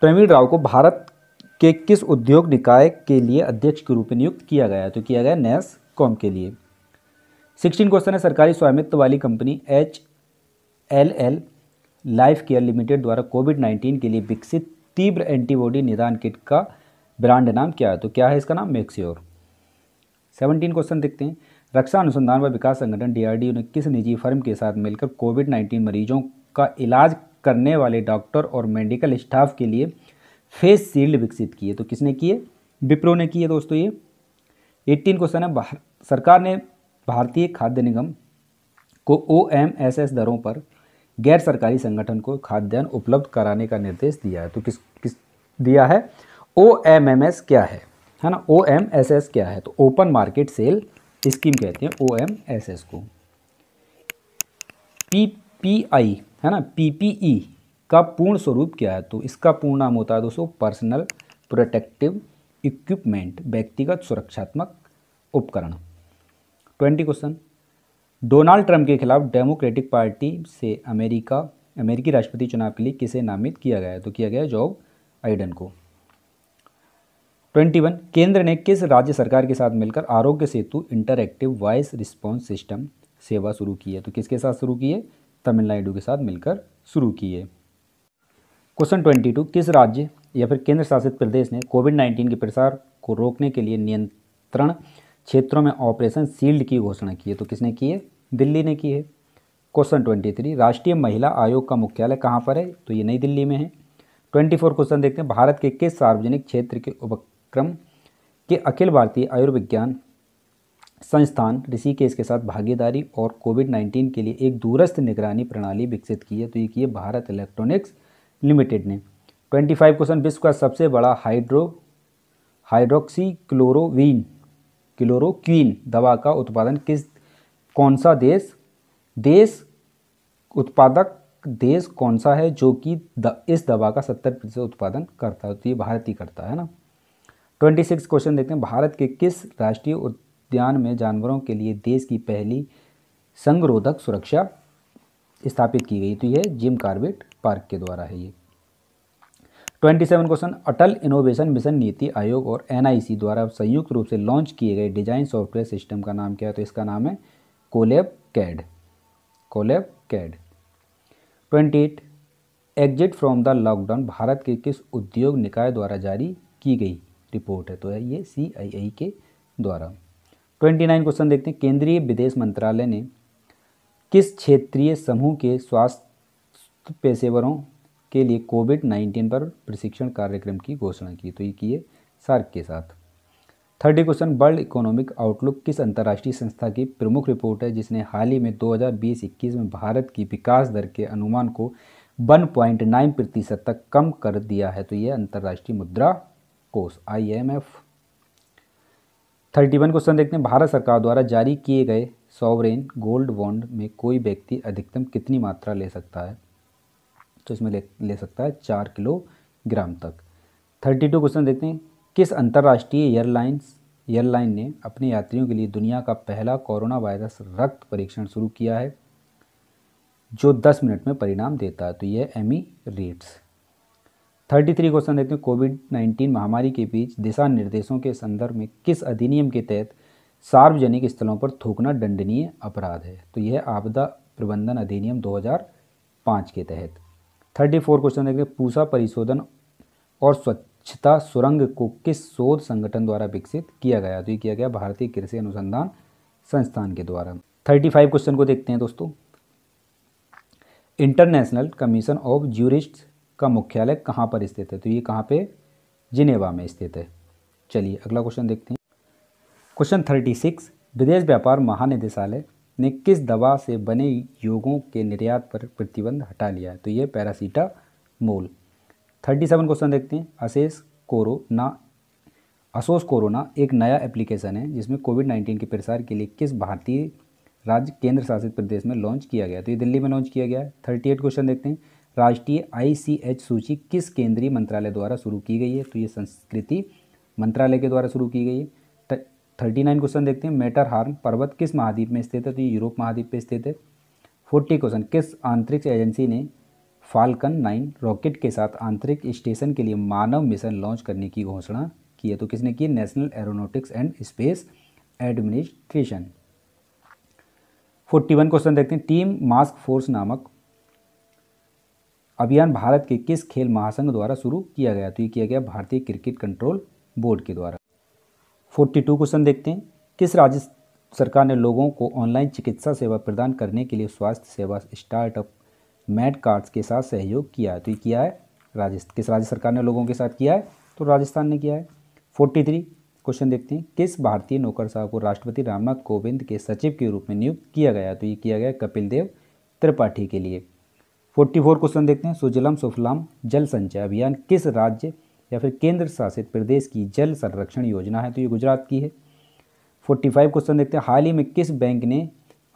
प्रवीण राव को भारत के किस उद्योग निकाय के लिए अध्यक्ष के रूप में नियुक्त किया गया तो किया गया नेस कॉम के लिए सिक्सटीन क्वेश्चन है सरकारी स्वामित्व वाली company H L L life care limited द्वारा कोविड नाइन्टीन के लिए विकसित तीव्र एंटीबॉडी निदान किट का ब्रांड नाम क्या है तो क्या है इसका नाम मेक्स्योर सेवनटीन क्वेश्चन देखते हैं रक्षा अनुसंधान व विकास संगठन डी ने किस निजी फर्म के साथ मिलकर कोविड नाइन्टीन मरीजों का इलाज करने वाले डॉक्टर और मेडिकल स्टाफ के लिए फेस शील्ड विकसित किए तो किसने किए विप्रो ने किए दोस्तों ये एट्टीन क्वेश्चन है सरकार ने भारतीय खाद्य निगम को ओ एम एस एस दरों पर गैर सरकारी संगठन को खाद्यान्न उपलब्ध कराने का निर्देश दिया है तो किस किस दिया है ओ एम एम एस क्या है है ना ओ एम एस एस क्या है तो ओपन मार्केट सेल स्कीम कहते हैं ओ एम एस एस को पी पी आई है ना पी पी ई का पूर्ण स्वरूप क्या है तो इसका पूर्ण नाम होता है दोस्तों पर्सनल प्रोटेक्टिव इक्विपमेंट व्यक्तिगत सुरक्षात्मक उपकरण ट्वेंटी क्वेश्चन डोनाल्ड ट्रंप के खिलाफ डेमोक्रेटिक पार्टी से अमेरिका अमेरिकी राष्ट्रपति चुनाव के लिए किसे नामित किया गया है तो किया गया जॉब आइडन को ट्वेंटी वन केंद्र ने किस राज्य सरकार के साथ मिलकर Aarogya Setu interactive voice response system सेवा शुरू की है तो किसके साथ शुरू की है तमिलनाडु के साथ मिलकर शुरू की है क्वेश्चन ट्वेंटी टू किस राज्य या फिर केंद्र शासित प्रदेश ने कोविड नाइन्टीन के प्रसार को रोकने के लिए नियंत्रण क्षेत्रों में ऑपरेशन सील्ड की घोषणा की है तो किसने की है दिल्ली ने की है क्वेश्चन ट्वेंटी थ्री राष्ट्रीय महिला आयोग का मुख्यालय कहाँ पर है तो ये नई दिल्ली में है ट्वेंटी फोर क्वेश्चन देखते हैं भारत के किस सार्वजनिक क्षेत्र के उप क्रम के अखिल भारतीय आयुर्विज्ञान संस्थान ऋषिकेश के साथ भागीदारी और कोविड 19 के लिए एक दूरस्थ निगरानी प्रणाली विकसित की है तो ये की है भारत इलेक्ट्रॉनिक्स लिमिटेड ने 25 क्वेश्चन विश्व का सबसे बड़ा हाइड्रो हाइड्रोक्सी क्लोरोवीन क्लोरोक्वीन दवा का उत्पादन किस कौन सा देश देश उत्पादक देश कौन सा है जो कि द, इस दवा का सत्तर प्रतिशत उत्पादन करता है तो ये भारत ही करता है ना ट्वेंटी सिक्स क्वेश्चन देखते हैं भारत के किस राष्ट्रीय उद्यान में जानवरों के लिए देश की पहली संगरोधक सुरक्षा स्थापित की गई तो यह जिम कार्बेट पार्क के द्वारा है ये twenty seven question Atal innovation mission NITI Aayog और एनआईसी द्वारा संयुक्त रूप से लॉन्च किए गए डिजाइन सॉफ्टवेयर सिस्टम का नाम क्या है तो इसका नाम है CollabCAD CollabCAD twenty eight exit from the lockdown Bharat के किस उद्योग निकाय द्वारा जारी की गई रिपोर्ट है तो ये सी आई आई के द्वारा ट्वेंटी नाइन क्वेश्चन देखते हैं केंद्रीय विदेश मंत्रालय ने किस क्षेत्रीय समूह के स्वास्थ्य पेशेवरों के लिए कोविड नाइन्टीन पर प्रशिक्षण कार्यक्रम की घोषणा की तो ये किए सार्क के साथ thirty question world economic outlook किस अंतर्राष्ट्रीय संस्था की प्रमुख रिपोर्ट है जिसने हाल ही में 2020-21 में भारत की विकास दर के अनुमान को 1.9 प्रतिशत तक कम कर दिया है तो ये अंतर्राष्ट्रीय मुद्रा कोष आईएमएफ वन क्वेश्चन देखते हैं भारत सरकार द्वारा जारी किए गए सॉवरेन गोल्ड बॉन्ड में कोई व्यक्ति अधिकतम कितनी मात्रा ले सकता है तो इसमें ले, ले सकता है चार किलोग्राम तक थर्टी टू क्वेश्चन देखते हैं किस अंतर्राष्ट्रीय एयरलाइंस एयरलाइन ने अपने यात्रियों के लिए दुनिया का पहला कोरोना वायरस रक्त परीक्षण शुरू किया है जो 10 मिनट में परिणाम देता है तो यह Emirates thirty three question देखते हैं कोविड नाइन्टीन महामारी के बीच दिशा निर्देशों के संदर्भ में किस अधिनियम के तहत सार्वजनिक स्थलों पर थूकना दंडनीय अपराध है तो यह आपदा प्रबंधन अधिनियम 2005 के तहत थर्टी फोर क्वेश्चन देखते हैं पूसा परिशोधन और स्वच्छता सुरंग को किस शोध संगठन द्वारा विकसित किया गया तो ये किया गया भारतीय कृषि अनुसंधान संस्थान के द्वारा थर्टी फाइव क्वेश्चन को देखते हैं दोस्तों इंटरनेशनल कमीशन ऑफ जूरिस्ट का मुख्यालय कहाँ पर स्थित है तो ये कहाँ पे जिनेवा में स्थित है चलिए अगला क्वेश्चन देखते हैं क्वेश्चन थर्टी सिक्स विदेश व्यापार महानिदेशालय ने किस दवा से बने योगों के निर्यात पर प्रतिबंध हटा लिया है तो ये पैरासीटामोल थर्टी सेवन क्वेश्चन देखते हैं अशेष कोरोना असोस कोरोना एक नया एप्लीकेशन है जिसमें कोविड नाइन्टीन के प्रसार के लिए किस भारतीय राज्य केंद्र शासित प्रदेश में लॉन्च किया गया तो ये दिल्ली में लॉन्च किया गया है थर्टी एट क्वेश्चन देखते हैं राष्ट्रीय आईसीएच सूची किस केंद्रीय मंत्रालय द्वारा शुरू की गई है तो ये संस्कृति मंत्रालय के द्वारा शुरू की गई है थर्टी नाइन क्वेश्चन देखते हैं मेटर हार्न पर्वत किस महाद्वीप में स्थित है तो ये यूरोप महाद्वीप पे स्थित है फोर्टी क्वेश्चन किस आंतरिक्ष एजेंसी ने फाल्कन नाइन रॉकेट के साथ आंतरिक स्टेशन के लिए मानव मिशन लॉन्च करने की घोषणा की है तो किसने की national aeronautics and space administration forty one question देखते हैं टीम मास्क फोर्स नामक अभियान भारत के किस खेल महासंघ द्वारा शुरू किया गया तो ये किया गया भारतीय क्रिकेट कंट्रोल बोर्ड के द्वारा फोर्टी टू क्वेश्चन देखते हैं किस राज्य सरकार ने लोगों को ऑनलाइन चिकित्सा सेवा प्रदान करने के लिए स्वास्थ्य सेवा स्टार्टअप मैड कार्ड्स के साथ सहयोग किया है तो ये किया है राजस्थान किस राज्य सरकार ने लोगों के साथ किया है तो राजस्थान ने किया है फोर्टी थ्री क्वेश्चन देखते हैं किस भारतीय नौकर साहब को राष्ट्रपति रामनाथ कोविंद के सचिव के रूप में नियुक्त किया गया तो ये किया गया कपिल देव त्रिपाठी के लिए फोर्टी फोर क्वेश्चन देखते हैं सुजलम सुफलाम जल संचय अभियान किस राज्य या फिर केंद्र शासित प्रदेश की जल संरक्षण योजना है तो ये गुजरात की है फोर्टी फाइव क्वेश्चन देखते हैं हाल ही में किस बैंक ने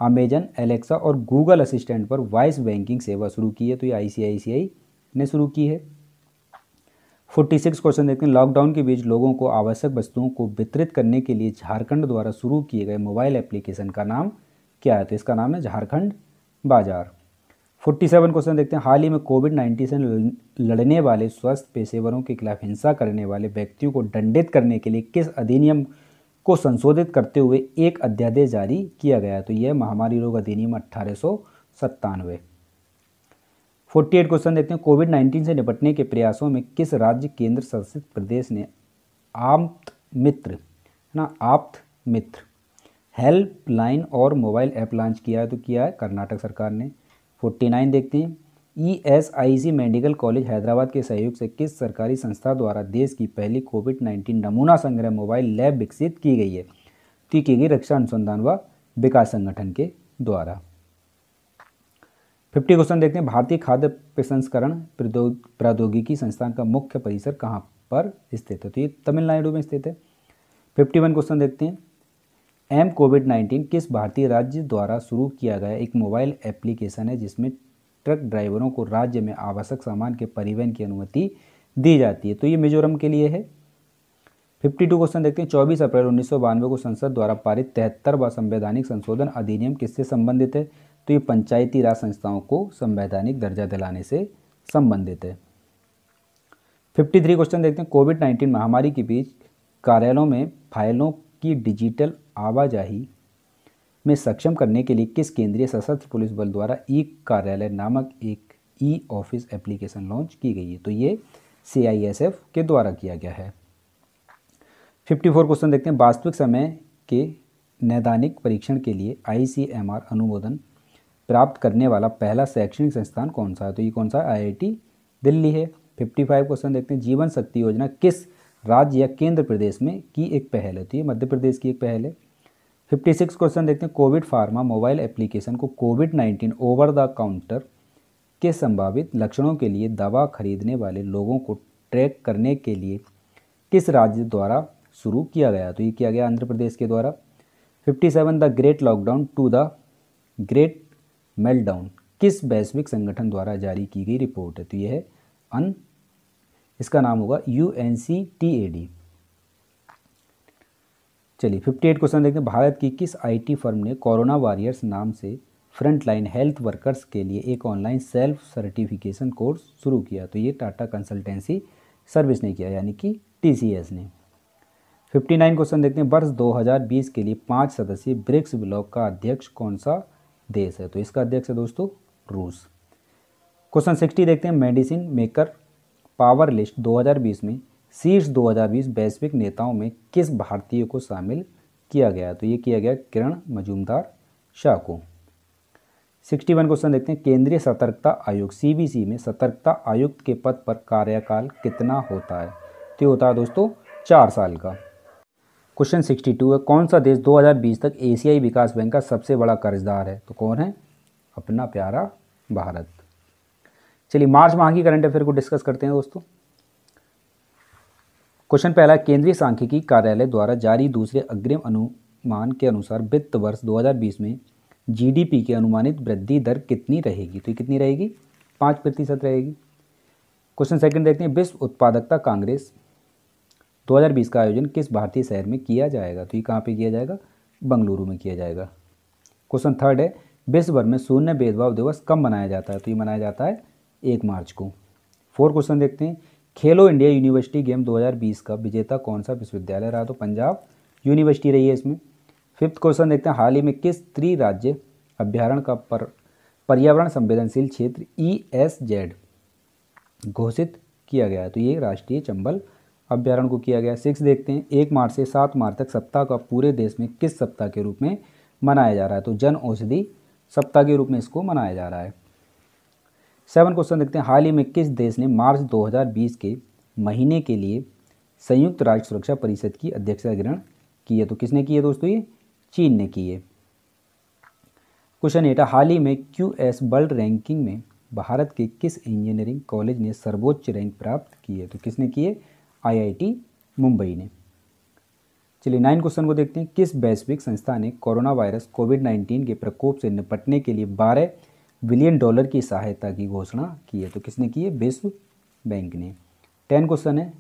अमेजन एलेक्सा और गूगल असिस्टेंट पर वॉइस बैंकिंग सेवा शुरू की है तो ये आईसीआईसीआई ने शुरू की है फोर्टी सिक्स क्वेश्चन देखते हैं लॉकडाउन के बीच लोगों को आवश्यक वस्तुओं को वितरित करने के लिए झारखंड द्वारा शुरू किए गए मोबाइल एप्लीकेशन का नाम क्या है तो इसका नाम है झारखंड बाजार फोर्टी सेवन क्वेश्चन देखते हैं हाल ही में कोविड नाइन्टीन से लड़ने वाले स्वस्थ पेशेवरों के खिलाफ हिंसा करने वाले व्यक्तियों को दंडित करने के लिए किस अधिनियम को संशोधित करते हुए एक अध्यादेश जारी किया गया तो यह महामारी रोग अधिनियम अट्ठारह सौ सत्तानवे फोर्टी एट क्वेश्चन देखते हैं कोविड नाइन्टीन से निपटने के प्रयासों में किस राज्य केंद्र शासित प्रदेश ने आप्त मित्र है ना आप्त मित्र हेल्पलाइन और मोबाइल ऐप लॉन्च किया है तो किया है कर्नाटक सरकार ने फोर्टी नाइन देखते हैं E S I C medical college Hyderabad के सहयोग से किस सरकारी संस्था द्वारा देश की पहली कोविड नाइन्टीन नमूना संग्रह मोबाइल लैब विकसित की गई है तो की गई रक्षा अनुसंधान व विकास संगठन के द्वारा फिफ्टी क्वेश्चन देखते हैं भारतीय खाद्य प्रसंस्करण प्रौद्योगिकी संस्थान का मुख्य परिसर कहाँ पर स्थित है तो ये तमिलनाडु में स्थित है फिफ्टी वन क्वेश्चन देखते हैं एम कोविड नाइन्टीन किस भारतीय राज्य द्वारा शुरू किया गया एक मोबाइल एप्लीकेशन है जिसमें ट्रक ड्राइवरों को राज्य में आवश्यक सामान के परिवहन की अनुमति दी जाती है तो ये मिजोरम के लिए है फिफ्टी टू क्वेश्चन देखते हैं चौबीस अप्रैल उन्नीस को संसद द्वारा पारित तिहत्तरवा संवैधानिक संशोधन अधिनियम किससे संबंधित है तो ये पंचायती राज संस्थाओं को संवैधानिक दर्जा दिलाने से संबंधित है फिफ्टी थ्री क्वेश्चन देखते हैं कोविड नाइन्टीन महामारी के बीच कार्यालयों में फाइलों की डिजिटल आवाजाही में सक्षम करने के लिए किस केंद्रीय सशस्त्र पुलिस बल द्वारा ई कार्यालय नामक एक ई ऑफिस एप्लीकेशन लॉन्च की गई है तो ये सी के द्वारा किया गया है 54 क्वेश्चन देखते हैं वास्तविक समय के नैदानिक परीक्षण के लिए आई अनुमोदन प्राप्त करने वाला पहला शैक्षणिक संस्थान कौन सा है तो ये कौन सा आई दिल्ली है फाइव क्वेश्चन देखते हैं जीवन शक्ति योजना किस राज्य या केंद्र प्रदेश में की एक पहल है तो ये मध्य प्रदेश की एक पहल है फिफ्टी सिक्स क्वेश्चन देखते हैं कोविड फार्मा मोबाइल एप्लीकेशन को Covid nineteen over the counter के संभावित लक्षणों के लिए दवा खरीदने वाले लोगों को ट्रैक करने के लिए किस राज्य द्वारा शुरू किया गया तो ये किया गया आंध्र प्रदेश के द्वारा fifty seven the great lockdown to the great meltdown किस वैश्विक संगठन द्वारा जारी की गई रिपोर्ट है तो यह है अन इसका नाम होगा U N C T A D चलिए फिफ्टी एट क्वेश्चन देखते हैं भारत की किस आईटी फर्म ने कोरोना वॉरियर्स नाम से फ्रंटलाइन हेल्थ वर्कर्स के लिए एक ऑनलाइन सेल्फ सर्टिफिकेशन कोर्स शुरू किया तो ये टाटा कंसल्टेंसी सर्विस ने किया यानी कि टीसीएस ने 59 क्वेश्चन देखते हैं वर्ष 2020 के लिए पांच सदस्यीय ब्रिक्स ब्लॉक का अध्यक्ष कौन सा देश है तो इसका अध्यक्ष है दोस्तों रूस क्वेश्चन सिक्सटी देखते हैं मेडिसिन मेकर पावर लिस्ट दो में शीर्ष 2020 वैश्विक नेताओं में किस भारतीय को शामिल किया गया तो ये किया गया किरण मजूमदार शाह को 61 क्वेश्चन देखते हैं केंद्रीय सतर्कता आयोग सीबीसी में सतर्कता आयुक्त के पद पर कार्यकाल कितना होता है तो ये होता है दोस्तों चार साल का क्वेश्चन 62 है कौन सा देश 2020 तक एशियाई विकास बैंक का सबसे बड़ा कर्जदार है तो कौन है अपना प्यारा भारत चलिए मार्च माह की करंट अफेयर को डिस्कस करते हैं दोस्तों क्वेश्चन पहला केंद्रीय सांख्यिकी कार्यालय द्वारा जारी दूसरे अग्रिम अनुमान के अनुसार वित्त वर्ष 2020 में जीडीपी के अनुमानित वृद्धि दर कितनी रहेगी तो ये कितनी रहेगी पाँच प्रतिशत रहेगी क्वेश्चन सेकंड देखते हैं विश्व उत्पादकता कांग्रेस 2020 का आयोजन किस भारतीय शहर में किया जाएगा तो ये कहाँ पर किया जाएगा बंगलुरु में किया जाएगा क्वेश्चन थर्ड है विश्व भर में शून्य भेदभाव दिवस कब मनाया जाता है तो ये मनाया जाता है एक मार्च को फोर क्वेश्चन देखते हैं खेलो इंडिया यूनिवर्सिटी गेम 2020 का विजेता कौन सा विश्वविद्यालय रहा तो पंजाब यूनिवर्सिटी रही है इसमें फिफ्थ क्वेश्चन देखते हैं हाल ही में किस त्रिराज्य अभ्यारण का पर पर्यावरण संवेदनशील क्षेत्र ई एस जेड घोषित किया गया है तो ये राष्ट्रीय चंबल अभ्यारण को किया गया सिक्स देखते हैं एक मार्च से सात मार्च तक सप्ताह का पूरे देश में किस सप्ताह के रूप में मनाया जा रहा है तो जन औषधि सप्ताह के रूप में इसको मनाया जा रहा है सेवन क्वेश्चन देखते हैं हाल ही में किस देश ने मार्च 2020 के महीने के लिए संयुक्त राष्ट्र सुरक्षा परिषद की अध्यक्षता ग्रहण की है तो किसने की है दोस्तों ये चीन ने की है क्वेश्चन एट हाल ही में क्यू एस वर्ल्ड रैंकिंग में भारत के किस इंजीनियरिंग कॉलेज ने सर्वोच्च रैंक प्राप्त की है तो किसने किए आई मुंबई ने चलिए नाइन क्वेश्चन को देखते हैं किस वैश्विक संस्था ने कोरोना वायरस कोविड नाइन्टीन के प्रकोप से निपटने के लिए बारह बिलियन डॉलर की सहायता की घोषणा की है तो किसने की है विश्व बैंक ने टेन क्वेश्चन है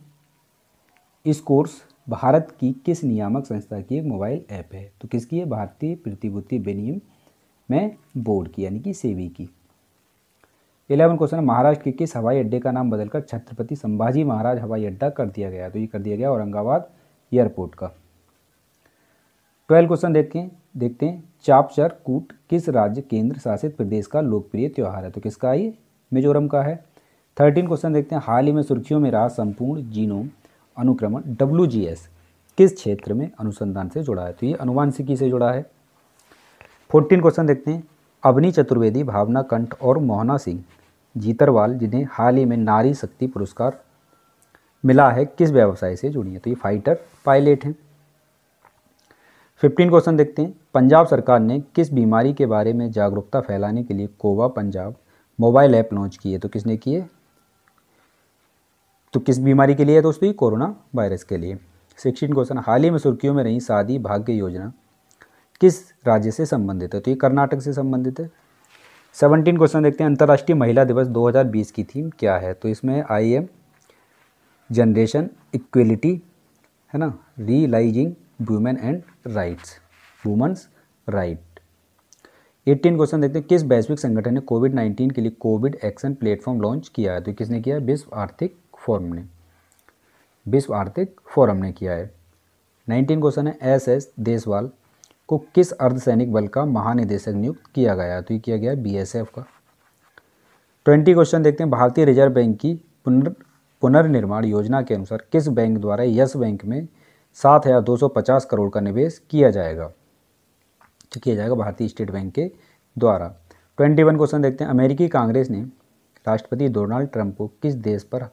इस कोर्स भारत की किस नियामक संस्था की मोबाइल ऐप है तो किसकी है भारतीय प्रतिभूति विनियम में बोर्ड की यानी कि सेवी की इलेवन क्वेश्चन महाराष्ट्र के किस हवाई अड्डे का नाम बदलकर छत्रपति संभाजी महाराज हवाई अड्डा कर दिया गया तो ये कर दिया गया औरंगाबाद एयरपोर्ट का ट्वेल्व क्वेश्चन देखें देखते हैं चापचर कूट किस राज्य केंद्र शासित प्रदेश का लोकप्रिय त्यौहार है तो किसका ये मिजोरम का है थर्टीन क्वेश्चन देखते हैं हाल ही में सुर्खियों में रहा संपूर्ण जीनोम अनुक्रमण डब्ल्यू किस क्षेत्र में अनुसंधान से जुड़ा है तो ये अनुवांशिकी से जुड़ा है फोर्टीन क्वेश्चन देखते हैं अवनी चतुर्वेदी भावना कंठ और मोहना सिंह जीतरवाल जिन्हें हाल ही में नारी शक्ति पुरस्कार मिला है किस व्यवसाय से जुड़ी है तो ये फाइटर पायलट हैं फिफ्टीन क्वेश्चन देखते हैं पंजाब सरकार ने किस बीमारी के बारे में जागरूकता फैलाने के लिए COVA Punjab mobile app launch किए तो किसने किए तो किस बीमारी के लिए है दोस्तों ये कोरोना वायरस के लिए सिक्सटीन क्वेश्चन हाल ही में सुर्खियों में रही शादी भाग्य योजना किस राज्य से संबंधित है तो ये कर्नाटक से संबंधित है सेवनटीन क्वेश्चन देखते हैं अंतर्राष्ट्रीय महिला दिवस 2020 की थीम क्या है तो इसमें आई एम जनरेशन इक्वलिटी है ना realising women and rights women's right 18 question देखते हैं किस वैश्विक संगठन ने कोविड 19 के लिए कोविड एक्शन प्लेटफॉर्म लॉन्च किया है तो किसने किया है विश्व आर्थिक फोरम ने विश्व आर्थिक फोरम ने किया है 19 क्वेश्चन है एस एस देसवाल को किस अर्धसैनिक बल का महानिदेशक नियुक्त किया गया तो ये किया गया बी एस एफ का ट्वेंटी क्वेश्चन देखते हैं भारतीय रिजर्व बैंक की पुनर् पुनर्निर्माण योजना के अनुसार किस बैंक द्वारा यस बैंक में सात हज़ार दो सौ पचास करोड़ का निवेश किया जाएगा किया जाएगा भारतीय स्टेट बैंक के द्वारा ट्वेंटी वन क्वेश्चन देखते हैं अमेरिकी कांग्रेस ने राष्ट्रपति डोनाल्ड ट्रंप को किस देश पर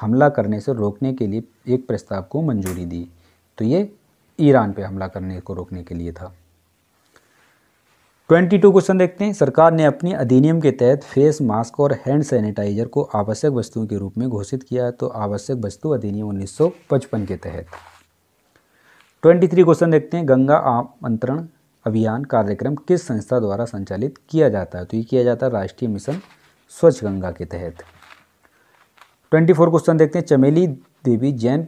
हमला करने से रोकने के लिए एक प्रस्ताव को मंजूरी दी तो ये ईरान पर हमला करने को रोकने के लिए था ट्वेंटी टू क्वेश्चन देखते हैं सरकार ने अपने अधिनियम के तहत फेस मास्क और हैंड सैनिटाइजर को आवश्यक वस्तुओं के रूप में घोषित किया है तो आवश्यक वस्तु अधिनियम 1955 के तहत ट्वेंटी थ्री क्वेश्चन देखते हैं गंगा आमंत्रण अभियान कार्यक्रम किस संस्था द्वारा संचालित किया जाता है तो ये किया जाता है राष्ट्रीय मिशन स्वच्छ गंगा के तहत ट्वेंटी फोर क्वेश्चन देखते हैं चमेली देवी जैन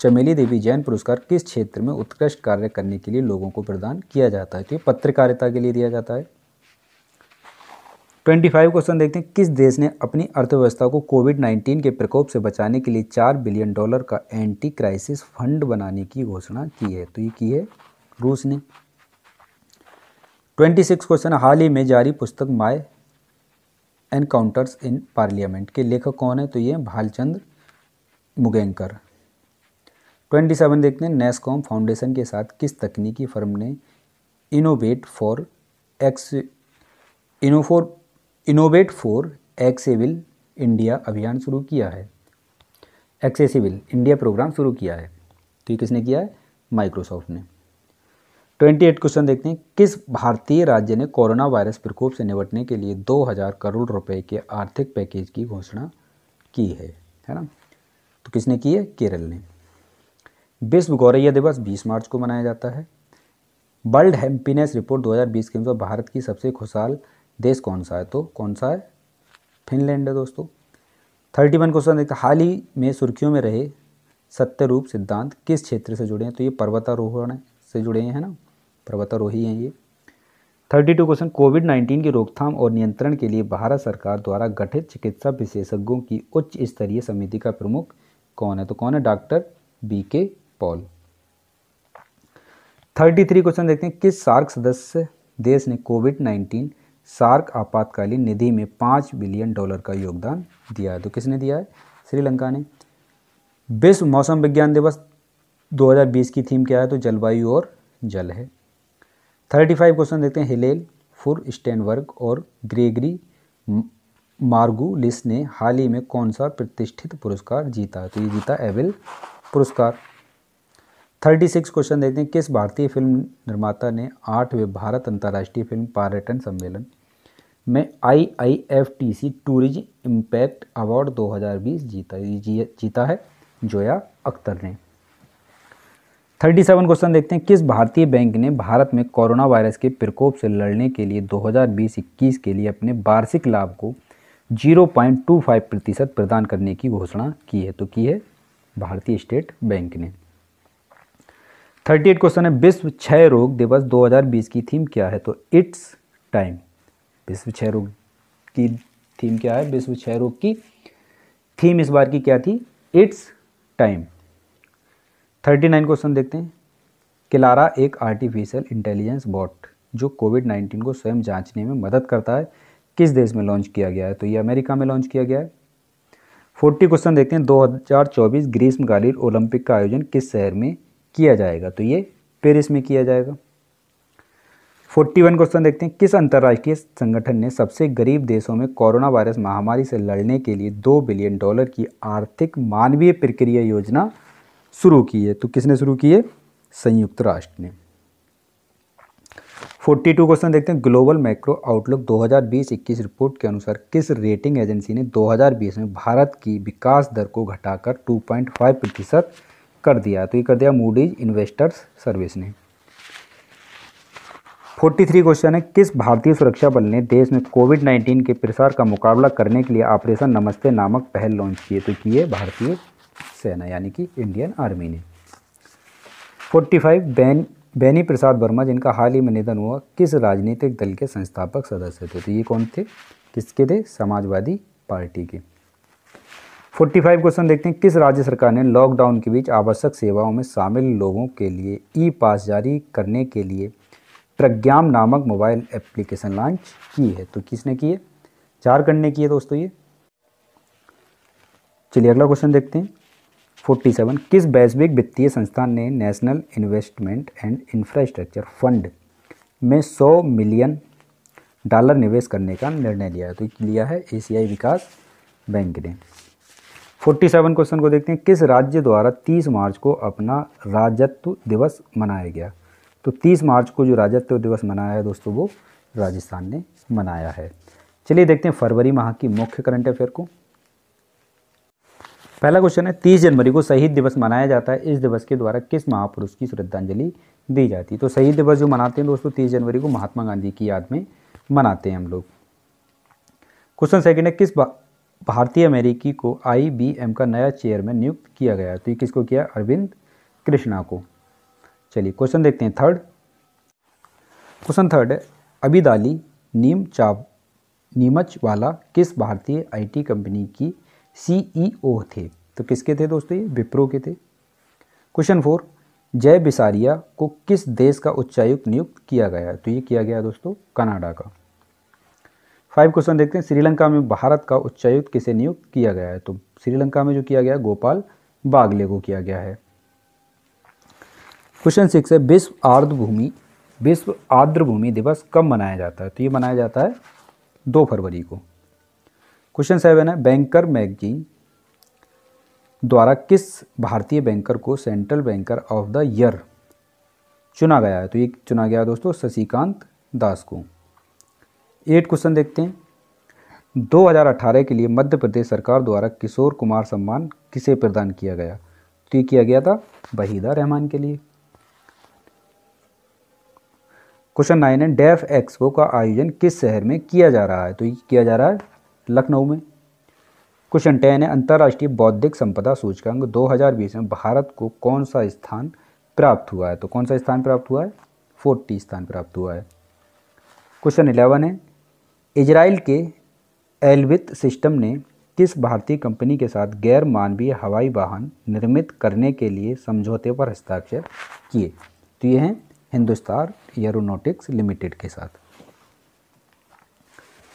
चमेली देवी जैन पुरस्कार किस क्षेत्र में उत्कृष्ट कार्य करने के लिए लोगों को प्रदान किया जाता है तो ये पत्रकारिता के लिए दिया जाता है ट्वेंटी फाइव क्वेश्चन देखते हैं किस देश ने अपनी अर्थव्यवस्था को कोविड नाइन्टीन के प्रकोप से बचाने के लिए चार बिलियन डॉलर का एंटी क्राइसिस फंड बनाने की घोषणा की है तो ये की है रूस ने ट्वेंटी सिक्स क्वेश्चन हाल ही में जारी पुस्तक माय एनकाउंटर्स इन पार्लियामेंट के लेखक कौन है तो ये भालचंद्र मुगेंकर ट्वेंटी सेवन देखते हैं नेस्कॉम फाउंडेशन के साथ किस तकनीकी फर्म ने इनोवेट फॉर एक्स इनोफोर इनोवेट फॉर एक्सेविल इंडिया अभियान शुरू किया है एक्सेसिबल इंडिया प्रोग्राम शुरू किया है तो ये किसने किया है माइक्रोसॉफ्ट ने ट्वेंटी एट क्वेश्चन देखते हैं किस भारतीय राज्य ने कोरोना वायरस प्रकोप से निपटने के लिए दो हज़ार करोड़ रुपए के आर्थिक पैकेज की घोषणा की है है ना तो किसने की है केरल ने विश्व गौरैया दिवस 20 मार्च को मनाया जाता है वर्ल्ड हैप्पीनेस रिपोर्ट 2020 के अनुसार भारत की सबसे खुशहाल देश कौन सा है तो कौन सा है फिनलैंड है दोस्तों थर्टी वन क्वेश्चन देखते हाल ही में सुर्खियों में रहे सत्य रूप सिद्धांत किस क्षेत्र से जुड़े हैं तो ये पर्वतारोहण से जुड़े हैं ना पर्वतारोही हैं ये thirty two question Covid nineteen की रोकथाम और नियंत्रण के लिए भारत सरकार द्वारा गठित चिकित्सा विशेषज्ञों की उच्च स्तरीय समिति का प्रमुख कौन है तो कौन है doctor B K Paul thirty three question देखते हैं किस सार्क सदस्य देश ने कोविड नाइन्टीन सार्क आपातकालीन निधि में पाँच बिलियन डॉलर का योगदान दिया है तो किसने दिया है श्रीलंका ने विश्व मौसम विज्ञान दिवस 2020 की थीम क्या है तो जलवायु और जल है थर्टी फाइव क्वेश्चन देखते हैं हिलेल फुर स्टेनवर्ग और ग्रेगरी मार्गुलिस ने हाल ही में कौन सा प्रतिष्ठित पुरस्कार जीता है तो ये जीता एविल पुरस्कार थर्टी सिक्स क्वेश्चन देखते हैं किस भारतीय फिल्म निर्माता ने आठवें भारत अंतर्राष्ट्रीय फिल्म पर्यटन सम्मेलन में I I F T C tourism impact award 2020 जीता जीता है जोया अख्तर ने 37 क्वेश्चन देखते हैं किस भारतीय बैंक ने भारत में कोरोना वायरस के प्रकोप से लड़ने के लिए 2020-21 के लिए अपने वार्षिक लाभ को 0.25 प्रतिशत प्रदान करने की घोषणा की है तो की है भारतीय स्टेट बैंक ने 38 क्वेश्चन है विश्व क्षय रोग दिवस 2020 की थीम क्या है तो इट्स टाइम विश्व क्षय रोग की थीम क्या है विश्व क्षय रोग की थीम इस बार की क्या थी it's time thirty nine question देखते हैं किलारा एक आर्टिफिशियल इंटेलिजेंस बॉट जो कोविड नाइन्टीन को स्वयं जांचने में मदद करता है किस देश में लॉन्च किया गया है तो ये अमेरिका में लॉन्च किया गया है फोर्टी क्वेश्चन देखते हैं 2024 ग्रीष्मकालीन ओलंपिक का आयोजन किस शहर में किया जाएगा तो ये पेरिस में किया जाएगा फोर्टी वन क्वेश्चन देखते हैं किस अंतर्राष्ट्रीय संगठन ने सबसे गरीब देशों में कोरोना वायरस महामारी से लड़ने के लिए दो बिलियन डॉलर की आर्थिक मानवीय प्रक्रिया योजना शुरू की है तो किसने शुरू की है संयुक्त राष्ट्र ने फोर्टी टू क्वेश्चन देखते हैं ग्लोबल माइक्रो आउटलुक 2020-21 रिपोर्ट के अनुसार किस रेटिंग एजेंसी ने 2020 में भारत की विकास दर को घटाकर 2.5 प्रतिशत कर दिया तो ये कर दिया मूडीज इन्वेस्टर्स सर्विस ने फोर्टी थ्री क्वेश्चन है किस भारतीय सुरक्षा बल ने देश में कोविड नाइन्टीन के प्रसार का मुकाबला करने के लिए ऑपरेशन नमस्ते नामक पहल लॉन्च किए तो किए भारतीय सेना यानी कि इंडियन आर्मी ने फाइव बैन बैनी प्रसाद वर्मा जिनका हाल ही में निधन हुआ किस राजनीतिक दल के संस्थापक सदस्य थे तो ये कौन थे किसके थे समाजवादी पार्टी के फोर्टी फाइव क्वेश्चन देखते हैं किस राज्य सरकार ने लॉकडाउन के बीच आवश्यक सेवाओं में शामिल लोगों के लिए ई पास जारी करने के लिए प्रज्ञाम नामक मोबाइल एप्लीकेशन लॉन्च की है तो किसने की है झारखंड ने की है दोस्तों ये चलिए अगला क्वेश्चन देखते हैं 47 किस वैश्विक वित्तीय संस्थान ने national investment and infrastructure fund में 100 मिलियन डॉलर निवेश करने का निर्णय लिया है तो लिया है एशियाई विकास बैंक ने 47 क्वेश्चन को देखते हैं किस राज्य द्वारा 30 मार्च को अपना राजत्व दिवस मनाया गया तो 30 मार्च को जो राजत्व दिवस मनाया है दोस्तों वो राजस्थान ने मनाया है चलिए देखते हैं फरवरी माह की मुख्य करंट अफेयर को पहला क्वेश्चन है तीस जनवरी को शहीद दिवस मनाया जाता है इस दिवस के द्वारा किस महापुरुष की श्रद्धांजलि दी जाती है तो शहीद दिवस जो मनाते हैं दोस्तों तीस जनवरी को महात्मा गांधी की याद में मनाते हैं हम लोग क्वेश्चन सेकेंड है किस भारतीय अमेरिकी को आई का नया चेयरमैन नियुक्त किया गया तो ये किसको किया अरविंद कृष्णा को चलिए क्वेश्चन देखते हैं थर्ड क्वेश्चन थर्ड है अबिदाली नीम चाप नीमच वाला किस भारतीय आईटी कंपनी की सीईओ e थे तो किसके थे दोस्तों ये विप्रो के थे क्वेश्चन फोर जय बिसारिया को किस देश का उच्चायुक्त नियुक्त किया गया तो ये किया गया दोस्तों कनाडा का फाइव क्वेश्चन देखते हैं श्रीलंका में भारत का उच्चायुक्त किसे नियुक्त किया गया है तो श्रीलंका में जो किया गया गोपाल बागले को किया गया है क्वेश्चन सिक्स है विश्व आर्द्र भूमि विश्व आर्द्र भूमि दिवस कब मनाया जाता है तो ये मनाया जाता है दो फरवरी को क्वेश्चन सेवन है बैंकर मैगजीन द्वारा किस भारतीय बैंकर को central banker of the year चुना गया है तो ये चुना गया दोस्तों शशिकांत दास को एट क्वेश्चन देखते हैं 2018 के लिए मध्य प्रदेश सरकार द्वारा किशोर कुमार सम्मान किसे प्रदान किया गया तो ये किया गया था वहीदा रहमान के लिए क्वेश्चन नाइन है डेफ एक्सपो का आयोजन किस शहर में किया जा रहा है तो ये किया जा रहा है लखनऊ में क्वेश्चन टेन है अंतर्राष्ट्रीय बौद्धिक संपदा सूचकांक 2020 में भारत को कौन सा स्थान प्राप्त हुआ है तो कौन सा स्थान प्राप्त हुआ है फोर्टी स्थान प्राप्त हुआ है क्वेश्चन इलेवन है इजराइल के एलवित सिस्टम ने किस भारतीय कंपनी के साथ गैर मानवीय हवाई वाहन निर्मित करने के लिए समझौते पर हस्ताक्षर किए तो ये हैं हिंदुस्तान एरोनोटिक्स लिमिटेड के साथ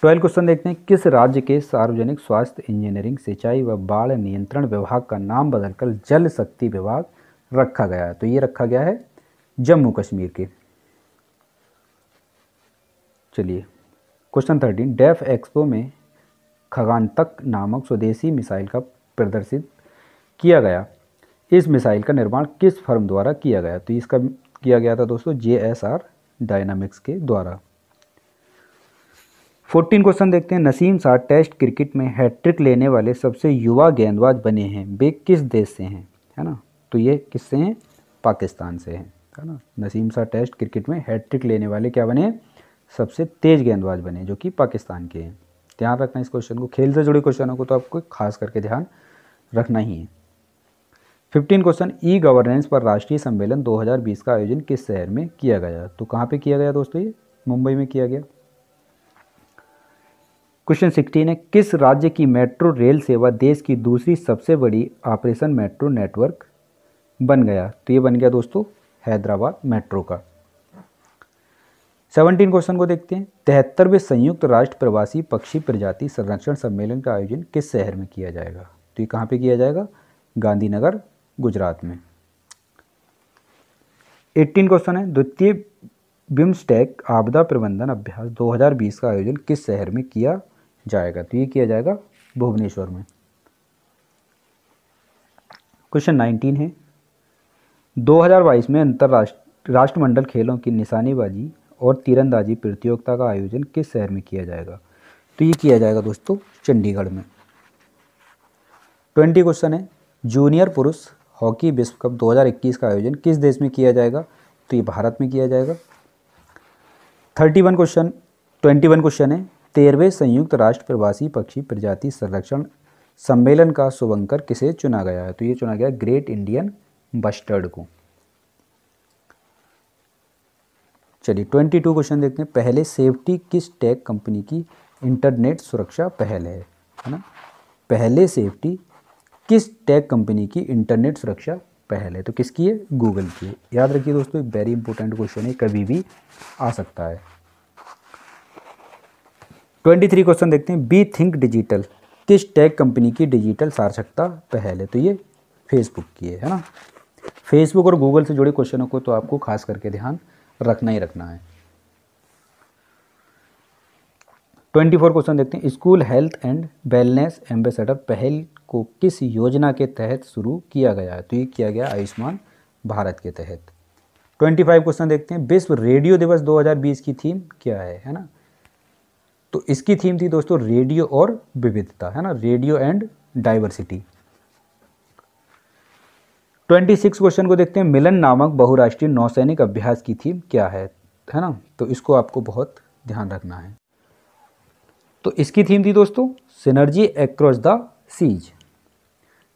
ट्वेल्थ क्वेश्चन देखते हैं किस राज्य के सार्वजनिक स्वास्थ्य इंजीनियरिंग सिंचाई व बाढ़ नियंत्रण विभाग का नाम बदलकर जल शक्ति विभाग रखा गया है तो ये रखा गया है जम्मू कश्मीर के चलिए क्वेश्चन थर्टीन डेफ एक्सपो में खगानतक नामक स्वदेशी मिसाइल का प्रदर्शित किया गया इस मिसाइल का निर्माण किस फर्म द्वारा किया गया तो इसका किया गया था दोस्तों जे एस आर डायनामिक्स के द्वारा फोर्टीन क्वेश्चन देखते हैं नसीम शाह टेस्ट क्रिकेट में हैट्रिक लेने वाले सबसे युवा गेंदबाज बने हैं वे किस देश से हैं है ना तो ये किससे हैं पाकिस्तान से हैं है ना नसीम शाह टेस्ट क्रिकेट में हैट्रिक लेने वाले क्या बने सबसे तेज गेंदबाज बने जो कि पाकिस्तान के हैं ध्यान रखना इस क्वेश्चन को खेल से जुड़े क्वेश्चनों को तो आपको खास करके ध्यान रखना ही है फिफ्टीन क्वेश्चन ई गवर्नेंस पर राष्ट्रीय सम्मेलन 2020 का आयोजन किस शहर में किया गया तो कहाँ पे किया गया दोस्तों ये मुंबई में किया गया क्वेश्चन सिक्सटीन है किस राज्य की मेट्रो रेल सेवा देश की दूसरी सबसे बड़ी ऑपरेशन मेट्रो नेटवर्क बन गया तो ये बन गया दोस्तों हैदराबाद मेट्रो का सेवनटीन क्वेश्चन को देखते हैं तिहत्तरवें संयुक्त राष्ट्र प्रवासी पक्षी प्रजाति संरक्षण सम्मेलन का आयोजन किस शहर में किया जाएगा तो ये कहाँ पे किया जाएगा गांधीनगर गुजरात में एट्टीन क्वेश्चन है द्वितीय बिम्स्टेक आपदा प्रबंधन अभ्यास 2020 का आयोजन किस शहर में किया जाएगा तो ये किया जाएगा भुवनेश्वर में क्वेश्चन नाइनटीन है 2022 में अंतर्राष्ट्रीय राष्ट्रमंडल खेलों की निशानेबाजी और तीरंदाजी प्रतियोगिता का आयोजन किस शहर में किया जाएगा तो ये किया जाएगा दोस्तों चंडीगढ़ में ट्वेंटी क्वेश्चन है जूनियर पुरुष हॉकी विश्व कप 2021 का आयोजन किस देश में किया जाएगा तो ये भारत में किया जाएगा thirty one question twenty one question है तेरहवें संयुक्त राष्ट्र प्रवासी पक्षी प्रजाति संरक्षण सम्मेलन का शुभंकर किसे चुना गया है तो ये चुना गया ग्रेट इंडियन बस्टर्ड को चलिए ट्वेंटी टू क्वेश्चन देखते हैं पहले सेफ्टी किस टेक कंपनी की इंटरनेट सुरक्षा पहल है है ना पहले सेफ्टी किस टेक कंपनी की इंटरनेट सुरक्षा पहल है तो किसकी है गूगल की है याद रखिए दोस्तों वेरी इंपॉर्टेंट क्वेश्चन है कभी भी आ सकता है ट्वेंटी थ्री क्वेश्चन देखते हैं बी थिंक डिजिटल किस टेक कंपनी की डिजिटल सार्थकता पहल है तो ये फेसबुक की है है ना फेसबुक और गूगल से जुड़े क्वेश्चनों को तो आपको खास करके ध्यान रखना ही रखना है ट्वेंटी फोर क्वेश्चन देखते हैं school health and wellness ambassador पहल को किस योजना के तहत शुरू किया गया है तो ये किया गया आयुष्मान भारत के तहत ट्वेंटी फाइव क्वेश्चन देखते हैं विश्व रेडियो दिवस 2020 की थीम क्या है है ना तो इसकी थीम थी दोस्तों रेडियो और विविधता है ना radio and diversity twenty six question को देखते हैं मिलन नामक बहुराष्ट्रीय नौसैनिक अभ्यास की थीम क्या है है ना तो इसको आपको बहुत ध्यान रखना है तो इसकी थीम थी दोस्तों सिनर्जी एक्रॉस द सीज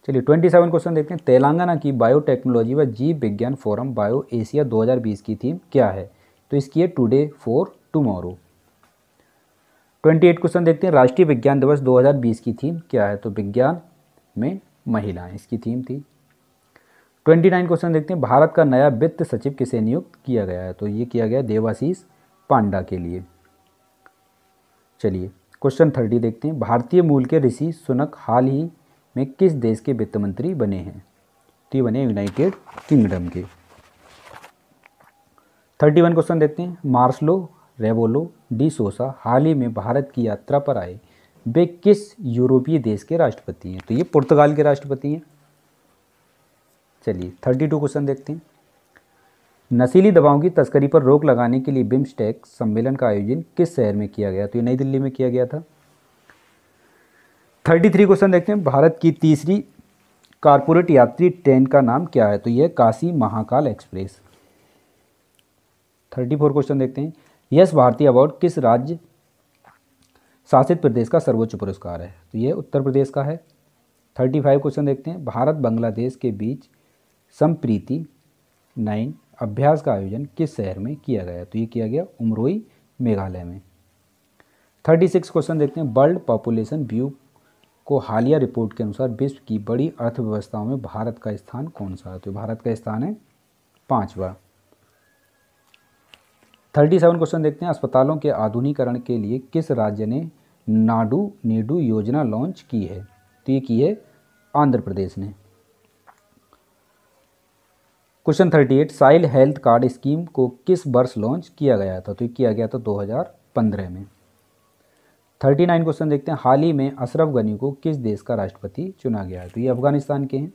चलिए ट्वेंटी सेवन क्वेश्चन देखते हैं तेलंगाना की बायोटेक्नोलॉजी व जीव विज्ञान फोरम बायो एशिया 2020 की थीम क्या है तो इसकी है today for tomorrow twenty eight question देखते हैं राष्ट्रीय विज्ञान दिवस 2020 की थीम क्या है तो विज्ञान में महिलाएं इसकी थीम थी ट्वेंटी नाइन क्वेश्चन देखते हैं भारत का नया वित्त सचिव किसे नियुक्त किया गया है तो ये किया गया देवाशीष पांडा के लिए चलिए क्वेश्चन थर्टी देखते हैं भारतीय मूल के ऋषि सुनक हाल ही में किस देश के वित्त मंत्री बने हैं तो ये बने यूनाइटेड किंगडम के थर्टी वन क्वेश्चन देखते हैं मार्सलो रेवोलो डी सोसा हाल ही में भारत की यात्रा पर आए वे किस यूरोपीय देश के राष्ट्रपति हैं तो ये पुर्तगाल के राष्ट्रपति हैं चलिए थर्टी टू क्वेश्चन देखते हैं नशीली दवाओं की तस्करी पर रोक लगाने के लिए बिम्स्टेक सम्मेलन का आयोजन किस शहर में किया गया तो ये नई दिल्ली में किया गया था थर्टी थ्री क्वेश्चन देखते हैं भारत की तीसरी कारपोरेट यात्री ट्रेन का नाम क्या है तो यह Kashi Mahakal express thirty four question देखते हैं यश भारती अवार्ड किस राज्य शासित प्रदेश का सर्वोच्च पुरस्कार है तो यह उत्तर प्रदेश का है थर्टी फाइव क्वेश्चन देखते हैं भारत बांग्लादेश के बीच संप्रीति नाइन अभ्यास का आयोजन किस शहर में किया गया तो ये किया गया उमरोई मेघालय में थर्टी सिक्स क्वेश्चन देखते हैं वर्ल्ड पॉपुलेशन व्यू को हालिया रिपोर्ट के अनुसार विश्व की बड़ी अर्थव्यवस्थाओं में भारत का स्थान कौन सा है तो भारत का स्थान है पाँचवा थर्टी सेवन क्वेश्चन देखते हैं अस्पतालों के आधुनिकरण के लिए किस राज्य ने नाडू नेडू योजना लॉन्च की है तो ये की है आंध्र प्रदेश ने क्वेश्चन थर्टी एट साइल हेल्थ कार्ड स्कीम को किस वर्ष लॉन्च किया गया था तो ये किया गया था 2015 में थर्टी नाइन क्वेश्चन देखते हैं हाल ही में अशरफ गनी को किस देश का राष्ट्रपति चुना गया है तो ये अफगानिस्तान के हैं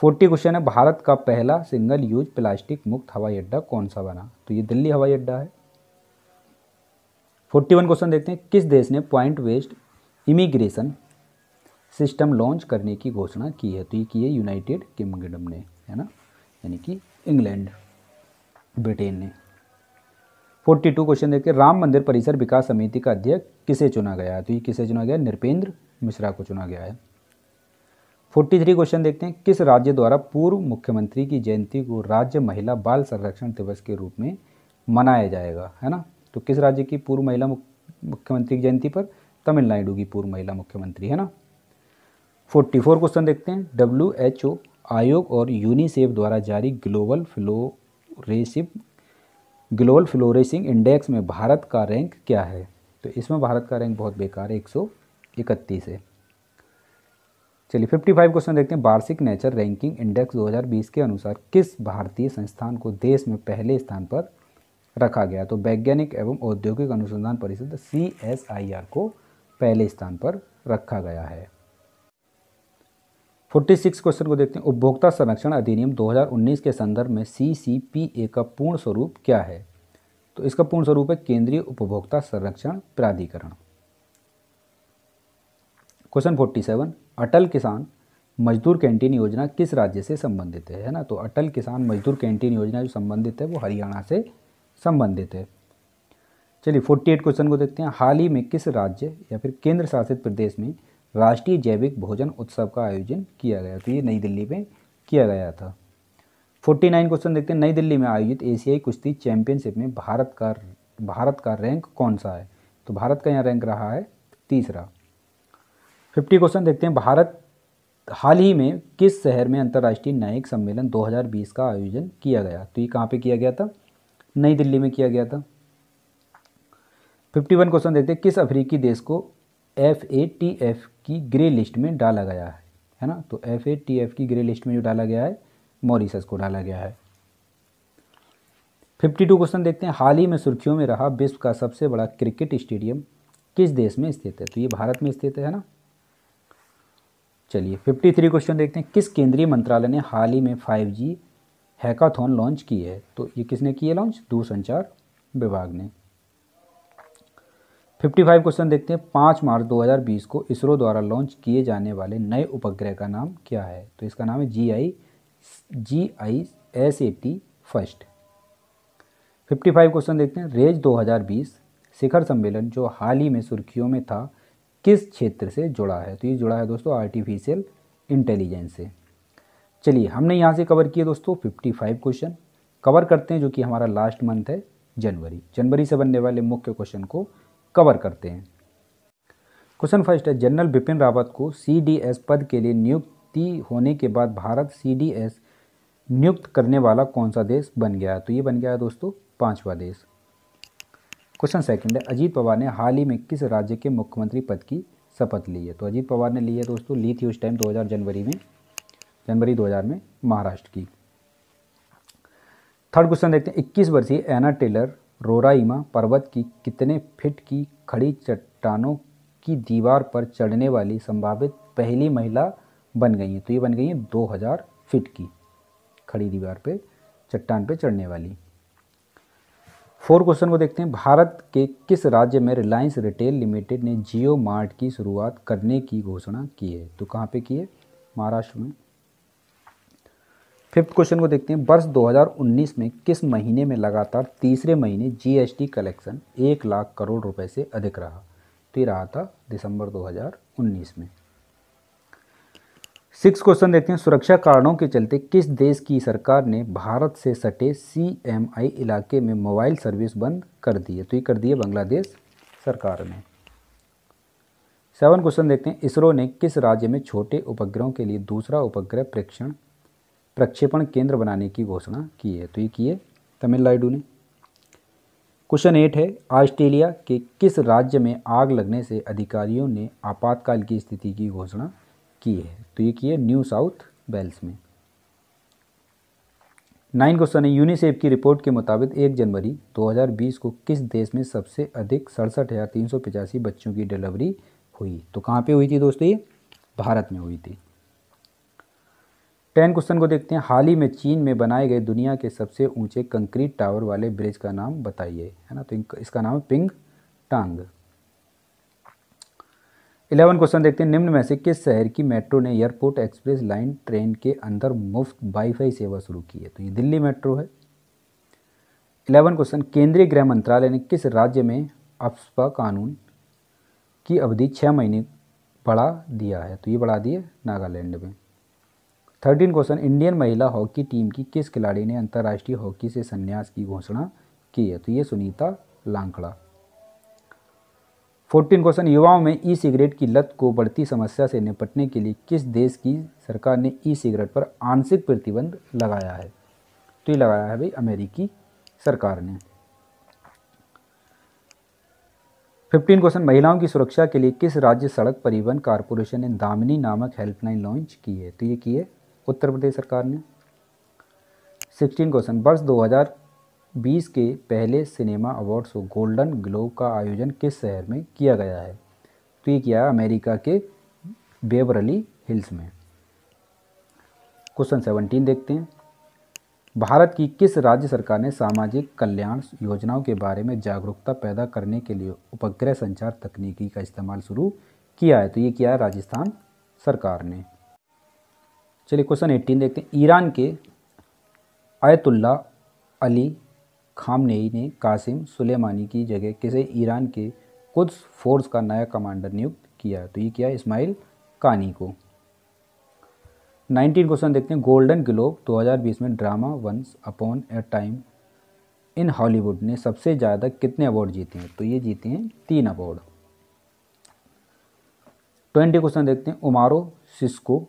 फोर्टी क्वेश्चन है भारत का पहला सिंगल यूज प्लास्टिक मुक्त हवाई अड्डा कौन सा बना तो ये दिल्ली हवाई अड्डा है फोर्टी वन क्वेश्चन देखते हैं किस देश ने point based immigration system launch करने की घोषणा की है तो ये की है यूनाइटेड किंगडम ने है ना यानी कि इंग्लैंड ब्रिटेन ने 42 क्वेश्चन देखिए राम मंदिर परिसर विकास समिति का अध्यक्ष किसे चुना गया है तो ये किसे चुना गया नृपेंद्र मिश्रा को चुना गया है 43 क्वेश्चन देखते हैं किस राज्य द्वारा पूर्व मुख्यमंत्री की जयंती को राज्य महिला बाल संरक्षण दिवस के रूप में मनाया जाएगा है ना तो किस राज्य की पूर्व महिला मुख्यमंत्री की जयंती पर तमिलनाडु की पूर्व महिला मुख्यमंत्री है ना 44 क्वेश्चन देखते हैं डब्ल्यू एच ओ आयोग और यूनिसेफ द्वारा जारी ग्लोबल फ्लोरेसिप ग्लोबल फ्लोरेसिंग इंडेक्स में भारत का रैंक क्या है तो इसमें भारत का रैंक बहुत बेकार है एक सौ इकतीस है चलिए 55 क्वेश्चन देखते हैं वार्षिक नेचर रैंकिंग इंडेक्स 2020 के अनुसार किस भारतीय संस्थान को देश में पहले स्थान पर रखा गया तो वैज्ञानिक एवं औद्योगिक अनुसंधान परिषद सी को पहले स्थान पर रखा गया है फोर्टी सिक्स क्वेश्चन को देखते हैं उपभोक्ता संरक्षण अधिनियम 2019 के संदर्भ में सी सी पी ए का पूर्ण स्वरूप क्या है तो इसका पूर्ण स्वरूप है केंद्रीय उपभोक्ता संरक्षण प्राधिकरण क्वेश्चन फोर्टी सेवन अटल किसान मजदूर कैंटीन योजना किस राज्य से संबंधित है है ना तो अटल किसान मजदूर कैंटीन योजना जो संबंधित है वो हरियाणा से संबंधित है चलिए फोर्टी एट क्वेश्चन को देखते हैं हाल ही में किस राज्य या फिर केंद्र शासित प्रदेश में राष्ट्रीय जैविक भोजन उत्सव का आयोजन किया गया तो ये नई दिल्ली में किया गया था फोर्टी नाइन क्वेश्चन देखते हैं नई दिल्ली में आयोजित एशियाई कुश्ती चैंपियनशिप में भारत का भारत का रैंक कौन सा है तो भारत का यहाँ रैंक रहा है तीसरा फिफ्टी क्वेश्चन देखते हैं भारत हाल ही में किस शहर में अंतर्राष्ट्रीय न्यायिक सम्मेलन 2020 का आयोजन किया गया तो ये कहाँ पे किया गया था नई दिल्ली में किया गया था 51 क्वेश्चन देखते हैं किस अफ्रीकी देश को एफ ए टी एफ की ग्रे लिस्ट में डाला गया है है ना तो एफ ए टी एफ की ग्रे लिस्ट में जो डाला गया है मॉरिसस को डाला गया है फिफ्टी टू क्वेश्चन देखते हैं हाल ही में सुर्खियों में रहा विश्व का सबसे बड़ा क्रिकेट स्टेडियम किस देश में स्थित है तो ये भारत में स्थित है ना चलिए फिफ्टी थ्री क्वेश्चन देखते हैं किस केंद्रीय मंत्रालय ने हाल ही में फाइव जी हैकाथॉन लॉन्च की है तो ये किसने की है लॉन्च दूरसंचार विभाग ने 55 क्वेश्चन देखते हैं पाँच मार्च 2020 को इसरो द्वारा लॉन्च किए जाने वाले नए उपग्रह का नाम क्या है तो इसका नाम है G I G I S A T first fifty five question देखते हैं रेज 2020 शिखर सम्मेलन जो हाल ही में सुर्खियों में था किस क्षेत्र से जुड़ा है तो ये जुड़ा है दोस्तों आर्टिफिशियल इंटेलिजेंस से चलिए हमने यहाँ से कवर किए दोस्तों फाइव क्वेश्चन कवर करते हैं जो कि हमारा लास्ट मंथ है जनवरी जनवरी से बनने वाले मुख्य क्वेश्चन को कवर करते हैं क्वेश्चन फर्स्ट है जनरल बिपिन रावत को सीडीएस पद के लिए नियुक्ति होने के बाद भारत सीडीएस नियुक्त करने वाला कौन सा देश बन गया तो ये बन गया है दोस्तों पांचवा देश क्वेश्चन सेकंड है अजीत पवार ने हाल ही में किस राज्य के मुख्यमंत्री पद की शपथ ली है तो अजीत पवार ने ली है दोस्तों ली थी उस टाइम 2000 जनवरी में जनवरी 2000 में महाराष्ट्र की थर्ड क्वेश्चन देखते हैं 21 वर्षीय एना टेलर रोराइमा पर्वत की कितने फिट की खड़ी चट्टानों की दीवार पर चढ़ने वाली संभावित पहली महिला बन गई हैं तो ये बन गई हैं दो हज़ार फीट की खड़ी दीवार पे चट्टान पे चढ़ने वाली फोर क्वेश्चन को देखते हैं भारत के किस राज्य में रिलायंस रिटेल लिमिटेड ने जियो मार्ट की शुरुआत करने की घोषणा की है तो कहाँ पे की है महाराष्ट्र में फिफ्थ क्वेश्चन को देखते हैं वर्ष 2019 में किस महीने में लगातार तीसरे महीने जीएसटी कलेक्शन एक लाख करोड़ रुपए से अधिक रहा तो ये रहा था दिसंबर 2019 में सिक्स क्वेश्चन देखते हैं सुरक्षा कारणों के चलते किस देश की सरकार ने भारत से सटे सीएमआई इलाके में मोबाइल सर्विस बंद कर दी है तो ये कर दिए बांग्लादेश सरकार ने सेवन क्वेश्चन देखते हैं इसरो ने किस राज्य में छोटे उपग्रहों के लिए दूसरा उपग्रह परीक्षण प्रक्षेपण केंद्र बनाने की घोषणा की है तो ये किए तमिलनाडु ने क्वेश्चन एट है ऑस्ट्रेलिया के किस राज्य में आग लगने से अधिकारियों ने आपातकाल की स्थिति की घोषणा की है तो ये किए न्यू साउथ वेल्स में नाइन क्वेश्चन है यूनिसेफ की रिपोर्ट के मुताबिक एक जनवरी 2020 को किस देश में सबसे अधिक सड़सठ हज़ार तीन सौ पचासी बच्चों की डिलीवरी हुई तो कहाँ पे हुई थी दोस्तों ये भारत में हुई थी टेन क्वेश्चन को देखते हैं हाल ही में चीन में बनाए गए दुनिया के सबसे ऊंचे कंक्रीट टावर वाले ब्रिज का नाम बताइए है ना तो इसका नाम है पिंग टांग इलेवन क्वेश्चन देखते हैं निम्न में से किस शहर की मेट्रो ने एयरपोर्ट एक्सप्रेस लाइन ट्रेन के अंदर मुफ्त वाईफाई सेवा शुरू की है तो ये दिल्ली मेट्रो है इलेवन क्वेश्चन केंद्रीय गृह मंत्रालय ने किस राज्य में अफस्पा कानून की अवधि छः महीने बढ़ा दिया है तो ये बढ़ा दिए नागालैंड में थर्टीन क्वेश्चन इंडियन महिला हॉकी टीम की किस खिलाड़ी ने अंतर्राष्ट्रीय हॉकी से संन्यास की घोषणा की है तो ये सुनीता लांकड़ा फोर्टीन क्वेश्चन युवाओं में ई सिगरेट की लत को बढ़ती समस्या से निपटने के लिए किस देश की सरकार ने ई सिगरेट पर आंशिक प्रतिबंध लगाया है तो ये लगाया है भाई अमेरिकी सरकार ने फिफ्टीन क्वेश्चन महिलाओं की सुरक्षा के लिए किस राज्य सड़क परिवहन कारपोरेशन ने दामिनी नामक हेल्पलाइन लॉन्च की है तो ये की है उत्तर प्रदेश सरकार ने सिक्सटीन क्वेश्चन वर्ष 2020 के पहले cinema award show Golden Globe का आयोजन किस शहर में किया गया है तो ये किया अमेरिका के बेबरली हिल्स में क्वेश्चन सेवनटीन देखते हैं भारत की किस राज्य सरकार ने सामाजिक कल्याण योजनाओं के बारे में जागरूकता पैदा करने के लिए उपग्रह संचार तकनीकी का इस्तेमाल शुरू किया है तो ये किया है राजस्थान सरकार ने चलिए क्वेश्चन एट्टीन देखते हैं ईरान के आयतुल्ला अली खामनेई ने कासिम सुलेमानी की जगह किसे ईरान के कुछ फोर्स का नया कमांडर नियुक्त किया तो ये किया इस्माइल कानी को नाइनटीन क्वेश्चन देखते हैं गोल्डन ग्लोब 2020 में drama Once Upon a Time in Hollywood ने सबसे ज़्यादा कितने अवार्ड जीते हैं तो ये जीते हैं तीन अवार्ड ट्वेंटी क्वेश्चन देखते हैं उमारो सिस्को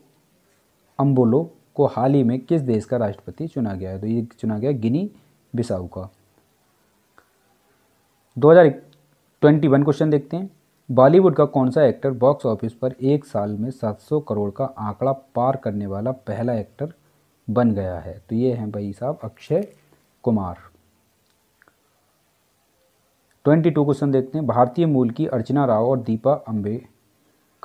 अम्बोलो को हाल ही में किस देश का राष्ट्रपति चुना गया है तो ये चुना गया गिनी बिसाऊ का 2021 क्वेश्चन देखते हैं बॉलीवुड का कौन सा एक्टर बॉक्स ऑफिस पर एक साल में 700 करोड़ का आंकड़ा पार करने वाला पहला एक्टर बन गया है तो ये हैं भाई साहब अक्षय कुमार 22 क्वेश्चन देखते हैं भारतीय मूल की अर्चना राव और दीपा अम्बे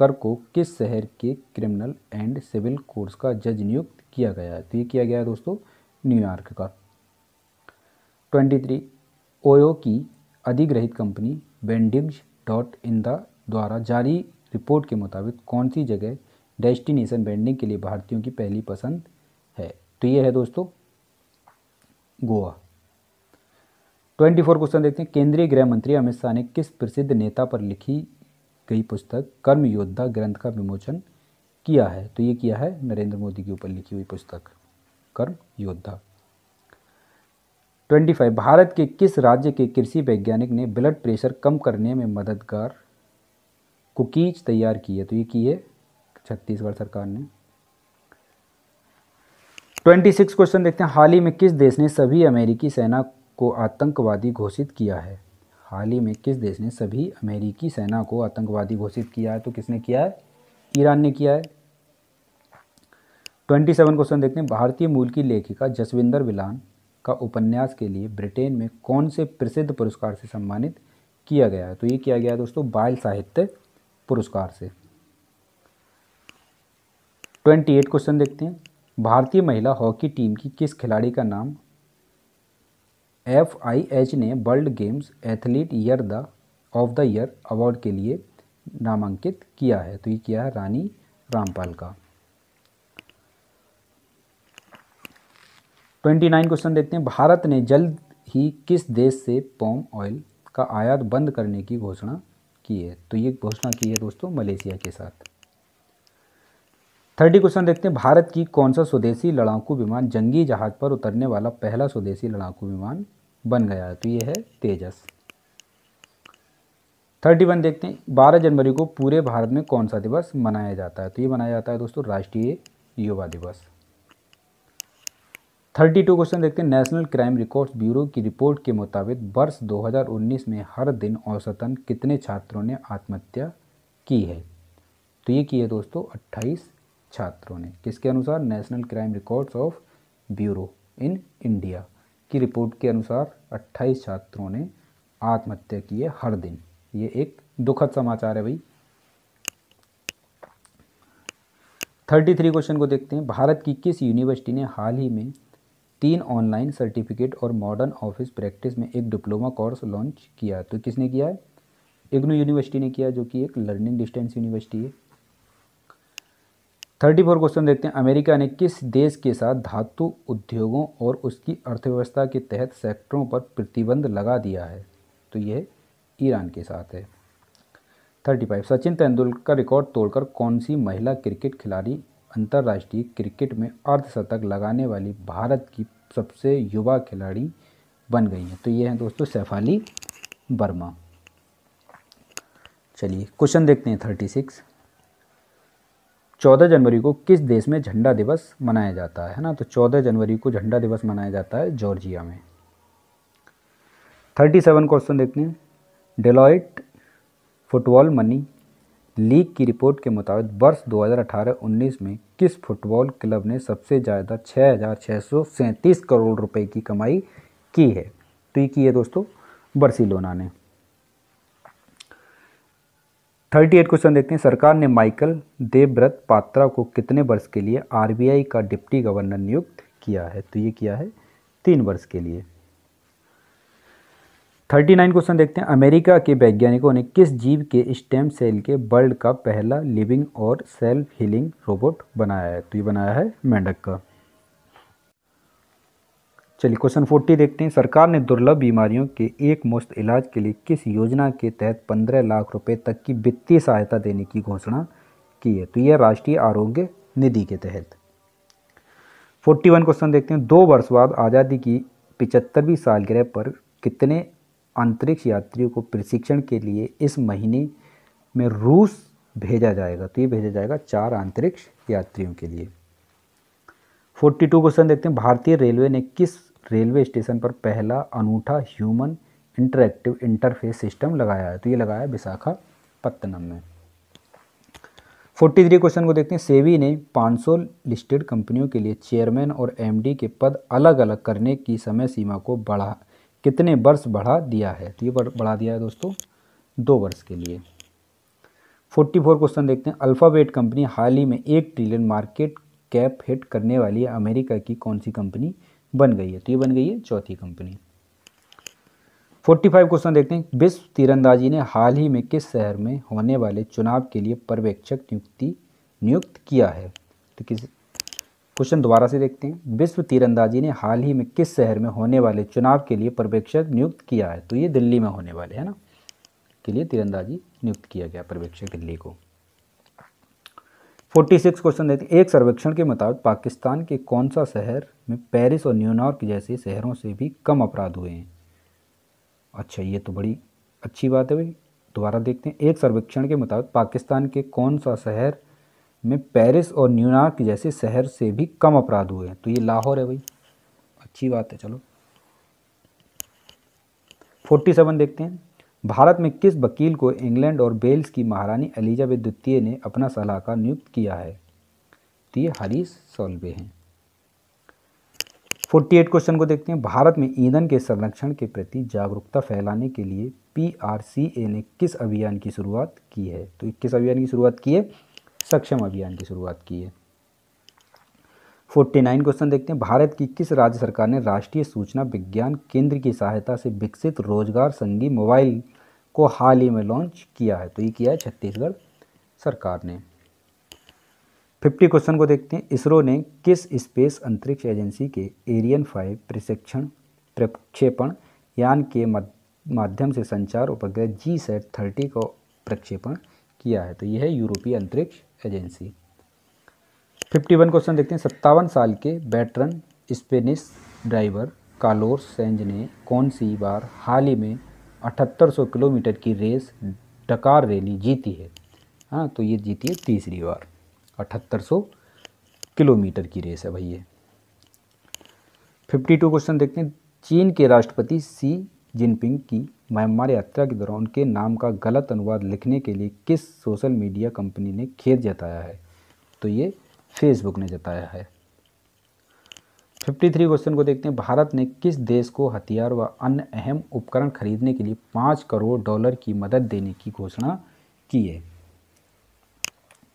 कर को किस शहर के क्रिमिनल एंड सिविल कोर्ट्स का जज नियुक्त किया गया है तो ये किया गया है दोस्तों न्यूयॉर्क का ट्वेंटी थ्री ओयो की अधिग्रहित कंपनी बेंडिंग डॉट इन द द्वारा जारी रिपोर्ट के मुताबिक कौन सी जगह डेस्टिनेशन बेंडिंग के लिए भारतीयों की पहली पसंद है तो ये है दोस्तों गोवा ट्वेंटी फोर क्वेश्चन देखते हैं केंद्रीय गृह मंत्री अमित शाह ने किस प्रसिद्ध नेता पर लिखी गई पुस्तक कर्म योद्धा ग्रंथ का विमोचन किया है तो ये किया है नरेंद्र मोदी के ऊपर लिखी हुई पुस्तक कर्म योद्धा 25 भारत के किस राज्य के कृषि वैज्ञानिक ने ब्लड प्रेशर कम करने में मददगार कुकीज तैयार की है तो ये की है छत्तीसगढ़ सरकार ने 26 क्वेश्चन देखते हैं हाल ही में किस देश ने सभी अमेरिकी सेना को आतंकवादी घोषित किया है हाल ही में किस देश ने सभी अमेरिकी सेना को आतंकवादी घोषित किया है तो किसने किया है ईरान ने किया है ट्वेंटी सेवन क्वेश्चन देखते हैं भारतीय मूल की लेखिका जसविंदर विलान का उपन्यास के लिए ब्रिटेन में कौन से प्रसिद्ध पुरस्कार से सम्मानित किया गया है तो ये किया गया है दोस्तों बाल साहित्य पुरस्कार से ट्वेंटी एट क्वेश्चन देखते हैं भारतीय महिला हॉकी टीम की किस खिलाड़ी का नाम एफ आई एच ने world games athlete year the of the year award के लिए नामांकित किया है तो ये किया है रानी रामपाल का ट्वेंटी नाइन क्वेश्चन देखते हैं भारत ने जल्द ही किस देश से पॉम ऑयल का आयात बंद करने की घोषणा की है तो ये घोषणा की है दोस्तों मलेशिया के साथ थर्टी क्वेश्चन देखते हैं भारत की कौन सा स्वदेशी लड़ाकू विमान जंगी जहाज पर उतरने वाला पहला स्वदेशी लड़ाकू विमान बन गया है तो ये है तेजस थर्टी वन देखते हैं बारह जनवरी को पूरे भारत में कौन सा दिवस मनाया जाता है तो ये मनाया जाता है दोस्तों राष्ट्रीय युवा दिवस थर्टी टू क्वेश्चन देखते हैं नेशनल क्राइम रिकॉर्ड्स ब्यूरो की रिपोर्ट के मुताबिक वर्ष 2019 में हर दिन औसतन कितने छात्रों ने आत्महत्या की है तो ये की है दोस्तों अट्ठाईस छात्रों ने किसके अनुसार National Crime Records of Bureau in India की रिपोर्ट के अनुसार 28 छात्रों ने आत्महत्या की है हर दिन ये एक दुखद समाचार है भाई थर्टी थ्री क्वेश्चन को देखते हैं भारत की किस यूनिवर्सिटी ने हाल ही में तीन ऑनलाइन सर्टिफिकेट और मॉडर्न ऑफिस प्रैक्टिस में एक डिप्लोमा कोर्स लॉन्च किया तो किसने किया है इग्नू यूनिवर्सिटी ने किया जो कि एक लर्निंग डिस्टेंस यूनिवर्सिटी है थर्टी फोर क्वेश्चन देखते हैं अमेरिका ने किस देश के साथ धातु उद्योगों और उसकी अर्थव्यवस्था के तहत सेक्टरों पर प्रतिबंध लगा दिया है तो यह ईरान के साथ है थर्टी फाइव सचिन तेंदुलकर का रिकॉर्ड तोड़कर कौन सी महिला क्रिकेट खिलाड़ी अंतर्राष्ट्रीय क्रिकेट में अर्धशतक लगाने वाली भारत की सबसे युवा खिलाड़ी बन गई हैं तो ये हैं दोस्तों सैफाली वर्मा चलिए क्वेश्चन देखते हैं थर्टी सिक्स 14 जनवरी को किस देश में झंडा दिवस मनाया जाता है ना तो 14 जनवरी को झंडा दिवस मनाया जाता है जॉर्जिया में 37 क्वेश्चन देखते हैं डेलॉइट फुटबॉल मनी लीग की रिपोर्ट के मुताबिक वर्ष 2018-19 में किस फुटबॉल क्लब ने सबसे ज़्यादा छः करोड़ रुपए की कमाई की है तो ये की है दोस्तों बर्सिलोना ने थर्टी एट क्वेश्चन देखते हैं सरकार ने माइकल देवव्रत पात्रा को कितने वर्ष के लिए आरबीआई का डिप्टी गवर्नर नियुक्त किया है तो ये किया है तीन वर्ष के लिए थर्टी नाइन क्वेश्चन देखते हैं अमेरिका के वैज्ञानिकों ने किस जीव के स्टेम सेल के वर्ल्ड का पहला लिविंग और सेल्फ हीलिंग रोबोट बनाया है तो ये बनाया है मेंढक का चलिए क्वेश्चन फोर्टी देखते हैं सरकार ने दुर्लभ बीमारियों के एक मुफ्त इलाज के लिए किस योजना के तहत पंद्रह लाख रुपए तक की वित्तीय सहायता देने की घोषणा की है तो यह राष्ट्रीय आरोग्य निधि के तहत फोर्टी वन क्वेश्चन देखते हैं दो वर्ष बाद आज़ादी की पिचहत्तरवीं सालगिरह पर कितने अंतरिक्ष यात्रियों को प्रशिक्षण के लिए इस महीने में रूस भेजा जाएगा तो ये भेजा जाएगा चार अंतरिक्ष यात्रियों के लिए फोर्टी टू क्वेश्चन देखते हैं भारतीय रेलवे ने किस रेलवे स्टेशन पर पहला अनूठा ह्यूमन इंटरेक्टिव इंटरफेस सिस्टम लगाया है तो ये लगाया है विशाखापत्तनम में 43 क्वेश्चन को देखते हैं सेवी ने 500 लिस्टेड कंपनियों के लिए चेयरमैन और एमडी के पद अलग अलग करने की समय सीमा को बढ़ा कितने वर्ष बढ़ा दिया है तो ये बढ़ा दिया है दोस्तों दो वर्ष के लिए 44 क्वेश्चन देखते हैं अल्फ़ाबेट कंपनी हाल ही में एक ट्रिलियन मार्केट कैप हिट करने वाली अमेरिका की कौन सी कंपनी बन गई है तो ये बन गई है चौथी कंपनी 45 क्वेश्चन देखते हैं विश्व तीरंदाजी ने हाल ही में किस शहर में होने वाले चुनाव के लिए पर्यवेक्षक नियुक्ति नियुक्त किया है तो किस क्वेश्चन दोबारा से देखते हैं विश्व तीरंदाजी ने हाल ही में किस शहर में होने वाले चुनाव के लिए पर्यवेक्षक नियुक्त किया है तो ये दिल्ली में होने वाले है ना के लिए तीरंदाजी नियुक्त किया गया पर्यवेक्षक दिल्ली को 46 क्वेश्चन देते हैं एक सर्वेक्षण के मुताबिक पाकिस्तान के कौन सा शहर में पेरिस और न्यूयॉर्क जैसे शहरों से भी कम अपराध हुए हैं अच्छा ये तो बड़ी अच्छी बात है भाई दोबारा देखते हैं एक सर्वेक्षण के मुताबिक पाकिस्तान के कौन सा शहर में पेरिस और न्यूयॉर्क जैसे शहर से भी कम अपराध हुए हैं तो ये लाहौर है भाई अच्छी बात है चलो फोर्टी सेवन देखते हैं भारत में किस वकील को इंग्लैंड और वेल्स की महारानी एलिजाबेथ द्वितीय ने अपना सलाहकार नियुक्त किया है तो ये हरीश सोल्बे हैं 48 क्वेश्चन को देखते हैं भारत में ईंधन के संरक्षण के प्रति जागरूकता फैलाने के लिए पीआरसीए ने किस अभियान की शुरुआत की है तो किस अभियान की शुरुआत की है सक्षम अभियान की शुरुआत की है फोर्टी नाइन क्वेश्चन देखते हैं भारत की किस राज्य सरकार ने राष्ट्रीय सूचना विज्ञान केंद्र की सहायता से विकसित रोजगार संगी मोबाइल को हाल ही में लॉन्च किया है तो ये किया है छत्तीसगढ़ सरकार ने फिफ्टी क्वेश्चन को देखते हैं इसरो ने किस स्पेस अंतरिक्ष एजेंसी के एरियन फाइव प्रशिक्षण प्रक्षेपण यान के माध्यम से संचार उपग्रह जी सेट थर्टी को प्रक्षेपण किया है तो यह है यूरोपीय अंतरिक्ष एजेंसी फिफ्टी वन क्वेश्चन देखते हैं सत्तावन साल के veteran Spanish driver Carlos Sainz ने कौन सी बार हाल ही में 7800 किलोमीटर की रेस डकार रैली जीती है हाँ तो ये जीती है तीसरी बार 7800 किलोमीटर की रेस है भैया फिफ्टी टू क्वेश्चन देखते हैं चीन के राष्ट्रपति सी जिनपिंग की म्यांमार यात्रा के दौरान उनके नाम का गलत अनुवाद लिखने के लिए किस सोशल मीडिया कंपनी ने खेद जताया है तो ये फेसबुक ने जताया है 53 क्वेश्चन को देखते हैं भारत ने किस देश को हथियार व अन्य अहम उपकरण खरीदने के लिए पाँच करोड़ डॉलर की मदद देने की घोषणा की है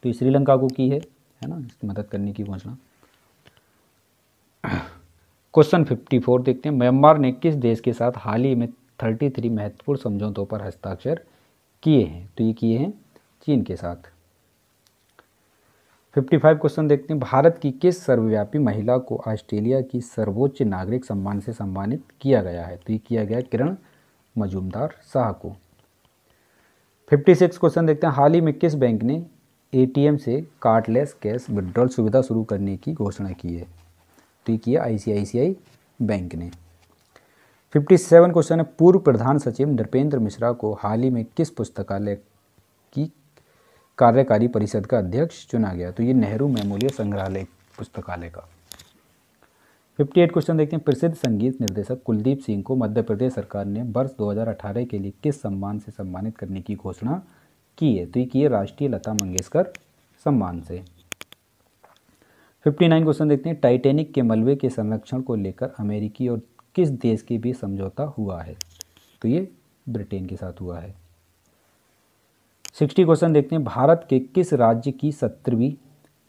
तो श्रीलंका को की है है ना इसकी मदद करने की घोषणा क्वेश्चन 54 देखते हैं म्यांमार ने किस देश के साथ हाल ही में 33 महत्वपूर्ण समझौतों पर हस्ताक्षर किए हैं तो ये किए हैं चीन के साथ 55 क्वेश्चन देखते हैं भारत की किस सर्वव्यापी महिला को ऑस्ट्रेलिया की सर्वोच्च नागरिक सम्मान से सम्मानित किया गया है तो ये किया गया किरण मजूमदार शाह को 56 क्वेश्चन देखते हैं हाल ही में किस बैंक ने एटीएम से कार्डलेस कैश विड्रॉल सुविधा शुरू करने की घोषणा की है तो ये किया आईसीआईसीआई बैंक ने 57 क्वेश्चन है पूर्व प्रधान सचिव नृपेंद्र मिश्रा को हाल ही में किस पुस्तकालय की कार्यकारी परिषद का अध्यक्ष चुना गया तो ये नेहरू मेमोरियल संग्रहालय पुस्तकालय का 58 क्वेश्चन देखते हैं प्रसिद्ध संगीत निर्देशक कुलदीप सिंह को मध्य प्रदेश सरकार ने वर्ष 2018 के लिए किस सम्मान से सम्मानित करने की घोषणा की है तो ये किए राष्ट्रीय लता मंगेशकर सम्मान से 59 क्वेश्चन देखते हैं टाइटैनिक के मलबे के संरक्षण को लेकर अमेरिकी और किस देश के बीच समझौता हुआ है तो ये ब्रिटेन के साथ हुआ है सिक्सटी क्वेश्चन देखते हैं भारत के किस राज्य की सत्रहवीं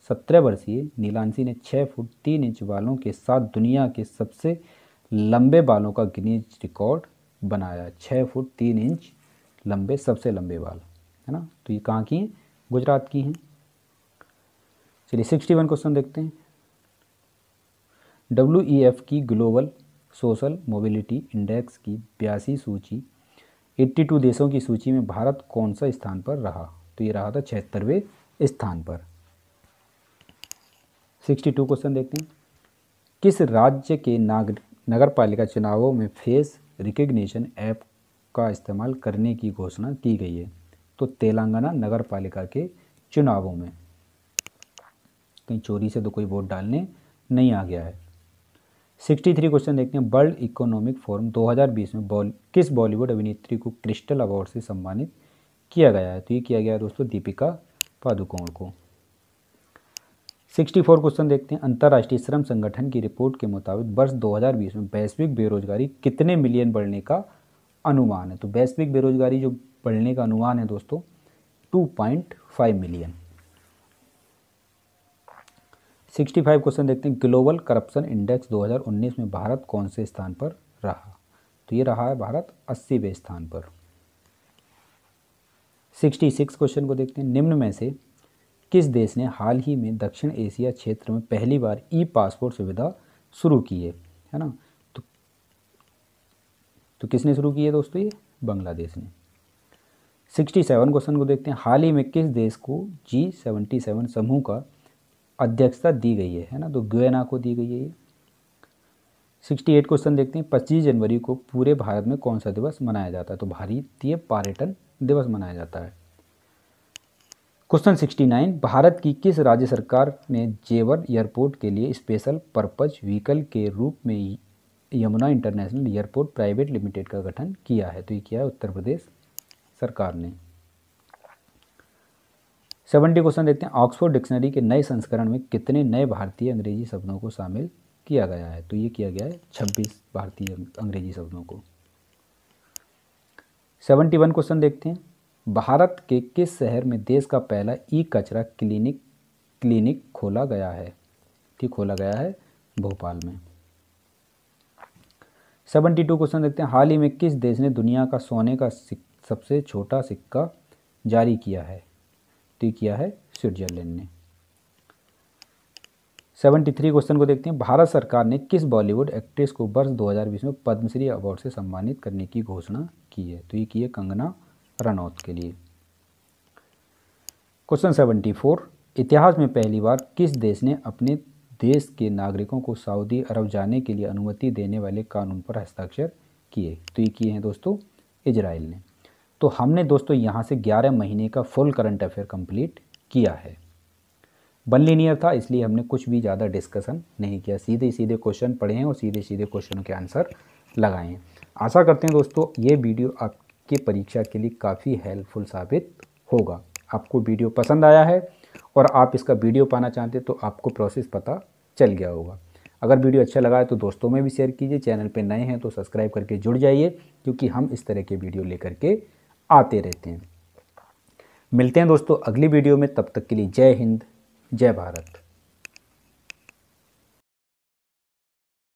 सत्रह वर्षीय नीलांशी ने छः फुट तीन इंच बालों के साथ दुनिया के सबसे लंबे बालों का गिनीज रिकॉर्ड बनाया छः फुट तीन इंच लंबे सबसे लंबे बाल है ना तो ये कहाँ की हैं गुजरात की हैं चलिए सिक्सटी वन क्वेश्चन देखते हैं डब्ल्यू ई एफ की ग्लोबल सोशल मोबिलिटी इंडेक्स की बयासी सूची 82 देशों की सूची में भारत कौन सा स्थान पर रहा तो ये रहा था छिहत्तरवें स्थान पर 62 क्वेश्चन देखते हैं किस राज्य के नगर पालिका चुनावों में फेस रिकग्निशन ऐप का इस्तेमाल करने की घोषणा की गई है तो तेलंगाना नगर पालिका के चुनावों में कहीं चोरी से तो कोई वोट डालने नहीं आ गया है सिक्सटी थ्री क्वेश्चन देखते हैं वर्ल्ड इकोनॉमिक फोरम 2020 में बॉल किस बॉलीवुड अभिनेत्री को क्रिस्टल अवार्ड से सम्मानित किया गया है तो ये किया गया है दोस्तों दीपिका पादुकोण को सिक्सटी फोर क्वेश्चन देखते हैं अंतर्राष्ट्रीय श्रम संगठन की रिपोर्ट के मुताबिक वर्ष 2020 में वैश्विक बेरोजगारी कितने मिलियन बढ़ने का अनुमान है तो वैश्विक बेरोजगारी जो बढ़ने का अनुमान है दोस्तों two million sixty five question देखते हैं ग्लोबल करप्शन इंडेक्स 2019 में भारत कौन से स्थान पर रहा तो ये रहा है भारत अस्सीवें स्थान पर सिक्सटी सिक्स क्वेश्चन को देखते हैं निम्न में से किस देश ने हाल ही में दक्षिण एशिया क्षेत्र में पहली बार ई पासपोर्ट सुविधा शुरू की है है ना तो तो किसने शुरू की है दोस्तों ये बांग्लादेश ने सिक्सटी सेवन क्वेश्चन को देखते हैं हाल ही में किस देश को जी सेवेंटी सेवन समूह का अध्यक्षता दी गई है है ना तो ग्वेना को दी गई है ये सिक्सटी एट क्वेश्चन देखते हैं पच्चीस जनवरी को पूरे भारत में कौन सा दिवस मनाया जाता है तो भारतीय पर्यटन दिवस मनाया जाता है क्वेश्चन सिक्सटी नाइन भारत की किस राज्य सरकार ने जेवर एयरपोर्ट के लिए स्पेशल पर्पज व्हीकल के रूप में Yamuna international airport private limited का गठन किया है तो ये किया है उत्तर प्रदेश सरकार ने सेवेंटी क्वेश्चन देखते हैं ऑक्सफोर्ड डिक्शनरी के नए संस्करण में कितने नए भारतीय अंग्रेजी शब्दों को शामिल किया गया है तो ये किया गया है छब्बीस भारतीय अंग्रेजी शब्दों को सेवेंटी वन क्वेश्चन देखते हैं भारत के किस शहर में देश का पहला ई कचरा क्लिनिक क्लिनिक खोला गया है ठीक खोला गया है भोपाल में सेवेंटी टू क्वेश्चन देखते हैं हाल ही में किस देश ने दुनिया का सोने का सबसे छोटा सिक्का जारी किया है नियुक्ति किया है स्विट्जरलैंड ने सेवेंटी थ्री क्वेश्चन को देखते हैं भारत सरकार ने किस बॉलीवुड एक्ट्रेस को वर्ष 2020 में पद्मश्री अवार्ड से सम्मानित करने की घोषणा की है तो ये की है कंगना रनौत के लिए क्वेश्चन सेवेंटी फोर इतिहास में पहली बार किस देश ने अपने देश के नागरिकों को सऊदी अरब जाने के लिए अनुमति देने वाले कानून पर हस्ताक्षर किए तो ये किए हैं दोस्तों इजराइल ने तो हमने दोस्तों यहाँ से 11 महीने का फुल करंट अफेयर कंप्लीट किया है वन लीनियर था इसलिए हमने कुछ भी ज़्यादा डिस्कशन नहीं किया सीधे सीधे क्वेश्चन पढ़े हैं और सीधे सीधे क्वेश्चनों के आंसर लगाए हैं आशा करते हैं दोस्तों ये वीडियो आपके परीक्षा के लिए काफ़ी हेल्पफुल साबित होगा आपको वीडियो पसंद आया है और आप इसका वीडियो पाना चाहते तो आपको प्रोसेस पता चल गया होगा अगर वीडियो अच्छा लगा है तो दोस्तों में भी शेयर कीजिए चैनल पर नए हैं तो सब्सक्राइब करके जुड़ जाइए क्योंकि हम इस तरह के वीडियो लेकर के आते रहते हैं मिलते हैं दोस्तों अगली वीडियो में तब तक के लिए जय हिंद जय भारत